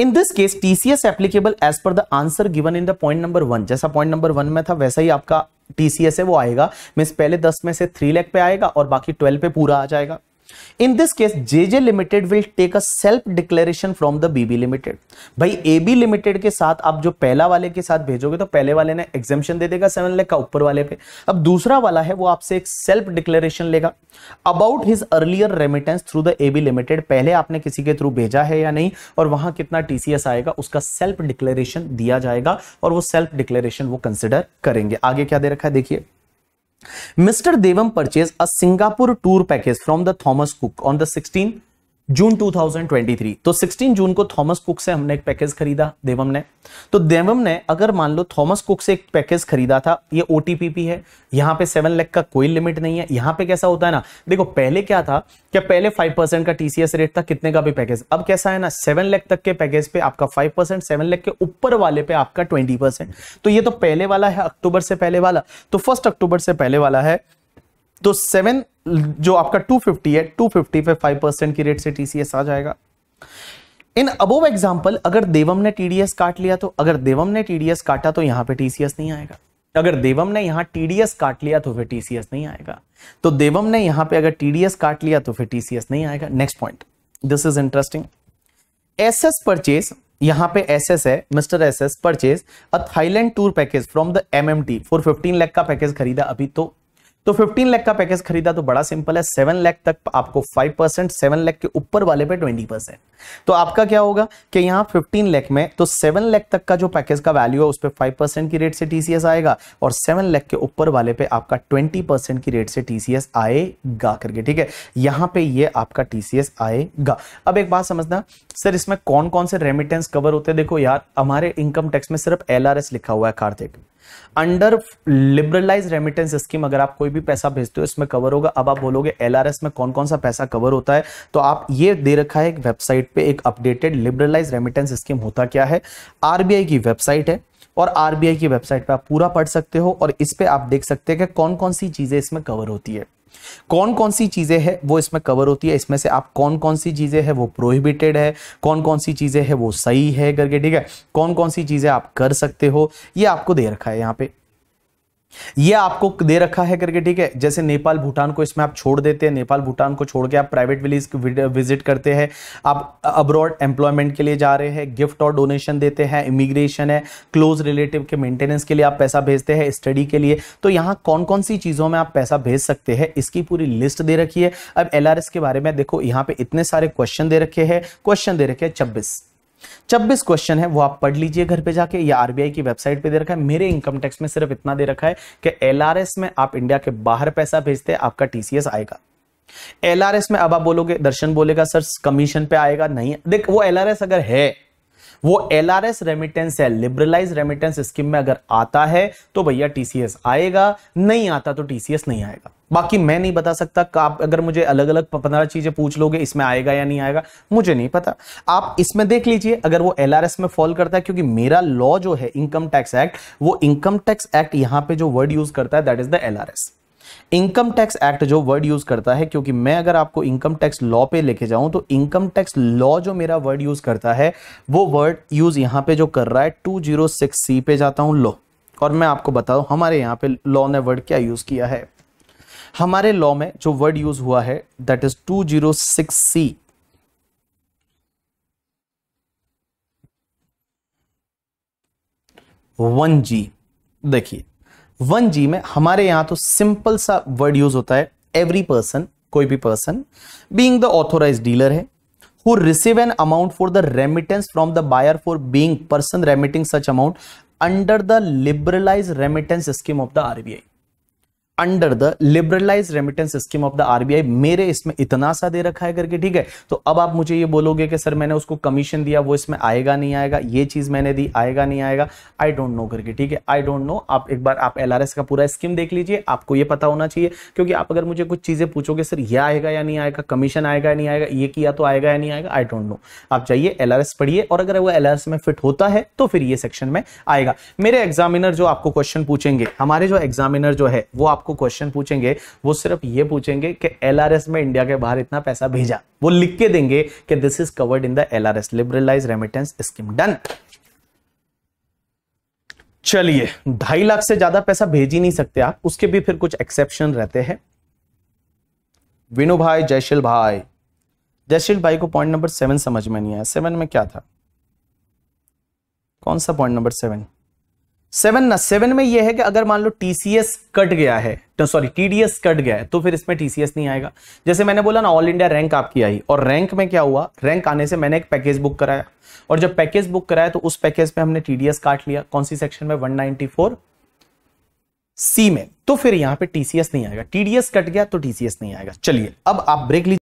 in this case TCS applicable as per the answer given in the point number one जैसा point number one में था वैसा ही आपका TCS है वो आएगा mean पहले दस में से थ्री लैख पे आएगा और बाकी ट्वेल्व पे पूरा आ जाएगा in this case J J limited will take a self declaration from the BB limited भाई ए बी लिमिटेड के साथ आप जो पहला वाले के साथ भेजोगे तो पहले वाले ने एग्जेम्पन दे देगा सेवन लेख का ऊपर वाले पे अब दूसरा वाला है वो आपसे एक सेल्फ डिक्लेरेशन लेगा about his earlier remittance through the A B limited पहले आपने किसी के थ्रू भेजा है या नहीं और वहां कितना टीसीएस आएगा उसका सेल्फ डिक्लेरेशन दिया जाएगा और वो सेल्फ डिक्लेरेशन वो कंसिडर करेंगे आगे क्या दे रखा है देखिए Mr. Devam purchased a Singapore tour package from the Thomas Cook on the 16th जून 2023 तो 16 जून को थॉमस कुक से हमने एक पैकेज खरीदा देवम ने तो देवम ने अगर मान लो थॉमस कुक से एक पैकेज खरीदा था ये ओ है यहाँ पे सेवन लैख का कोई लिमिट नहीं है यहाँ पे कैसा होता है ना देखो पहले क्या था क्या पहले फाइव परसेंट का टीसीएस रेट था कितने का भी पैकेज अब कैसा है ना सेवन लैख तक के पैकेज पे आपका फाइव परसेंट सेवन लैख के ऊपर वाले पे आपका ट्वेंटी परसेंट तो ये तो पहले वाला है अक्टूबर से पहले वाला तो फर्स्ट अक्टूबर से पहले वाला है तो सेवन जो आपका 250 है 250 पे 5 परसेंट की रेट से टीसीएस आ जाएगा इन अबोव एग्जाम्पल अगर देवम ने टीडीएस काट लिया तो अगर देवम ने टीडीएस काटा तो यहां पे टीसीएस नहीं आएगा अगर देवम ने यहां टीडीएस काट लिया तो फिर टीसीएस नहीं आएगा तो देवम ने यहां पे अगर टीडीएस काट लिया तो फिर टीसीएस नहीं आएगा next point this is interesting SS purchase यहाँ पे एसएस है mister SS purchase a Thailand tour package from the MMT for 15 lakh का पैकेज खरीदा अभी तो तो 15 लाख का पैकेज खरीदा तो बड़ा सिंपल है 7 लाख तक आपको 5 परसेंट सेवन लैख के ऊपर वाले पे 20 परसेंट तो आपका क्या होगा कि यहाँ 15 लाख में तो 7 लाख तक का जो पैकेज का वैल्यू है उस पर फाइव परसेंट की रेट से टीसीएस आएगा और 7 लाख के ऊपर वाले पे आपका 20 परसेंट की रेट से टीसीएस आएगा करके ठीक है यहाँ पे ये आपका टीसीएस आएगा अब एक बात समझना सर इसमें कौन कौन से रेमिटेंस कवर होते हैं देखो यार हमारे इनकम टैक्स में सिर्फ एल लिखा हुआ है कार्तिक अंडर लिबरलाइज रेमिटेंस स्कीम अगर आप कोई भी पैसा भेजते हो इसमें कवर होगा अब आप बोलोगे एल में कौन कौन सा पैसा कवर होता है तो आप ये दे रखा है एक वेबसाइट पे एक अपडेटेड लिबरलाइज रेमिटेंस स्कीम होता क्या है आरबीआई की वेबसाइट है और आरबीआई की वेबसाइट पर आप पूरा पढ़ सकते हो और इस पर आप देख सकते हैं कि कौन कौन सी चीजें इसमें कवर होती है कौन कौन सी चीज़ें हैं वो इसमें कवर होती है इसमें से आप कौन कौन सी चीज़ें हैं वो प्रोहिबिटेड है कौन कौन सी चीज़ें हैं वो सही है करके ठीक है कौन कौन सी चीज़ें आप कर सकते हो ये आपको दे रखा है यहाँ पे ये आपको दे रखा है करके ठीक है जैसे नेपाल भूटान को इसमें आप छोड़ देते हैं नेपाल भूटान को छोड़ के आप प्राइवेट विलेज विजिट करते हैं आप अब्रॉड एम्प्लॉयमेंट के लिए जा रहे हैं गिफ्ट और डोनेशन देते हैं इमिग्रेशन है क्लोज रिलेटिव के मेंटेनेंस के लिए आप पैसा भेजते हैं स्टडी के लिए तो यहाँ कौन कौन सी चीज़ों में आप पैसा भेज सकते हैं इसकी पूरी लिस्ट दे रखी है अब एल के बारे में देखो यहाँ पे इतने सारे क्वेश्चन दे रखे हैं क्वेश्चन दे रखे हैं छब्बीस छब्बीस क्वेश्चन है वो आप पढ़ लीजिए घर पे जाके या आरबीआई की वेबसाइट पे दे रखा है मेरे इनकम टैक्स में सिर्फ इतना दे रखा है कि एलआरएस में आप इंडिया के बाहर पैसा भेजते हैं आपका टीसीएस आएगा एलआरएस में अब आप बोलोगे दर्शन बोलेगा सर कमीशन पे आएगा नहीं देख वो एलआरएस अगर है वो एल आर एस रेमिटेंस है लिबरलाइज रेमिटेंस स्कीम में अगर आता है तो भैया टीसीएस आएगा नहीं आता तो टीसीएस नहीं आएगा बाकी मैं नहीं बता सकता आप अगर मुझे अलग अलग पंद्रह चीजें पूछ लोगे इसमें आएगा या नहीं आएगा मुझे नहीं पता आप इसमें देख लीजिए अगर वो एल में फॉल करता है क्योंकि मेरा लॉ जो है इनकम टैक्स एक्ट वो इनकम टैक्स एक्ट यहां पे जो वर्ड यूज करता है that is the L income tax act जो वर्ड यूज करता है क्योंकि मैं अगर आपको इनकम टैक्स लॉ पे लेके जाऊं तो इनकम टैक्स लॉ जो मेरा वर्ड यूज करता है वो वर्ड यूज यहां पे जो कर रहा है टू जीरो सिक्स सी पे जाता हूं लॉ और मैं आपको बताऊं हमारे यहां पे लॉ ने वर्ड क्या यूज किया है हमारे लॉ में जो वर्ड यूज हुआ है that is two zero six C one G देखिए वन जी में हमारे यहां तो सिंपल सा वर्ड यूज होता है एवरी पर्सन कोई भी person being the authorise dealer है who receive an amount for the remittance from the buyer for being person remitting such amount under the liberalise remittance scheme of the RBI under the liberalise remittance scheme of the RBI मेरे इसमें इतना सा दे रखा है करके ठीक है तो अब आप मुझे ये बोलोगे कि सर मैंने उसको कमीशन दिया वो इसमें आएगा नहीं आएगा ये चीज मैंने दी आएगा नहीं आएगा आई डोंट नो करके ठीक है आई डोंट नो आप एक बार आप एल का पूरा स्कीम देख लीजिए आपको ये पता होना चाहिए क्योंकि आप अगर मुझे कुछ चीजें पूछोगे सर यह आएगा या नहीं आएगा कमीशन आएगा या नहीं आएगा ये किया तो आएगा या नहीं आएगा आई डोंट नो आप जाइए एल पढ़िए और अगर वो एल में फिट होता है तो फिर ये सेक्शन में आएगा मेरे एग्जामिनर जो आपको क्वेश्चन पूछेंगे हमारे जो एग्जामिनर जो है वो आप आपको क्वेश्चन पूछेंगे वो सिर्फ ये पूछेंगे कि एलआरएस में इंडिया के बाहर इतना पैसा भेजा वो लिख के देंगे कि this is covered in the LRS liberalise remittance scheme done चलिए ढाई लाख से ज्यादा पैसा भेज ही नहीं सकते आप उसके भी फिर कुछ एक्सेप्शन रहते हैं विनु भाई जयशील भाई जयशील भाई को पॉइंट नंबर सेवन समझ में नहीं आया सेवन में क्या था कौन सा पॉइंट नंबर सेवन सेवन ना सेवन में यह है कि अगर मान लो टीसीएस कट गया है तो सॉरी टीडीएस कट गया है तो फिर इसमें टीसीएस नहीं आएगा जैसे मैंने बोला ना ऑल इंडिया रैंक आपकी आई और रैंक में क्या हुआ रैंक आने से मैंने एक पैकेज बुक कराया और जब पैकेज बुक कराया तो उस पैकेज में हमने टीडीएस काट लिया कौन सी सेक्शन में वन सी में तो फिर यहां पर टीसीएस नहीं आएगा टीडीएस कट गया तो टीसीएस नहीं आएगा चलिए अब आप ब्रेक लीजिए